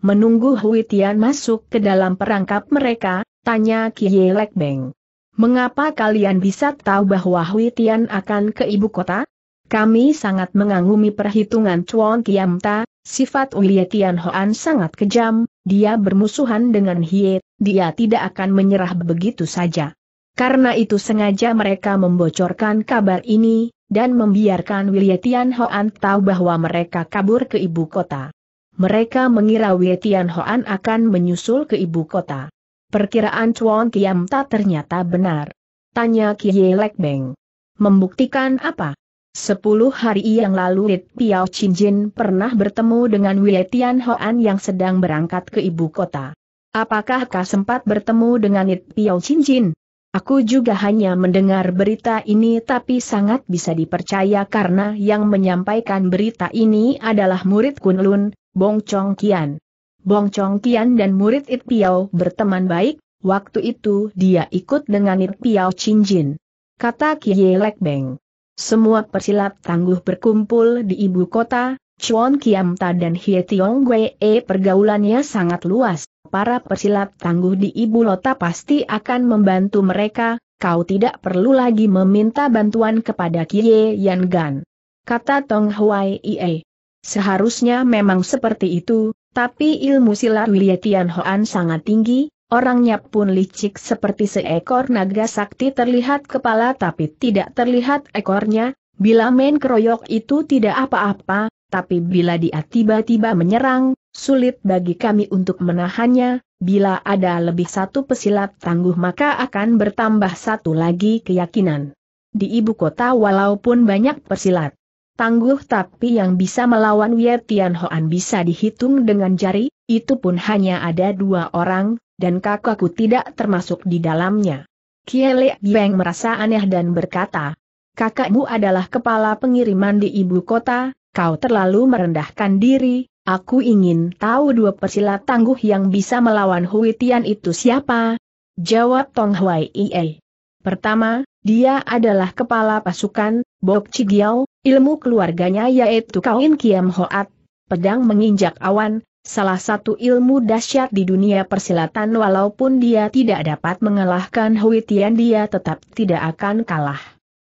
Menunggu Hui Tian masuk ke dalam perangkap mereka, tanya Kie Lek Beng. Mengapa kalian bisa tahu bahwa Hui Tian akan ke ibu kota? Kami sangat mengagumi perhitungan Chuan Ta, sifat Ulie Tian Hoan sangat kejam, dia bermusuhan dengan Hie, dia tidak akan menyerah begitu saja. Karena itu sengaja mereka membocorkan kabar ini, dan membiarkan Willie Tian Hoan tahu bahwa mereka kabur ke ibu kota mereka mengira Wei Hoan akan menyusul ke ibu kota. Perkiraan Chuan Kiam tak ternyata benar. Tanya Kie Lek Beng. Membuktikan apa? Sepuluh hari yang lalu Lit Piao Jin pernah bertemu dengan Wei Hoan yang sedang berangkat ke ibu kota. Apakah kau sempat bertemu dengan Lit Piao Jin? Aku juga hanya mendengar berita ini tapi sangat bisa dipercaya karena yang menyampaikan berita ini adalah murid Kunlun, Bong Chong Kian. Bong Chong Kian dan murid It Piao berteman baik, waktu itu dia ikut dengan It Piao Chin Jin. Kata Kie Lek Beng. Semua persilat tangguh berkumpul di ibu kota, Chuan Kiam Ta dan Hie Tiong Wei e pergaulannya sangat luas. Para persilat tangguh di ibu kota pasti akan membantu mereka, kau tidak perlu lagi meminta bantuan kepada Kie Yan Gan. Kata Tong Hwai Ie. Seharusnya memang seperti itu, tapi ilmu silat Wilya Tian Hoan sangat tinggi, orangnya pun licik seperti seekor naga sakti terlihat kepala tapi tidak terlihat ekornya, bila main keroyok itu tidak apa-apa, tapi bila dia tiba-tiba menyerang, sulit bagi kami untuk menahannya, bila ada lebih satu pesilat tangguh maka akan bertambah satu lagi keyakinan. Di ibu kota walaupun banyak pesilat tangguh tapi yang bisa melawan Wei Tianhoan bisa dihitung dengan jari, itu pun hanya ada dua orang, dan kakakku tidak termasuk di dalamnya. Kiele Beng merasa aneh dan berkata, kakakmu adalah kepala pengiriman di ibu kota, kau terlalu merendahkan diri, aku ingin tahu dua persilat tangguh yang bisa melawan Hui Tian itu siapa? Jawab Tong Hui Ie. Pertama, dia adalah kepala pasukan, Bok Chigiao, Ilmu keluarganya yaitu kawin Kiam Hoat, pedang menginjak awan, salah satu ilmu dahsyat di dunia persilatan walaupun dia tidak dapat mengalahkan Hui dia tetap tidak akan kalah.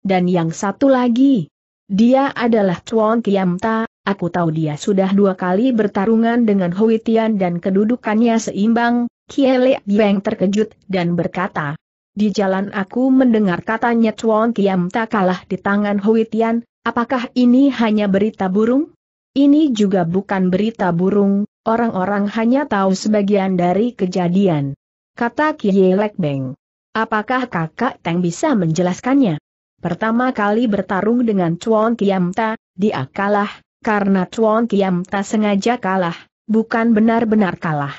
Dan yang satu lagi, dia adalah Chuan Kiam Ta, aku tahu dia sudah dua kali bertarungan dengan Hui dan kedudukannya seimbang, Kiele Beng terkejut dan berkata, di jalan aku mendengar katanya Chuan Kiam Ta kalah di tangan Hui Apakah ini hanya berita burung? Ini juga bukan berita burung, orang-orang hanya tahu sebagian dari kejadian. Kata Kiye Beng. Apakah kakak Teng bisa menjelaskannya? Pertama kali bertarung dengan Chuan Kiamta, dia kalah, karena Chuan Kiamta sengaja kalah, bukan benar-benar kalah.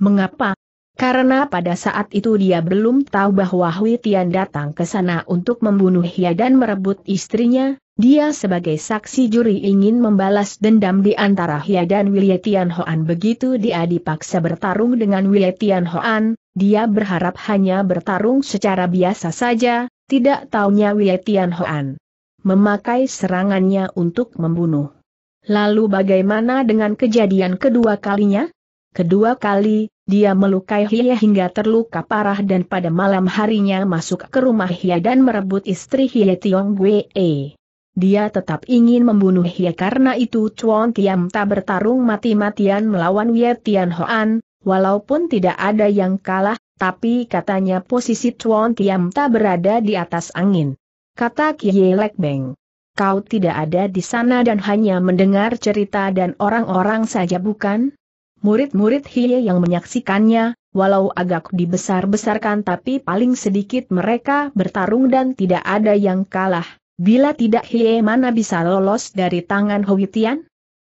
Mengapa? Karena pada saat itu dia belum tahu bahwa Hui Tian datang ke sana untuk membunuh Hia dan merebut istrinya, dia sebagai saksi juri ingin membalas dendam di antara Hia dan Wiletian Hoan begitu dia dipaksa bertarung dengan Wiletian Hoan, dia berharap hanya bertarung secara biasa saja, tidak taunya Wiletian Hoan memakai serangannya untuk membunuh. Lalu bagaimana dengan kejadian kedua kalinya? Kedua kali, dia melukai Hia hingga terluka parah dan pada malam harinya masuk ke rumah Hia dan merebut istri Hia Tiong Gue. Dia tetap ingin membunuh Hye karena itu Chuan Kiam tak bertarung mati-matian melawan Wei Tian Hoan, walaupun tidak ada yang kalah, tapi katanya posisi Chuan Kiam tak berada di atas angin. Kata Kie Lek Beng. Kau tidak ada di sana dan hanya mendengar cerita dan orang-orang saja bukan? Murid-murid Hie yang menyaksikannya, walau agak dibesar-besarkan tapi paling sedikit mereka bertarung dan tidak ada yang kalah. Bila tidak Hie mana bisa lolos dari tangan Hui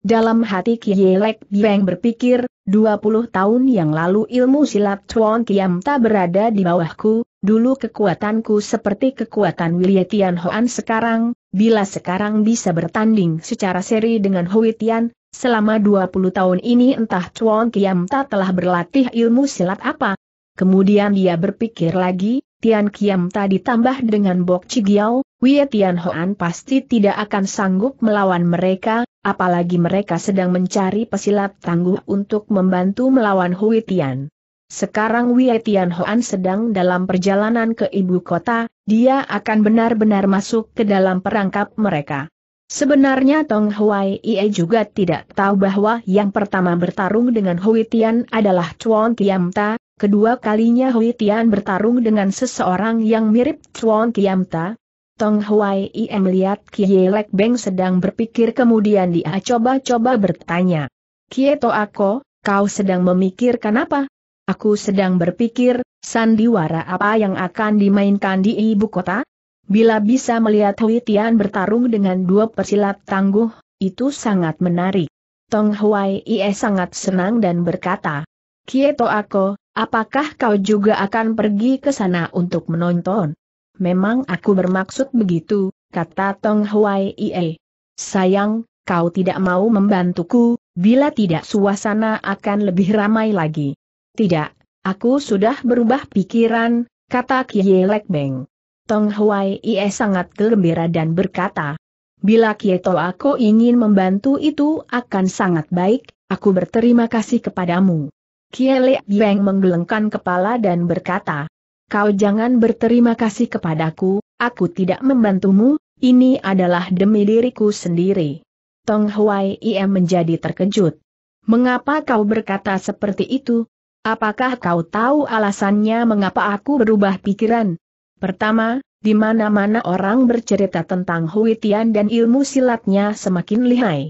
Dalam hati Kie Lek Biang berpikir, 20 tahun yang lalu ilmu silat Chuan Kiam tak berada di bawahku, dulu kekuatanku seperti kekuatan Wilye Tian Hoan sekarang, bila sekarang bisa bertanding secara seri dengan Hui Tian, selama 20 tahun ini entah Chuan Kiam tak telah berlatih ilmu silat apa. Kemudian dia berpikir lagi, Tian Kiam tadi tambah dengan Bok Cigiao, Wei Tian Hoan pasti tidak akan sanggup melawan mereka, apalagi mereka sedang mencari pesilat tangguh untuk membantu melawan Hui Tian. Sekarang Wei Tian Hoan sedang dalam perjalanan ke ibu kota, dia akan benar-benar masuk ke dalam perangkap mereka. Sebenarnya Tong Huai Ie juga tidak tahu bahwa yang pertama bertarung dengan Hui Tian adalah Chuan Kiam Ta, Kedua kalinya Hui Tian bertarung dengan seseorang yang mirip Chuan Kiamta. Tong Huai Ie melihat Kie Lek Beng sedang berpikir kemudian dia coba-coba bertanya. Kie To Ako, kau sedang memikirkan apa? Aku sedang berpikir, sandiwara apa yang akan dimainkan di ibu kota? Bila bisa melihat Hui Tian bertarung dengan dua pesilat tangguh, itu sangat menarik. Tong Huai Ie sangat senang dan berkata, Kie Ako, Apakah kau juga akan pergi ke sana untuk menonton? Memang aku bermaksud begitu, kata Tong Huai Ie. Sayang, kau tidak mau membantuku, bila tidak suasana akan lebih ramai lagi. Tidak, aku sudah berubah pikiran, kata Kie Lek Beng. Tong Huai Ie sangat gembira dan berkata, Bila Kie To aku ingin membantu itu akan sangat baik, aku berterima kasih kepadamu. Kielek Yang menggelengkan kepala dan berkata, Kau jangan berterima kasih kepadaku, aku tidak membantumu, ini adalah demi diriku sendiri. Tong Huai Ie menjadi terkejut. Mengapa kau berkata seperti itu? Apakah kau tahu alasannya mengapa aku berubah pikiran? Pertama, di mana-mana orang bercerita tentang Hui Tian dan ilmu silatnya semakin lihai.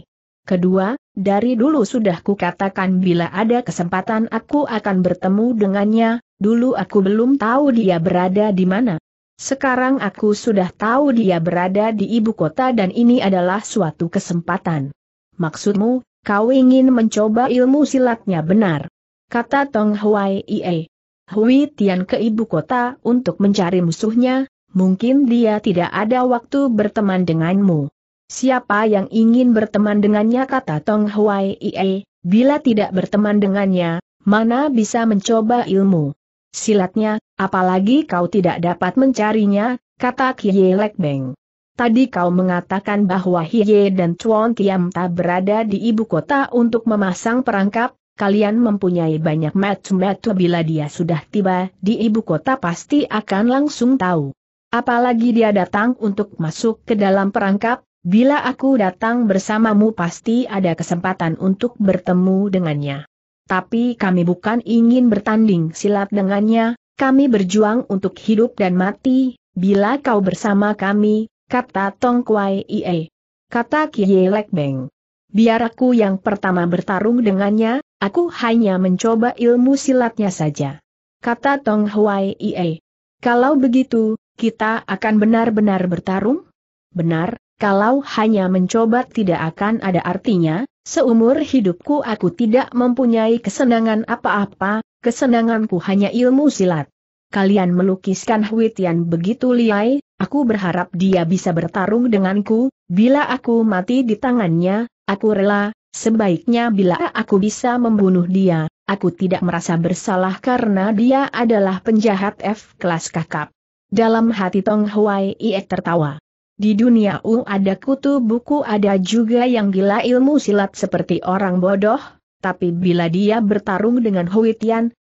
Kedua, dari dulu sudah kukatakan bila ada kesempatan aku akan bertemu dengannya, dulu aku belum tahu dia berada di mana. Sekarang aku sudah tahu dia berada di ibu kota dan ini adalah suatu kesempatan. Maksudmu, kau ingin mencoba ilmu silatnya benar. Kata Tong Huai Ie. Hui Tian ke ibu kota untuk mencari musuhnya, mungkin dia tidak ada waktu berteman denganmu. Siapa yang ingin berteman dengannya kata Tong Huai Ie, bila tidak berteman dengannya, mana bisa mencoba ilmu silatnya, apalagi kau tidak dapat mencarinya, kata Kie Lek Beng. Tadi kau mengatakan bahwa Hiye dan Chuan Kiam tak berada di ibu kota untuk memasang perangkap, kalian mempunyai banyak metu-metu bila dia sudah tiba di ibu kota pasti akan langsung tahu. Apalagi dia datang untuk masuk ke dalam perangkap, Bila aku datang bersamamu pasti ada kesempatan untuk bertemu dengannya. Tapi kami bukan ingin bertanding silat dengannya, kami berjuang untuk hidup dan mati, bila kau bersama kami, kata Tong Kwai Ie. Kata Kie Lek Beng. Biar aku yang pertama bertarung dengannya, aku hanya mencoba ilmu silatnya saja. Kata Tong Huai Ie. Kalau begitu, kita akan benar-benar bertarung? Benar, kalau hanya mencoba tidak akan ada artinya, seumur hidupku aku tidak mempunyai kesenangan apa-apa, kesenanganku hanya ilmu silat. Kalian melukiskan Huitian begitu liai, aku berharap dia bisa bertarung denganku, bila aku mati di tangannya, aku rela, sebaiknya bila aku bisa membunuh dia, aku tidak merasa bersalah karena dia adalah penjahat F kelas kakap. Dalam hati Tong Huai Iek tertawa. Di dunia U ada kutu buku ada juga yang gila ilmu silat seperti orang bodoh, tapi bila dia bertarung dengan Hui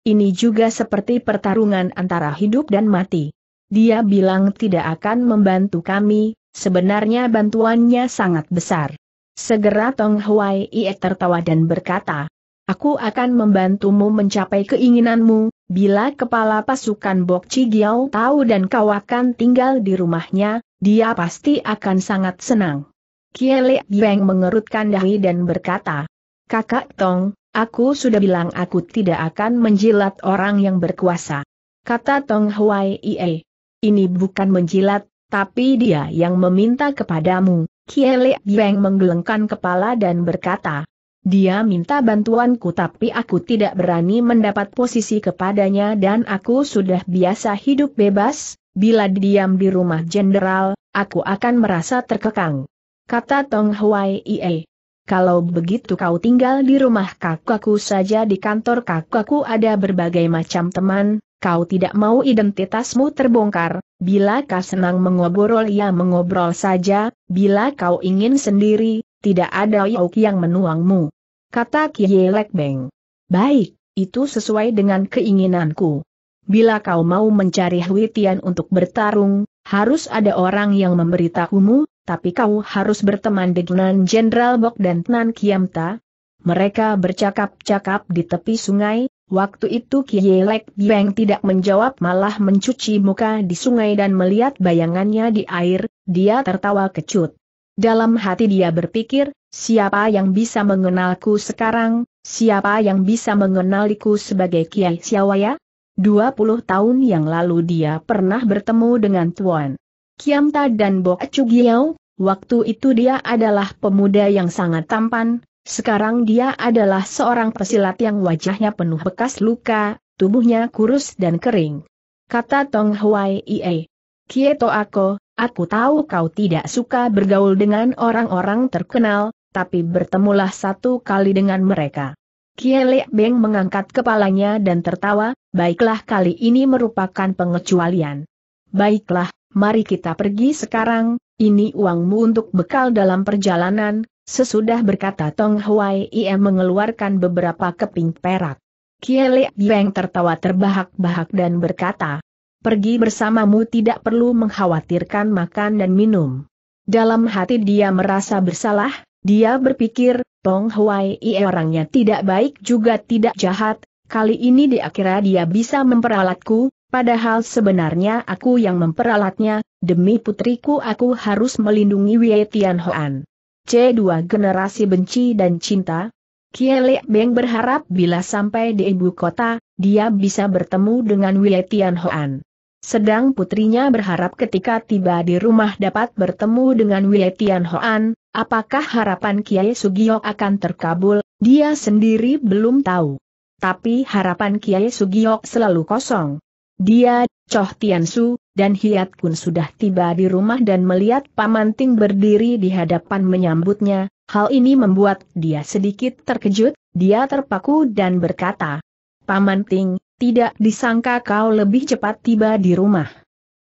ini juga seperti pertarungan antara hidup dan mati. Dia bilang tidak akan membantu kami, sebenarnya bantuannya sangat besar. Segera Tong Huai Ie tertawa dan berkata, Aku akan membantumu mencapai keinginanmu, bila kepala pasukan Bok Giao tahu dan kau akan tinggal di rumahnya, dia pasti akan sangat senang. Kiele Yang mengerutkan dahi dan berkata, Kakak Tong, aku sudah bilang aku tidak akan menjilat orang yang berkuasa. Kata Tong Huai Ie. Ini bukan menjilat, tapi dia yang meminta kepadamu. Kiele Yang menggelengkan kepala dan berkata, dia minta bantuanku tapi aku tidak berani mendapat posisi kepadanya dan aku sudah biasa hidup bebas, Bila diam di rumah jenderal, aku akan merasa terkekang. Kata Tong Huai Ie. Kalau begitu kau tinggal di rumah kakakku saja di kantor kakakku ada berbagai macam teman, kau tidak mau identitasmu terbongkar, bila kau senang mengobrol ya mengobrol saja, bila kau ingin sendiri, tidak ada yauk yang menuangmu. Kata Lek Beng. Baik, itu sesuai dengan keinginanku. Bila kau mau mencari Huitian untuk bertarung, harus ada orang yang memberitahumu, tapi kau harus berteman dengan Jenderal Bok dan Tnan Kiamta. Mereka bercakap-cakap di tepi sungai, waktu itu Kielek Beng tidak menjawab malah mencuci muka di sungai dan melihat bayangannya di air, dia tertawa kecut. Dalam hati dia berpikir, siapa yang bisa mengenalku sekarang, siapa yang bisa mengenaliku sebagai Kiai Siawaya? 20 tahun yang lalu dia pernah bertemu dengan Tuan Kiamta dan Bo Chugiao, waktu itu dia adalah pemuda yang sangat tampan, sekarang dia adalah seorang pesilat yang wajahnya penuh bekas luka, tubuhnya kurus dan kering. Kata Tong Huai Ie. Kieto aku, aku tahu kau tidak suka bergaul dengan orang-orang terkenal, tapi bertemulah satu kali dengan mereka. Kielek Beng mengangkat kepalanya dan tertawa, baiklah kali ini merupakan pengecualian. Baiklah, mari kita pergi sekarang, ini uangmu untuk bekal dalam perjalanan, sesudah berkata Tong Huai Ie mengeluarkan beberapa keping perak. Kielek Beng tertawa terbahak-bahak dan berkata, pergi bersamamu tidak perlu mengkhawatirkan makan dan minum. Dalam hati dia merasa bersalah, dia berpikir, Tong Huai Ie orangnya tidak baik juga tidak jahat, kali ini di akhirat dia bisa memperalatku, padahal sebenarnya aku yang memperalatnya, demi putriku aku harus melindungi Wei Tian Hoan. C2 Generasi Benci dan Cinta, Kiele Beng berharap bila sampai di ibu kota, dia bisa bertemu dengan Wei Tian Hoan. Sedang putrinya berharap ketika tiba di rumah dapat bertemu dengan Wei Hoan, apakah harapan Kiai Sugio akan terkabul, dia sendiri belum tahu. Tapi harapan Kiai Sugio selalu kosong. Dia, Choh Su, dan Hiat Kun sudah tiba di rumah dan melihat Paman Ting berdiri di hadapan menyambutnya, hal ini membuat dia sedikit terkejut, dia terpaku dan berkata, Paman Ting, tidak disangka kau lebih cepat tiba di rumah.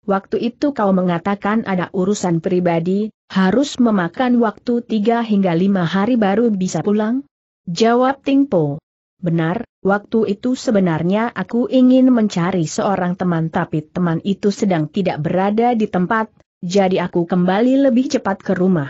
Waktu itu kau mengatakan ada urusan pribadi, harus memakan waktu tiga hingga lima hari baru bisa pulang? Jawab Tingpo. Benar, waktu itu sebenarnya aku ingin mencari seorang teman tapi teman itu sedang tidak berada di tempat, jadi aku kembali lebih cepat ke rumah.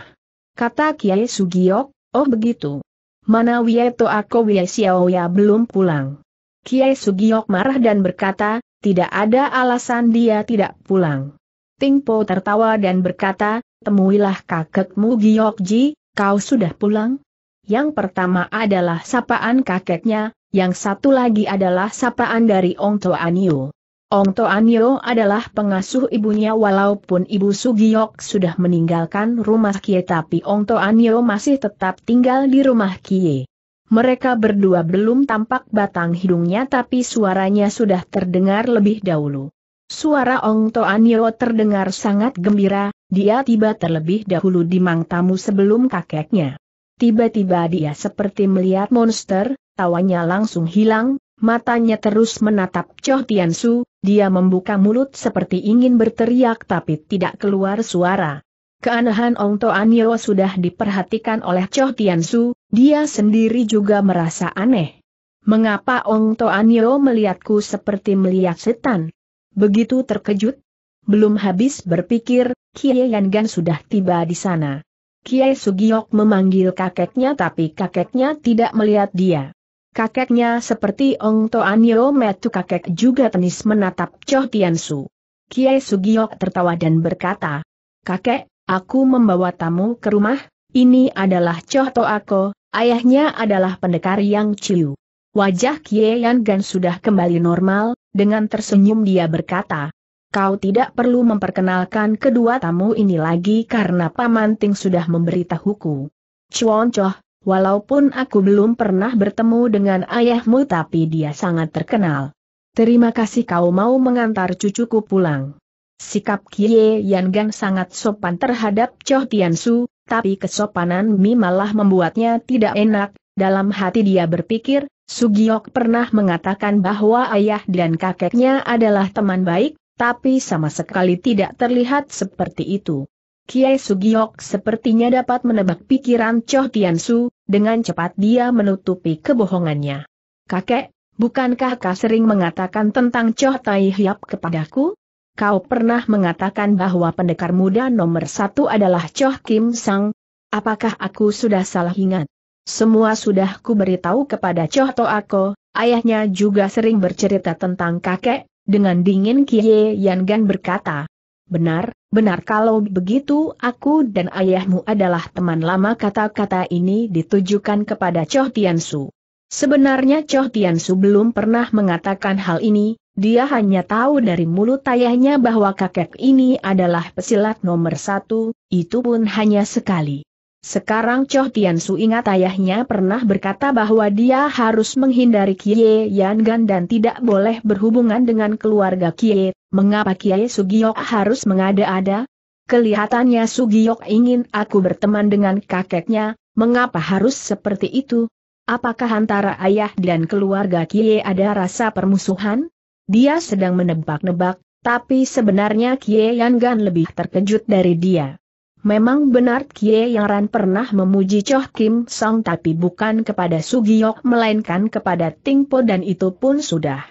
Kata Kiai Sugiok, oh begitu. Mana Wieto Ako Wiesioya belum pulang. Kiai Sugiok marah dan berkata, tidak ada alasan dia tidak pulang. Tingpo tertawa dan berkata, temuilah kakekmu Giokji, kau sudah pulang? Yang pertama adalah sapaan kakeknya, yang satu lagi adalah sapaan dari Ong Anio. Ong Anio adalah pengasuh ibunya walaupun ibu Sugiok sudah meninggalkan rumah Kie tapi Ong Anio masih tetap tinggal di rumah Kie. Mereka berdua belum tampak batang hidungnya tapi suaranya sudah terdengar lebih dahulu. Suara Ong Toanyo terdengar sangat gembira, dia tiba terlebih dahulu di Mang Tamu sebelum kakeknya. Tiba-tiba dia seperti melihat monster, tawanya langsung hilang, matanya terus menatap Choh Su. dia membuka mulut seperti ingin berteriak tapi tidak keluar suara. Keanehan Ong Toanio sudah diperhatikan oleh Cho Su, dia sendiri juga merasa aneh. Mengapa Ong Toanio melihatku seperti melihat setan? Begitu terkejut? Belum habis berpikir, Kiai Gan sudah tiba di sana. Kiai Sugiok memanggil kakeknya tapi kakeknya tidak melihat dia. Kakeknya seperti Ong Toanio Metu kakek juga tenis menatap Cho Su. Kiai Sugiok tertawa dan berkata, Kakek, aku membawa tamu ke rumah, ini adalah Choh Toako, ayahnya adalah pendekar Yang Chiu. Wajah Yan Gan sudah kembali normal, dengan tersenyum dia berkata, Kau tidak perlu memperkenalkan kedua tamu ini lagi karena Paman Ting sudah memberitahuku. Chuan Choh, walaupun aku belum pernah bertemu dengan ayahmu tapi dia sangat terkenal. Terima kasih kau mau mengantar cucuku pulang. Sikap Kie Yan Gang sangat sopan terhadap Cho Tian Su, tapi kesopanan Mi malah membuatnya tidak enak, dalam hati dia berpikir, Sugiok pernah mengatakan bahwa ayah dan kakeknya adalah teman baik, tapi sama sekali tidak terlihat seperti itu. Kiai Sugiok sepertinya dapat menebak pikiran Cho Su, dengan cepat dia menutupi kebohongannya. Kakek, bukankah kau sering mengatakan tentang Cho Tai Hiap kepadaku? kau pernah mengatakan bahwa pendekar muda nomor satu adalah Choh Kim Sang. Apakah aku sudah salah ingat? Semua sudah kuberitahu beritahu kepada Choh Toako, ayahnya juga sering bercerita tentang kakek, dengan dingin Kie Yan Gan berkata. Benar, benar kalau begitu aku dan ayahmu adalah teman lama kata-kata ini ditujukan kepada Choh Su. Sebenarnya Choh Su belum pernah mengatakan hal ini, dia hanya tahu dari mulut ayahnya bahwa kakek ini adalah pesilat nomor satu, itu pun hanya sekali. Sekarang Choh Tian Su ingat ayahnya pernah berkata bahwa dia harus menghindari Kie Yan Gan dan tidak boleh berhubungan dengan keluarga Kie, mengapa Kie Sugiyok harus mengada-ada? Kelihatannya Sugiyok ingin aku berteman dengan kakeknya, mengapa harus seperti itu? Apakah antara ayah dan keluarga Kie ada rasa permusuhan? Dia sedang menebak-nebak, tapi sebenarnya Kie Yan Gan lebih terkejut dari dia. Memang benar Kie Yang Ran pernah memuji Choh Kim Song tapi bukan kepada Sugiyok melainkan kepada Ting Po dan itu pun sudah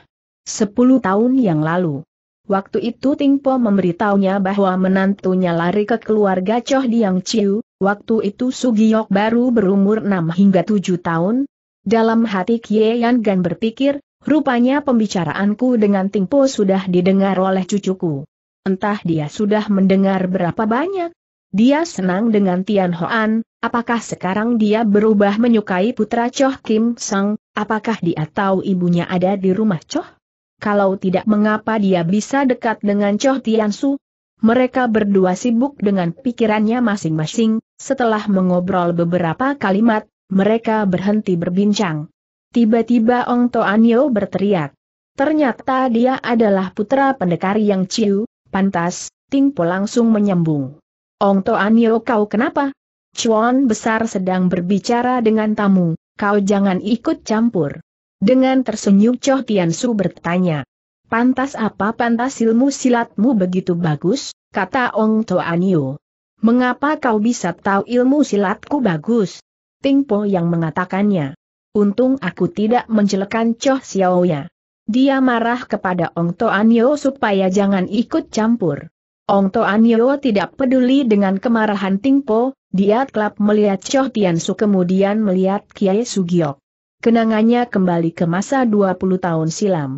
10 tahun yang lalu. Waktu itu Ting Po memberitahunya bahwa menantunya lari ke keluarga Choh Diang Chiu, waktu itu Sugiyok baru berumur enam hingga tujuh tahun. Dalam hati Kie Yang Gan berpikir, Rupanya pembicaraanku dengan Tingpo sudah didengar oleh cucuku. Entah dia sudah mendengar berapa banyak. Dia senang dengan Tian Hoan, apakah sekarang dia berubah menyukai putra Choh Kim Sang, apakah dia tahu ibunya ada di rumah Choh? Kalau tidak mengapa dia bisa dekat dengan Choh Tian Su, mereka berdua sibuk dengan pikirannya masing-masing, setelah mengobrol beberapa kalimat, mereka berhenti berbincang. Tiba-tiba Ong Toanyo berteriak. Ternyata dia adalah putra pendekar yang ciu, pantas, Ting langsung menyambung. Ong Toanyo kau kenapa? Chuan besar sedang berbicara dengan tamu, kau jangan ikut campur. Dengan tersenyum Choh Tian Su bertanya. Pantas apa pantas ilmu silatmu begitu bagus, kata Ong Toanio. Mengapa kau bisa tahu ilmu silatku bagus? Ting yang mengatakannya. Untung aku tidak menjelekan Choh Xiaoya. Dia marah kepada Ong Toanyo supaya jangan ikut campur. Ong Toanyo tidak peduli dengan kemarahan Tingpo, dia telah melihat Choh Tiansu kemudian melihat Kiai Sugiok. Kenangannya kembali ke masa 20 tahun silam.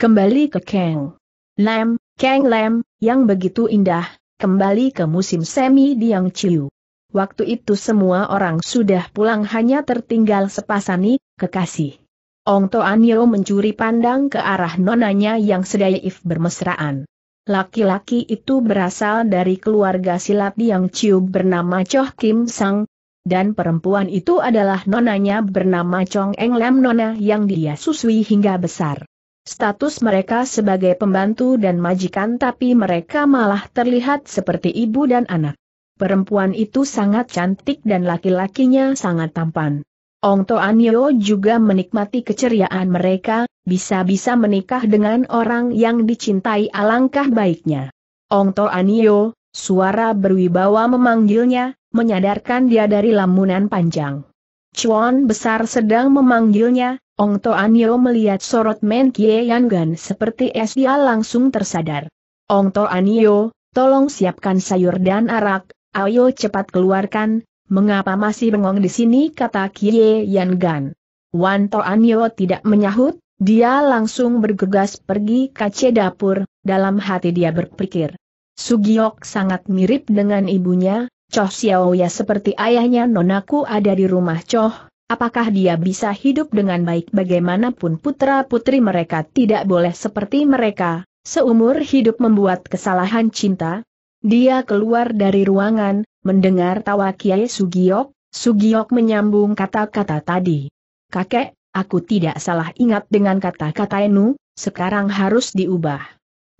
Kembali ke Kang Lam, Kang Lam, yang begitu indah, kembali ke musim semi di Yang Chiu. Waktu itu semua orang sudah pulang hanya tertinggal sepasani, kekasih. Ong Toanyo mencuri pandang ke arah nonanya yang sedaya if bermesraan. Laki-laki itu berasal dari keluarga silat yang ciub bernama Choh Kim Sang, dan perempuan itu adalah nonanya bernama Chong Eng Lam Nona yang dia susui hingga besar. Status mereka sebagai pembantu dan majikan tapi mereka malah terlihat seperti ibu dan anak. Perempuan itu sangat cantik dan laki-lakinya sangat tampan. Ong Toan Anio juga menikmati keceriaan mereka, bisa-bisa menikah dengan orang yang dicintai alangkah baiknya. Ong Toan Anio, suara berwibawa memanggilnya, menyadarkan dia dari lamunan panjang. Chuan besar sedang memanggilnya, Ong Toan Anio melihat sorot Men Kie Yan Gan seperti es dia langsung tersadar. Ong Toan Anio, tolong siapkan sayur dan arak, Ayo cepat keluarkan, mengapa masih bengong di sini kata Kie Yan Gan. Wan Toanyo tidak menyahut, dia langsung bergegas pergi kace dapur, dalam hati dia berpikir. Sugiok sangat mirip dengan ibunya, Choh ya seperti ayahnya nonaku ada di rumah Choh, apakah dia bisa hidup dengan baik bagaimanapun putra-putri mereka tidak boleh seperti mereka, seumur hidup membuat kesalahan cinta, dia keluar dari ruangan, mendengar tawa Kiai Sugiok, Sugiok menyambung kata-kata tadi. Kakek, aku tidak salah ingat dengan kata-kata Enu, sekarang harus diubah.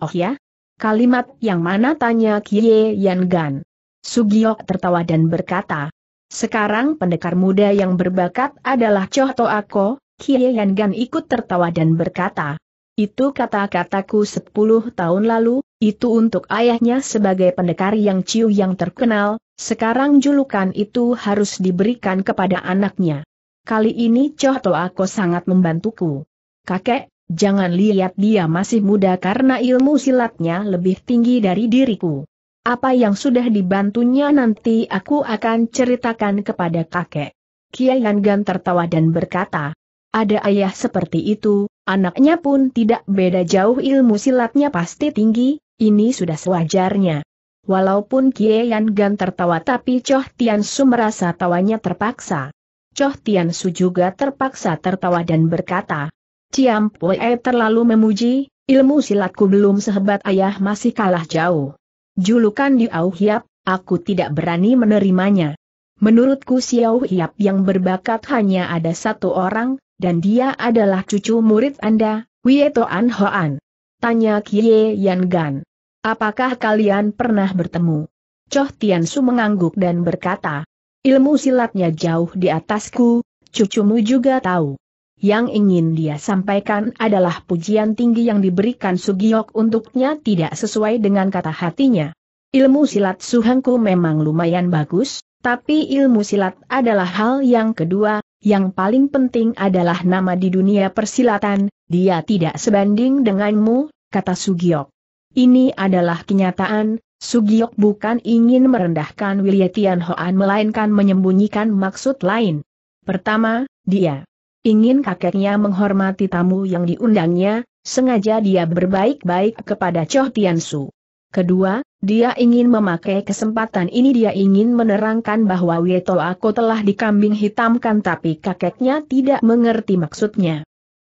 Oh ya? Kalimat yang mana tanya Kiai Yan Gan. Sugiok tertawa dan berkata, sekarang pendekar muda yang berbakat adalah Choh Ako, Kiai Yan Gan ikut tertawa dan berkata, itu kata-kataku sepuluh tahun lalu, itu untuk ayahnya sebagai pendekar yang ciu yang terkenal, sekarang julukan itu harus diberikan kepada anaknya. Kali ini Choh Toako sangat membantuku. Kakek, jangan lihat dia masih muda karena ilmu silatnya lebih tinggi dari diriku. Apa yang sudah dibantunya nanti aku akan ceritakan kepada kakek. Kiai Gan tertawa dan berkata, ada ayah seperti itu, anaknya pun tidak beda jauh ilmu silatnya pasti tinggi, ini sudah sewajarnya. Walaupun Kie Yan Gan tertawa tapi Choh Tian Su merasa tawanya terpaksa. Choh Tian Su juga terpaksa tertawa dan berkata, Ciam Pue terlalu memuji, ilmu silatku belum sehebat ayah masih kalah jauh. Julukan di Au Hiap, aku tidak berani menerimanya. Menurutku Au Hiap yang berbakat hanya ada satu orang, dan dia adalah cucu murid Anda, Wieto An Hoan. Tanya Kie Yan Gan. Apakah kalian pernah bertemu? Choh Tiansu mengangguk dan berkata, ilmu silatnya jauh di atasku, cucumu juga tahu. Yang ingin dia sampaikan adalah pujian tinggi yang diberikan Sugiok untuknya tidak sesuai dengan kata hatinya. Ilmu silat Suhengku memang lumayan bagus, tapi ilmu silat adalah hal yang kedua, yang paling penting adalah nama di dunia persilatan, dia tidak sebanding denganmu, kata Sugiok. Ini adalah kenyataan, Sugiok bukan ingin merendahkan Willietian Hoan melainkan menyembunyikan maksud lain. Pertama, dia ingin kakeknya menghormati tamu yang diundangnya, sengaja dia berbaik-baik kepada Choh Tiansu. Kedua, dia ingin memakai kesempatan ini dia ingin menerangkan bahwa Wieto Ako telah dikambing hitamkan tapi kakeknya tidak mengerti maksudnya.